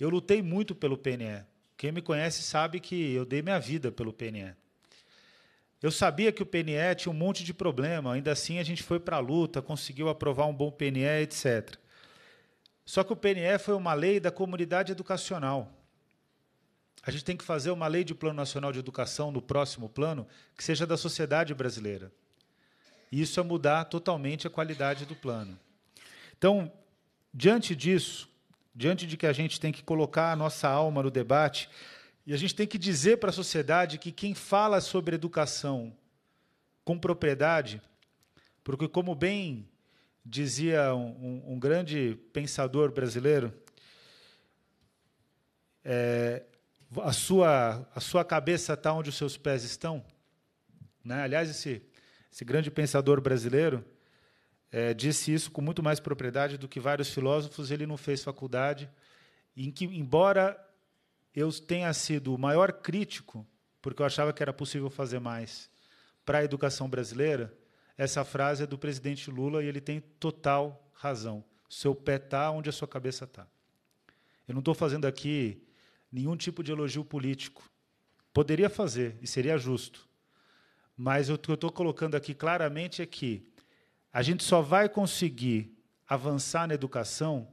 Eu lutei muito pelo PNE. Quem me conhece sabe que eu dei minha vida pelo PNE. Eu sabia que o PNE tinha um monte de problema, ainda assim a gente foi para a luta, conseguiu aprovar um bom PNE, etc. Só que o PNE foi uma lei da comunidade educacional. A gente tem que fazer uma lei de Plano Nacional de Educação no próximo plano que seja da sociedade brasileira. E isso é mudar totalmente a qualidade do plano. Então, diante disso, diante de que a gente tem que colocar a nossa alma no debate, e a gente tem que dizer para a sociedade que quem fala sobre educação com propriedade, porque, como bem dizia um, um, um grande pensador brasileiro, é, a, sua, a sua cabeça está onde os seus pés estão. Né? Aliás, esse, esse grande pensador brasileiro é, disse isso com muito mais propriedade do que vários filósofos. Ele não fez faculdade, em que, embora eu tenha sido o maior crítico, porque eu achava que era possível fazer mais, para a educação brasileira, essa frase é do presidente Lula e ele tem total razão. Seu pé está onde a sua cabeça está. Eu não estou fazendo aqui nenhum tipo de elogio político. Poderia fazer, e seria justo. Mas o que eu estou colocando aqui claramente é que a gente só vai conseguir avançar na educação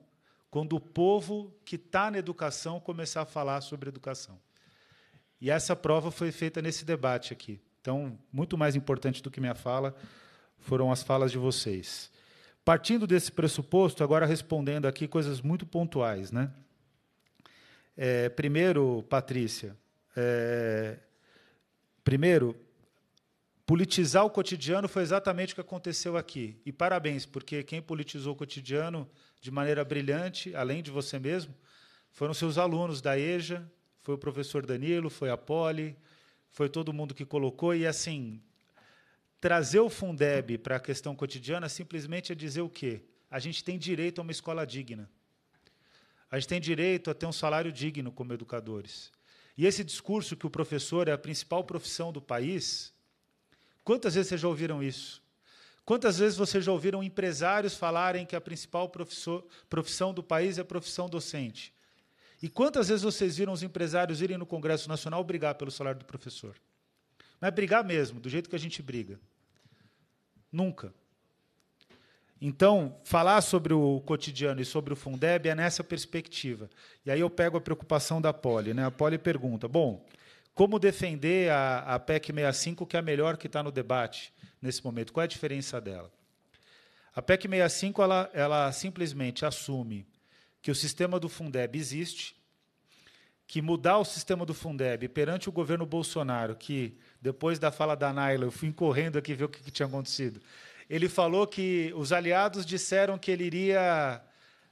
quando o povo que está na educação começar a falar sobre educação. E essa prova foi feita nesse debate aqui. Então, muito mais importante do que minha fala foram as falas de vocês. Partindo desse pressuposto, agora respondendo aqui coisas muito pontuais, né? É, primeiro, Patrícia, é, primeiro, Politizar o cotidiano foi exatamente o que aconteceu aqui. E parabéns, porque quem politizou o cotidiano de maneira brilhante, além de você mesmo, foram seus alunos da EJA, foi o professor Danilo, foi a Poli, foi todo mundo que colocou. E, assim, trazer o Fundeb para a questão cotidiana simplesmente é dizer o quê? A gente tem direito a uma escola digna. A gente tem direito a ter um salário digno como educadores. E esse discurso que o professor é a principal profissão do país Quantas vezes vocês já ouviram isso? Quantas vezes vocês já ouviram empresários falarem que a principal profissão do país é a profissão docente? E quantas vezes vocês viram os empresários irem no Congresso Nacional brigar pelo salário do professor? Mas é brigar mesmo, do jeito que a gente briga. Nunca. Então, falar sobre o cotidiano e sobre o Fundeb é nessa perspectiva. E aí eu pego a preocupação da Poli. Né? A Poli pergunta: bom, como defender a, a PEC 65, que é a melhor que está no debate nesse momento? Qual é a diferença dela? A PEC 65 ela, ela simplesmente assume que o sistema do Fundeb existe, que mudar o sistema do Fundeb perante o governo Bolsonaro, que depois da fala da Naila, eu fui correndo aqui ver o que, que, tinha acontecido. Ele falou que os aliados disseram que ele iria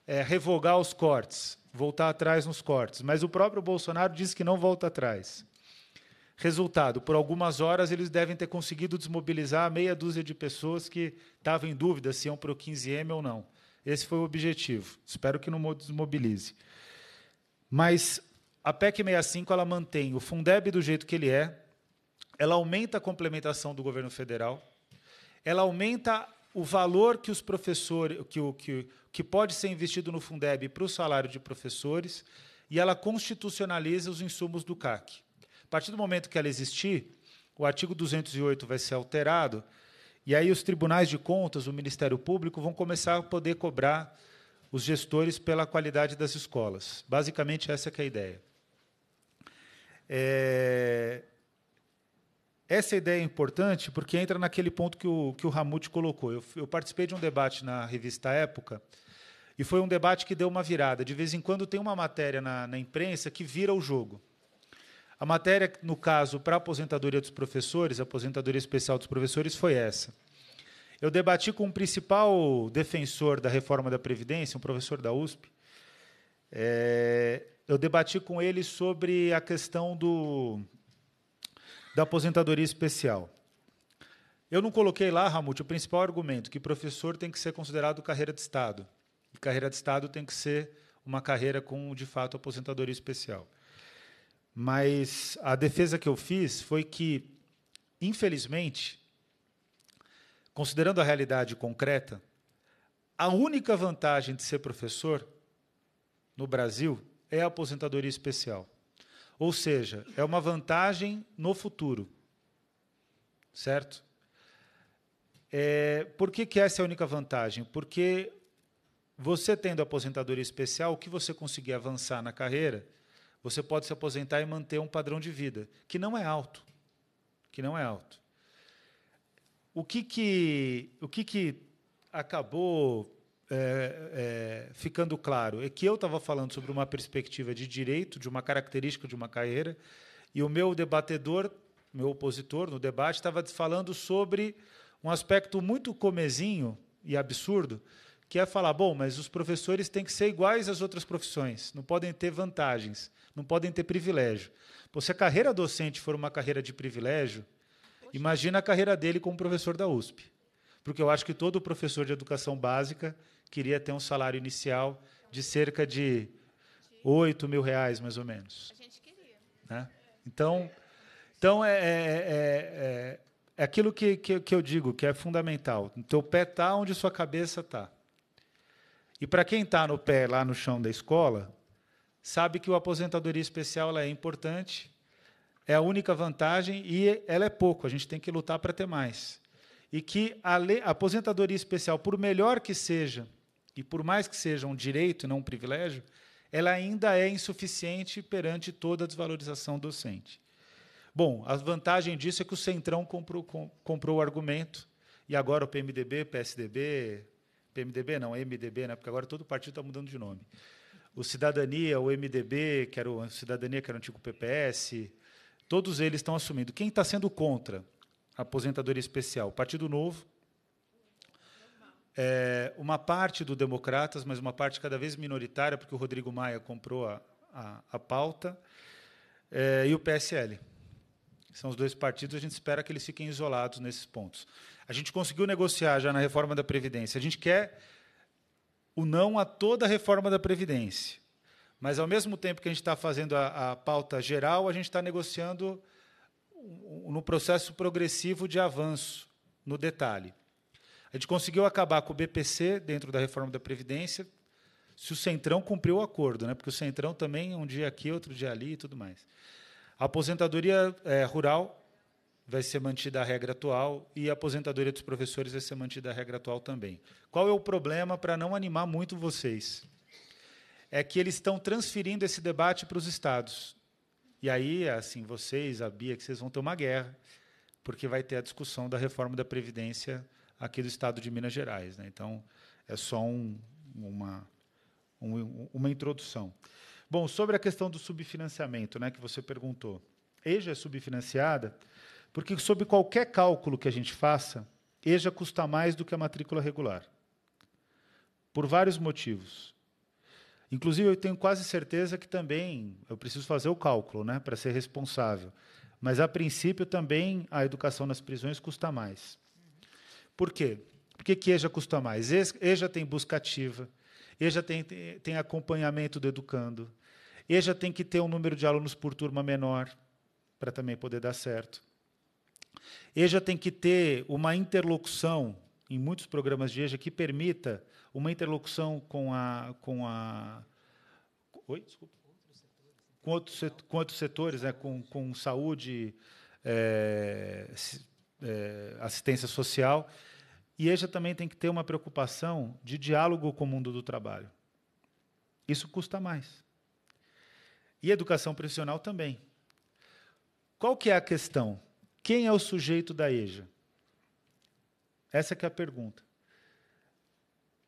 é, revogar os cortes, voltar atrás nos cortes, mas o próprio Bolsonaro disse que não volta atrás. Resultado: por algumas horas eles devem ter conseguido desmobilizar meia dúzia de pessoas que estavam em dúvida se iam para o 15M ou não. Esse foi o objetivo. Espero que não desmobilize. Mas a PEC 65 ela mantém o Fundeb do jeito que ele é, ela aumenta a complementação do governo federal, ela aumenta o valor que os professores, que, que, que pode ser investido no Fundeb para o salário de professores, e ela constitucionaliza os insumos do CAC partir do momento que ela existir, o artigo 208 vai ser alterado, e aí os tribunais de contas, o Ministério Público, vão começar a poder cobrar os gestores pela qualidade das escolas. Basicamente, essa é a ideia. É... Essa ideia é importante porque entra naquele ponto que o, que o Ramut colocou. Eu, eu participei de um debate na revista Época, e foi um debate que deu uma virada. De vez em quando tem uma matéria na, na imprensa que vira o jogo. A matéria, no caso, para a aposentadoria dos professores, a aposentadoria especial dos professores, foi essa. Eu debati com o um principal defensor da reforma da Previdência, um professor da USP. É, eu debati com ele sobre a questão do, da aposentadoria especial. Eu não coloquei lá, Ramute, o principal argumento, que professor tem que ser considerado carreira de Estado. E carreira de Estado tem que ser uma carreira com, de fato, aposentadoria especial. Mas a defesa que eu fiz foi que, infelizmente, considerando a realidade concreta, a única vantagem de ser professor no Brasil é a aposentadoria especial. Ou seja, é uma vantagem no futuro. Certo? É, por que, que essa é a única vantagem? Porque você tendo aposentadoria especial, o que você conseguir avançar na carreira você pode se aposentar e manter um padrão de vida que não é alto, que não é alto. O que que o que que acabou é, é, ficando claro é que eu estava falando sobre uma perspectiva de direito, de uma característica de uma carreira, e o meu debatedor, meu opositor no debate, estava falando sobre um aspecto muito comezinho e absurdo, que é falar, bom, mas os professores têm que ser iguais às outras profissões, não podem ter vantagens, não podem ter privilégio. Pô, se a carreira docente for uma carreira de privilégio, imagina a carreira dele como professor da USP. Porque eu acho que todo professor de educação básica queria ter um salário inicial de cerca de 8 mil reais, mais ou menos. A gente queria. Né? Então, então é, é, é, é, é aquilo que, que, que, eu digo, que é fundamental. O teu pé está onde sua cabeça está. E para quem está no pé lá no chão da escola, sabe que o aposentadoria especial é importante, é a única vantagem e ela é pouco, a gente tem que lutar para ter mais. E que a, lei, a aposentadoria especial, por melhor que seja, e por mais que seja um direito e não um privilégio, ela ainda é insuficiente perante toda a desvalorização docente. Bom, a vantagem disso é que o Centrão comprou, comprou o argumento, e agora o PMDB, PSDB, PMDB não, MDB, né? Porque agora todo partido está mudando de nome. O Cidadania, o MDB, que era o Cidadania, que era o antigo PPS, todos eles estão assumindo. Quem está sendo contra a aposentadoria especial? Partido Novo, é, uma parte do Democratas, mas uma parte cada vez minoritária, porque o Rodrigo Maia comprou a, a, a pauta, é, e o PSL. São os dois partidos, a gente espera que eles fiquem isolados nesses pontos. A gente conseguiu negociar já na reforma da Previdência. A gente quer o não a toda a reforma da Previdência. Mas, ao mesmo tempo que a gente está fazendo a, a pauta geral, a gente está negociando no processo progressivo de avanço, no detalhe. A gente conseguiu acabar com o BPC dentro da reforma da Previdência, se o Centrão cumpriu o acordo, né? porque o Centrão também, um dia aqui, outro dia ali e tudo mais. A aposentadoria é, rural vai ser mantida a regra atual e a aposentadoria dos professores vai ser mantida a regra atual também. Qual é o problema para não animar muito vocês? É que eles estão transferindo esse debate para os estados. E aí, assim, vocês, a Bia, que vocês vão ter uma guerra, porque vai ter a discussão da reforma da Previdência aqui do estado de Minas Gerais. Né? Então, é só um, uma, um, uma introdução. Bom, sobre a questão do subfinanciamento né, que você perguntou. EJA é subfinanciada porque, sob qualquer cálculo que a gente faça, EJA custa mais do que a matrícula regular. Por vários motivos. Inclusive, eu tenho quase certeza que também eu preciso fazer o cálculo né, para ser responsável. Mas, a princípio, também a educação nas prisões custa mais. Por quê? Por que, que EJA custa mais? EJA tem busca ativa, EJA tem, tem acompanhamento do educando, EJA tem que ter um número de alunos por turma menor para também poder dar certo. EJA tem que ter uma interlocução em muitos programas de EJA que permita uma interlocução com a com a Oi, desculpa. Com, outros setores, com outros setores, né, com, com saúde, é, é, assistência social. E EJA também tem que ter uma preocupação de diálogo com o mundo do trabalho. Isso custa mais. E educação profissional também. Qual que é a questão? Quem é o sujeito da EJA? Essa é a pergunta.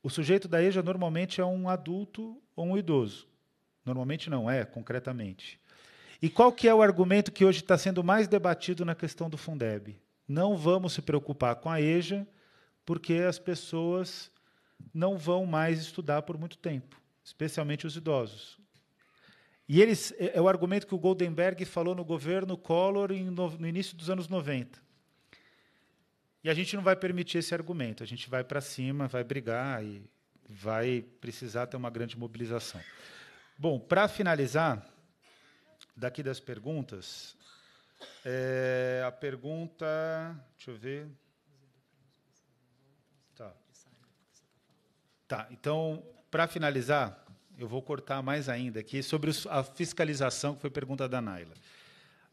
O sujeito da EJA normalmente é um adulto ou um idoso. Normalmente não é, concretamente. E qual que é o argumento que hoje está sendo mais debatido na questão do Fundeb? Não vamos se preocupar com a EJA, porque as pessoas não vão mais estudar por muito tempo, especialmente os idosos. E eles é, é, o argumento que o Goldenberg falou no governo Collor no, no início dos anos 90. E a gente não vai permitir esse argumento. A gente vai para cima, vai brigar e vai precisar ter uma grande mobilização. Bom, para finalizar, daqui das perguntas, é, a pergunta. Deixa eu ver. Tá. Tá, então, para finalizar, eu vou cortar mais ainda aqui, sobre a fiscalização, que foi pergunta da Naila.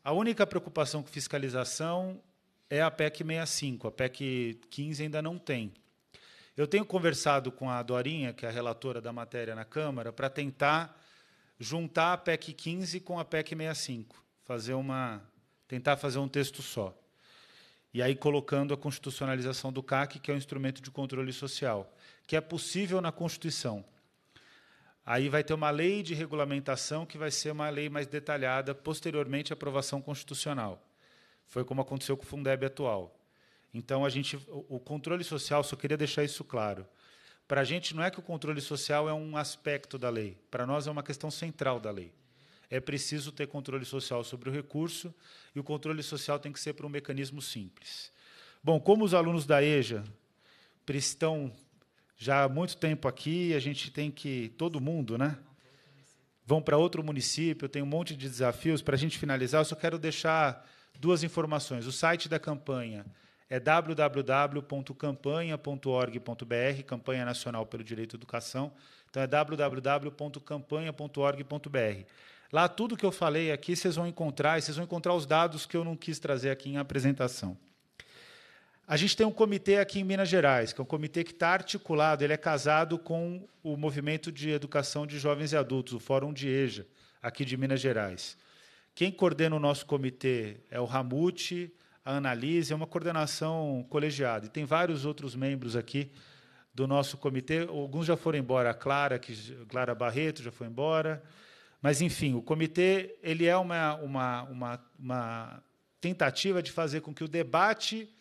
A única preocupação com fiscalização é a PEC 65, a PEC 15 ainda não tem. Eu tenho conversado com a Dorinha, que é a relatora da matéria na Câmara, para tentar juntar a PEC 15 com a PEC 65, fazer uma tentar fazer um texto só. E aí colocando a constitucionalização do CAC, que é o um instrumento de controle social, que é possível na Constituição. Aí vai ter uma lei de regulamentação que vai ser uma lei mais detalhada posteriormente à aprovação constitucional. Foi como aconteceu com o Fundeb atual. Então a gente, o controle social, só queria deixar isso claro. Para a gente não é que o controle social é um aspecto da lei. Para nós é uma questão central da lei. É preciso ter controle social sobre o recurso e o controle social tem que ser para um mecanismo simples. Bom, como os alunos da EJA estão já há muito tempo aqui, a gente tem que. Todo mundo, né? Vão para outro município, tem um monte de desafios. Para a gente finalizar, eu só quero deixar duas informações. O site da campanha é www.campanha.org.br, Campanha Nacional pelo Direito à Educação. Então é www.campanha.org.br. Lá tudo que eu falei aqui vocês vão encontrar, e vocês vão encontrar os dados que eu não quis trazer aqui em apresentação. A gente tem um comitê aqui em Minas Gerais, que é um comitê que está articulado, ele é casado com o Movimento de Educação de Jovens e Adultos, o Fórum de EJA, aqui de Minas Gerais. Quem coordena o nosso comitê é o Ramute, a Analise, é uma coordenação colegiada. E tem vários outros membros aqui do nosso comitê. Alguns já foram embora, a Clara, que, Clara Barreto já foi embora. Mas, enfim, o comitê ele é uma, uma, uma, uma tentativa de fazer com que o debate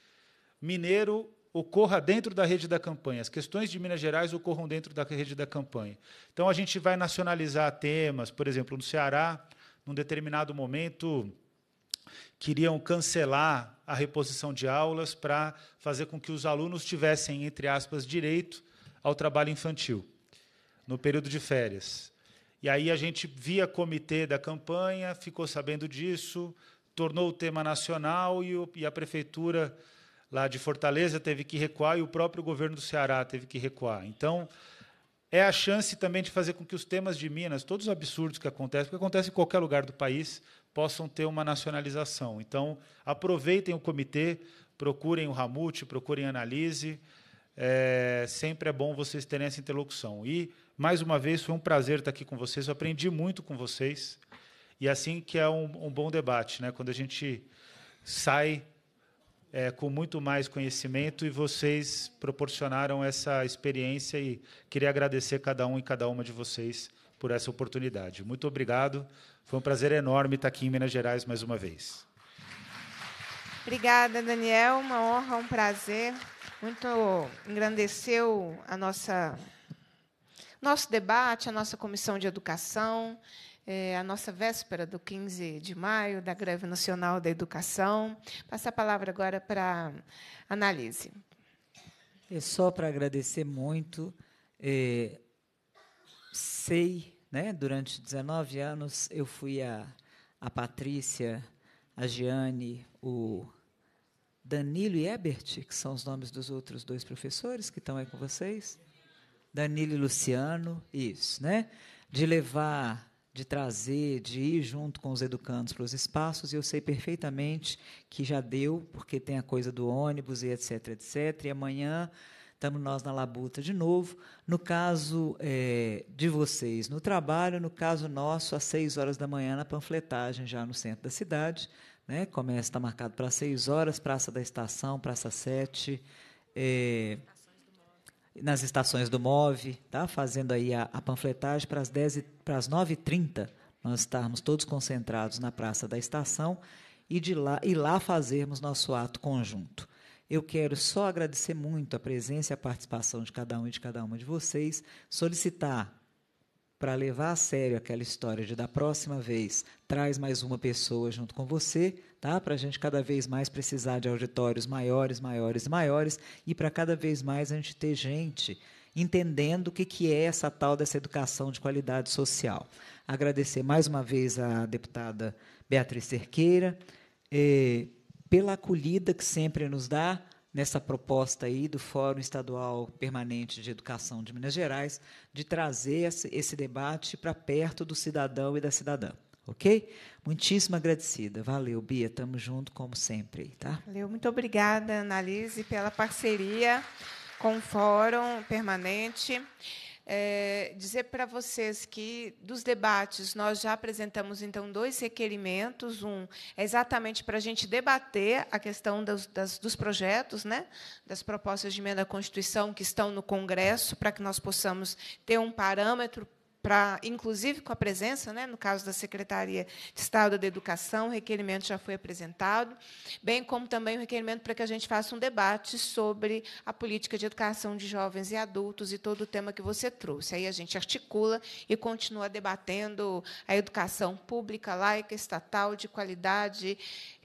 mineiro ocorra dentro da rede da campanha, as questões de Minas Gerais ocorram dentro da rede da campanha. Então, a gente vai nacionalizar temas, por exemplo, no Ceará, num determinado momento, queriam cancelar a reposição de aulas para fazer com que os alunos tivessem, entre aspas, direito ao trabalho infantil no período de férias. E aí a gente via comitê da campanha, ficou sabendo disso, tornou o tema nacional e, a prefeitura lá de Fortaleza teve que recuar e o próprio governo do Ceará teve que recuar. Então, é a chance também de fazer com que os temas de Minas, todos os absurdos que acontecem, porque acontecem em qualquer lugar do país, possam ter uma nacionalização. Então, aproveitem o comitê, procurem o Ramute, procurem a Analise. É, sempre é bom vocês terem essa interlocução. E, mais uma vez, foi um prazer estar aqui com vocês. Eu aprendi muito com vocês. E é assim que é um, um bom debate, né? quando a gente sai é, com muito mais conhecimento e vocês proporcionaram essa experiência e queria agradecer cada um e cada uma de vocês por essa oportunidade. Muito obrigado. Foi um prazer enorme estar aqui em Minas Gerais mais uma vez. Obrigada, Daniel. Uma honra, um prazer. Muito engrandeceu a nossa nosso debate, a nossa comissão de educação é, a nossa véspera do 15 de maio, da Greve Nacional da Educação. Passa a palavra agora para a Analise. É só para agradecer muito. É, sei, né, durante 19 anos, eu fui a, a Patrícia, a Giane, o Danilo e Ebert, que são os nomes dos outros dois professores que estão aí com vocês. Danilo e Luciano, isso, né? De levar de trazer, de ir junto com os educandos para os espaços, e eu sei perfeitamente que já deu, porque tem a coisa do ônibus e etc, etc, e amanhã estamos nós na labuta de novo. No caso é, de vocês no trabalho, no caso nosso, às seis horas da manhã, na panfletagem, já no centro da cidade. Né? Começa, está marcado para seis horas, Praça da Estação, Praça 7. É, nas estações do MOV, tá? fazendo aí a, a panfletagem para as 10 para as 9h30 nós estarmos todos concentrados na Praça da Estação e de lá e lá fazermos nosso ato conjunto. Eu quero só agradecer muito a presença e a participação de cada um e de cada uma de vocês, solicitar para levar a sério aquela história de da próxima vez traz mais uma pessoa junto com você, tá? Para a gente cada vez mais precisar de auditórios maiores, maiores, maiores e para cada vez mais a gente ter gente entendendo o que que é essa tal dessa educação de qualidade social. Agradecer mais uma vez à deputada Beatriz Cerqueira eh, pela acolhida que sempre nos dá nessa proposta aí do Fórum Estadual Permanente de Educação de Minas Gerais de trazer esse debate para perto do cidadão e da cidadã. Ok? Muitíssimo agradecida. Valeu, Bia. Tamo junto, como sempre. Tá? Valeu. Muito obrigada, Analise, pela parceria com o Fórum Permanente é, dizer para vocês que, dos debates, nós já apresentamos, então, dois requerimentos. Um é exatamente para a gente debater a questão das, das, dos projetos, né, das propostas de emenda à Constituição que estão no Congresso, para que nós possamos ter um parâmetro para, inclusive com a presença, né, no caso da Secretaria de Estado da Educação, o requerimento já foi apresentado, bem como também o requerimento para que a gente faça um debate sobre a política de educação de jovens e adultos e todo o tema que você trouxe. Aí a gente articula e continua debatendo a educação pública, laica, estatal, de qualidade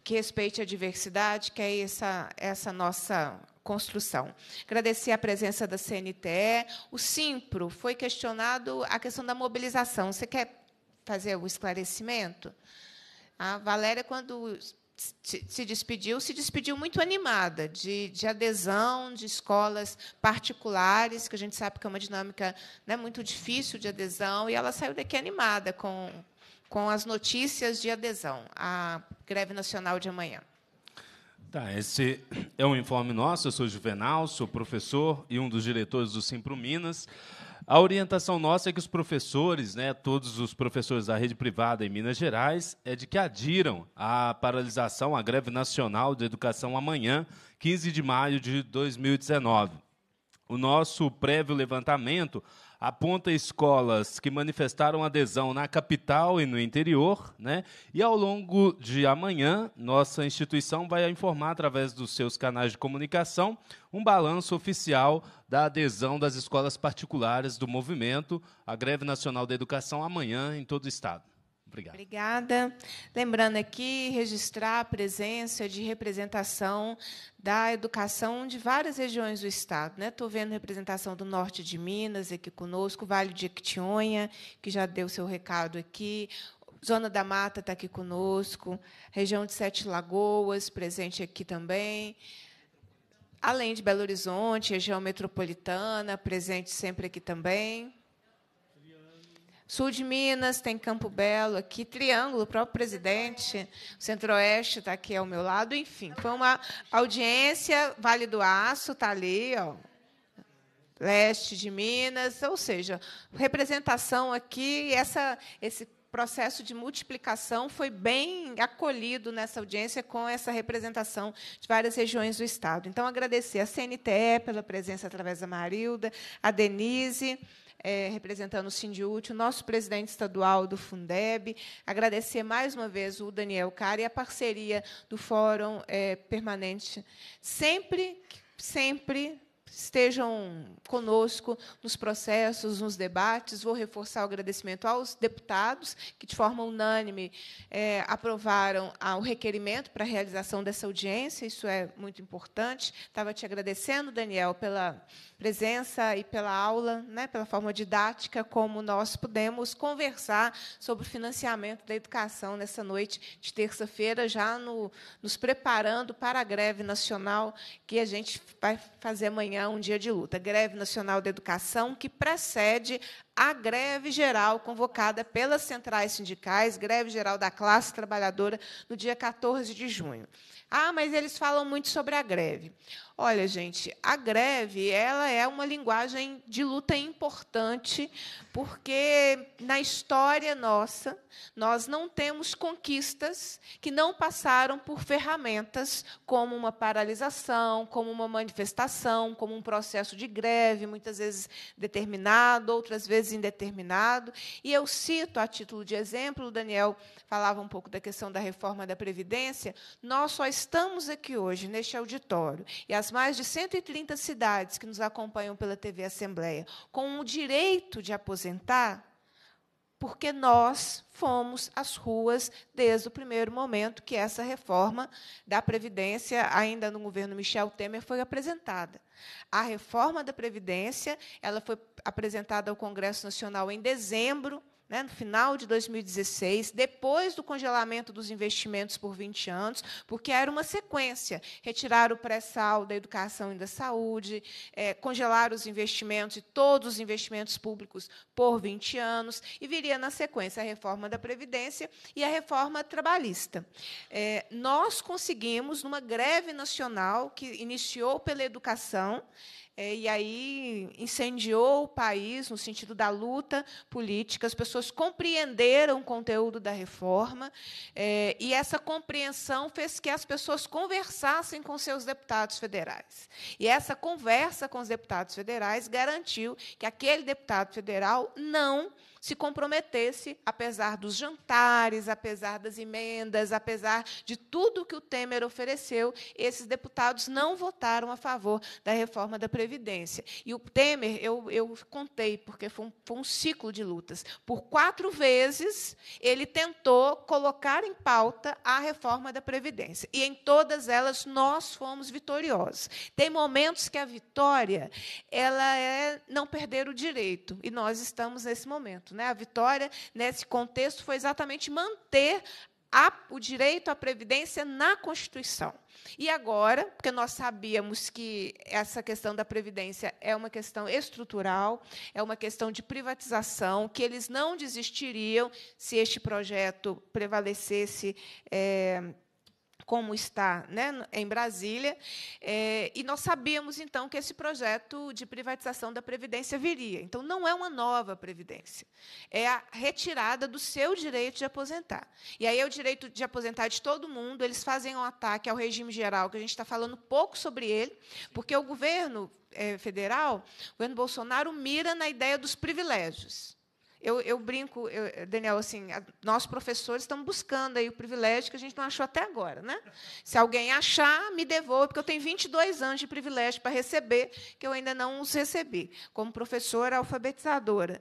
que respeite a diversidade, que é essa, essa nossa construção. Agradecer a presença da CNTE. O Simpro foi questionado a questão da mobilização. Você quer fazer o esclarecimento? A Valéria, quando se despediu, se despediu muito animada de, de adesão de escolas particulares, que a gente sabe que é uma dinâmica né, muito difícil de adesão, e ela saiu daqui animada com, com as notícias de adesão à greve nacional de amanhã. Tá, esse é um informe nosso. Eu sou Juvenal, sou professor e um dos diretores do Simpro Minas. A orientação nossa é que os professores, né, todos os professores da rede privada em Minas Gerais, é de que adiram à paralisação, à greve nacional de educação amanhã, 15 de maio de 2019. O nosso prévio levantamento aponta escolas que manifestaram adesão na capital e no interior, né? E ao longo de amanhã, nossa instituição vai informar através dos seus canais de comunicação um balanço oficial da adesão das escolas particulares do movimento à greve nacional da educação amanhã em todo o estado. Obrigado. Obrigada. Lembrando aqui, registrar a presença de representação da educação de várias regiões do Estado. Estou né? vendo representação do norte de Minas aqui conosco, Vale de Equitionha, que já deu seu recado aqui, Zona da Mata está aqui conosco, região de Sete Lagoas, presente aqui também. Além de Belo Horizonte, região metropolitana, presente sempre aqui também. Sul de Minas, tem Campo Belo aqui, Triângulo, o próprio presidente, Centro-Oeste está aqui ao meu lado, enfim. Foi uma audiência, Vale do Aço está ali, ó, leste de Minas, ou seja, representação aqui, essa, esse processo de multiplicação foi bem acolhido nessa audiência com essa representação de várias regiões do Estado. Então, agradecer à CNTE pela presença através da Marilda, a Denise, é, representando o Sindiúti, o nosso presidente estadual do Fundeb. Agradecer mais uma vez o Daniel Cara e a parceria do Fórum é, Permanente. Sempre, sempre estejam conosco nos processos, nos debates. Vou reforçar o agradecimento aos deputados que, de forma unânime, é, aprovaram o requerimento para a realização dessa audiência. Isso é muito importante. Estava te agradecendo, Daniel, pela presença e pela aula, né, pela forma didática como nós pudemos conversar sobre o financiamento da educação nessa noite de terça-feira, já no, nos preparando para a greve nacional que a gente vai fazer amanhã amanhã um dia de luta, greve nacional da educação, que precede a greve geral convocada pelas centrais sindicais, greve geral da classe trabalhadora, no dia 14 de junho. Ah, mas eles falam muito sobre a greve. Olha, gente, a greve ela é uma linguagem de luta importante, porque na história nossa nós não temos conquistas que não passaram por ferramentas como uma paralisação, como uma manifestação, como um processo de greve, muitas vezes determinado, outras vezes indeterminado. E eu cito, a título de exemplo, o Daniel falava um pouco da questão da reforma da Previdência. Nós só estamos aqui hoje, neste auditório, e as mais de 130 cidades que nos acompanham pela TV Assembleia, com o direito de aposentar porque nós fomos às ruas desde o primeiro momento que essa reforma da Previdência, ainda no governo Michel Temer, foi apresentada. A reforma da Previdência ela foi apresentada ao Congresso Nacional em dezembro né, no final de 2016, depois do congelamento dos investimentos por 20 anos, porque era uma sequência. Retirar o pré-sal da educação e da saúde, é, congelar os investimentos e todos os investimentos públicos por 20 anos, e viria na sequência a reforma da Previdência e a reforma trabalhista. É, nós conseguimos, numa greve nacional que iniciou pela educação, é, e aí incendiou o país no sentido da luta política. As pessoas compreenderam o conteúdo da reforma é, e essa compreensão fez que as pessoas conversassem com seus deputados federais. E essa conversa com os deputados federais garantiu que aquele deputado federal não se comprometesse, apesar dos jantares, apesar das emendas, apesar de tudo que o Temer ofereceu, esses deputados não votaram a favor da reforma da Previdência. E o Temer, eu, eu contei, porque foi um, foi um ciclo de lutas. Por quatro vezes, ele tentou colocar em pauta a reforma da Previdência. E em todas elas, nós fomos vitoriosos. Tem momentos que a vitória ela é não perder o direito, e nós estamos nesse momento certo. Né? A vitória, nesse contexto, foi exatamente manter a, o direito à previdência na Constituição. E agora, porque nós sabíamos que essa questão da previdência é uma questão estrutural, é uma questão de privatização, que eles não desistiriam se este projeto prevalecesse. É, como está né, em Brasília, é, e nós sabíamos, então, que esse projeto de privatização da Previdência viria. Então, não é uma nova Previdência, é a retirada do seu direito de aposentar. E aí é o direito de aposentar de todo mundo, eles fazem um ataque ao regime geral, que a gente está falando pouco sobre ele, porque o governo é, federal, o governo Bolsonaro, mira na ideia dos privilégios. Eu, eu brinco, eu, Daniel, assim, a, professores estão buscando aí o privilégio que a gente não achou até agora, né? Se alguém achar, me devolva, porque eu tenho 22 anos de privilégio para receber que eu ainda não os recebi, como professora alfabetizadora.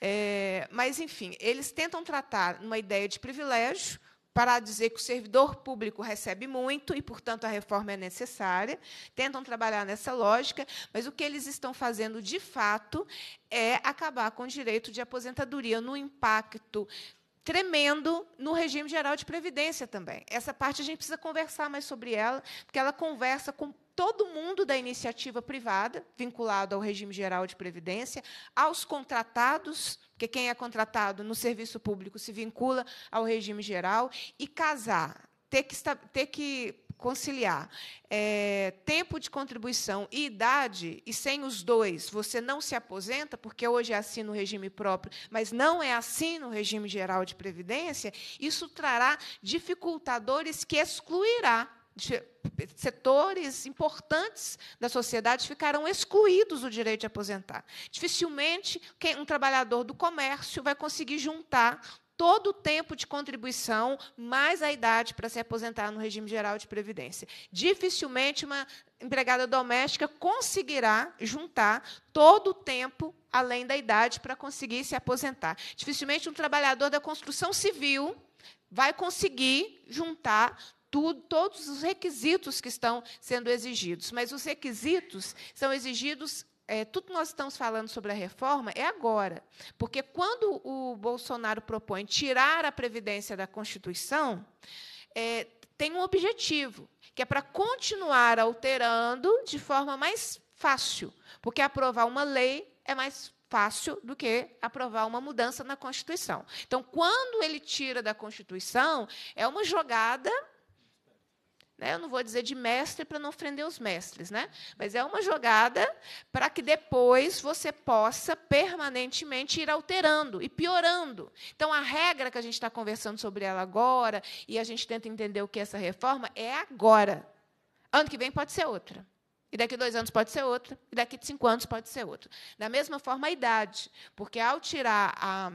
É, mas enfim, eles tentam tratar uma ideia de privilégio para dizer que o servidor público recebe muito e, portanto, a reforma é necessária. Tentam trabalhar nessa lógica, mas o que eles estão fazendo de fato é acabar com o direito de aposentadoria no impacto tremendo no regime geral de previdência também. Essa parte a gente precisa conversar mais sobre ela, porque ela conversa com todo mundo da iniciativa privada, vinculado ao regime geral de previdência, aos contratados, porque quem é contratado no serviço público se vincula ao regime geral, e casar, ter que, ter que conciliar é, tempo de contribuição e idade, e sem os dois você não se aposenta, porque hoje é assim no regime próprio, mas não é assim no regime geral de previdência, isso trará dificultadores que excluirá setores importantes da sociedade ficarão excluídos do direito de aposentar. Dificilmente um trabalhador do comércio vai conseguir juntar todo o tempo de contribuição mais a idade para se aposentar no regime geral de previdência. Dificilmente uma empregada doméstica conseguirá juntar todo o tempo além da idade para conseguir se aposentar. Dificilmente um trabalhador da construção civil vai conseguir juntar tudo, todos os requisitos que estão sendo exigidos. Mas os requisitos são exigidos é, tudo que nós estamos falando sobre a reforma é agora. Porque quando o Bolsonaro propõe tirar a Previdência da Constituição, é, tem um objetivo, que é para continuar alterando de forma mais fácil. Porque aprovar uma lei é mais fácil do que aprovar uma mudança na Constituição. Então, quando ele tira da Constituição, é uma jogada né? Eu não vou dizer de mestre para não ofender os mestres, né? mas é uma jogada para que depois você possa permanentemente ir alterando e piorando. Então, a regra que a gente está conversando sobre ela agora, e a gente tenta entender o que é essa reforma, é agora. Ano que vem pode ser outra. E daqui a dois anos pode ser outra, e daqui a cinco anos pode ser outra. Da mesma forma, a idade. Porque ao tirar a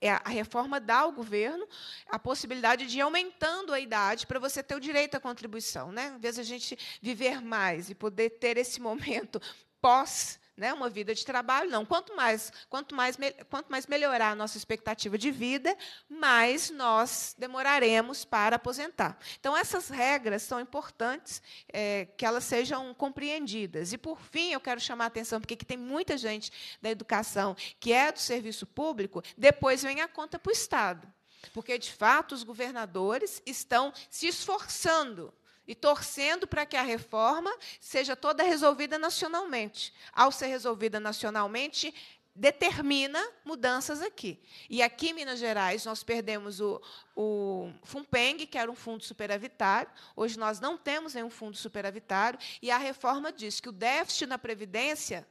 é a reforma dá ao governo a possibilidade de ir aumentando a idade para você ter o direito à contribuição. Né? vez de a gente viver mais e poder ter esse (laughs) momento pós né, uma vida de trabalho, não. Quanto mais, quanto mais, quanto mais melhorar a nossa expectativa de vida, mais nós demoraremos para aposentar. Então, essas regras são importantes é, que elas sejam compreendidas. E, por fim, eu quero chamar a atenção, porque tem muita gente da educação que é do serviço público, depois vem a conta para o Estado. Porque, de fato, os governadores estão se esforçando e torcendo para que a reforma seja toda resolvida nacionalmente. Ao ser resolvida nacionalmente, determina mudanças aqui. E aqui em Minas Gerais, nós perdemos o, o FUNPENG, que era um fundo superavitário. Hoje nós não temos nenhum fundo superavitário. E a reforma diz que o déficit na Previdência,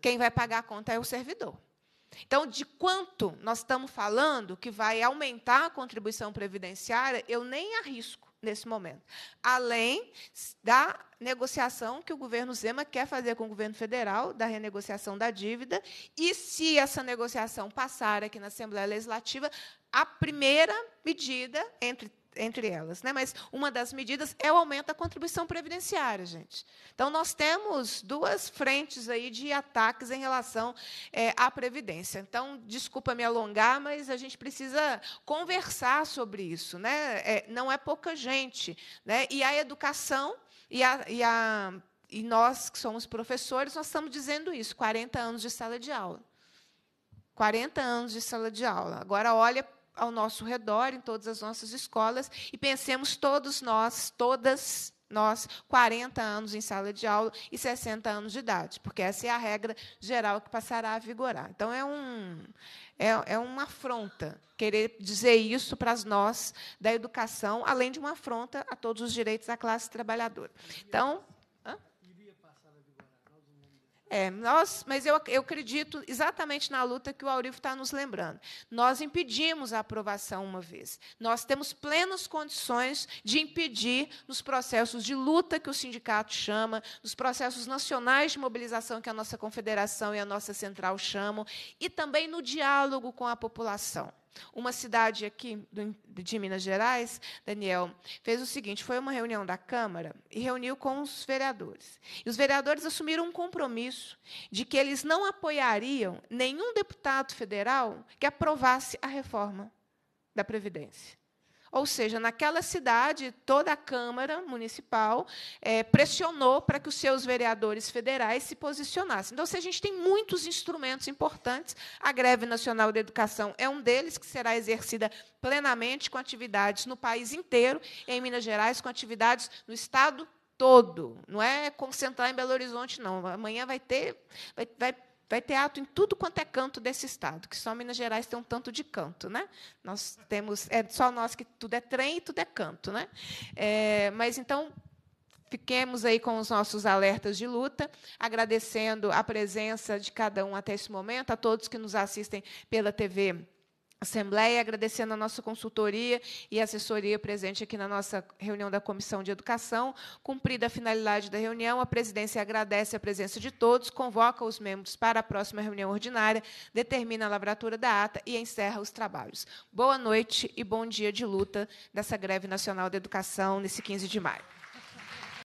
quem vai pagar a conta é o servidor. Então, de quanto nós estamos falando que vai aumentar a contribuição previdenciária, eu nem arrisco nesse momento. Além da negociação que o governo Zema quer fazer com o governo federal, da renegociação da dívida, e se essa negociação passar aqui na Assembleia Legislativa, a primeira medida entre entre elas. Né? Mas uma das medidas é o aumento da contribuição previdenciária, gente. Então, nós temos duas frentes aí de ataques em relação é, à Previdência. Então, desculpa me alongar, mas a gente precisa conversar sobre isso. Né? É, não é pouca gente. Né? E a educação e a, e a e nós que somos professores, nós estamos dizendo isso, 40 anos de sala de aula. 40 anos de sala de aula. Agora olha ao nosso redor, em todas as nossas escolas, e pensemos todos nós, todas nós, 40 anos em sala de aula e 60 anos de idade, porque essa é a regra geral que passará a vigorar. Então, é, um, é, é uma afronta querer dizer isso para nós da educação, além de uma afronta a todos os direitos da classe trabalhadora. Então, é, nós, mas eu, eu acredito exatamente na luta que o Aurifo está nos lembrando. Nós impedimos a aprovação uma vez. Nós temos plenas condições de impedir nos processos de luta que o sindicato chama, nos processos nacionais de mobilização que a nossa confederação e a nossa central chamam, e também no diálogo com a população. Uma cidade aqui de Minas Gerais, Daniel, fez o seguinte: foi uma reunião da Câmara e reuniu com os vereadores. E os vereadores assumiram um compromisso de que eles não apoiariam nenhum deputado federal que aprovasse a reforma da Previdência. Ou seja, naquela cidade, toda a Câmara Municipal é, pressionou para que os seus vereadores federais se posicionassem. Então, se a gente tem muitos instrumentos importantes, a Greve Nacional da Educação é um deles, que será exercida plenamente com atividades no país inteiro, em Minas Gerais, com atividades no Estado todo. Não é concentrar em Belo Horizonte, não. Amanhã vai ter. Vai, vai Vai ter ato em tudo quanto é canto desse estado, que só Minas Gerais tem um tanto de canto, né? Nós temos é só nós que tudo é trem e tudo é canto, né? É, mas então Fiquemos aí com os nossos alertas de luta, agradecendo a presença de cada um até esse momento, a todos que nos assistem pela TV Assembleia, agradecendo a nossa consultoria e assessoria presente aqui na nossa reunião da Comissão de Educação. Cumprida a finalidade da reunião, a presidência agradece a presença de todos, convoca os membros para a próxima reunião ordinária, determina a lavratura da ata e encerra os trabalhos. Boa noite e bom dia de luta dessa greve nacional da educação nesse 15 de maio.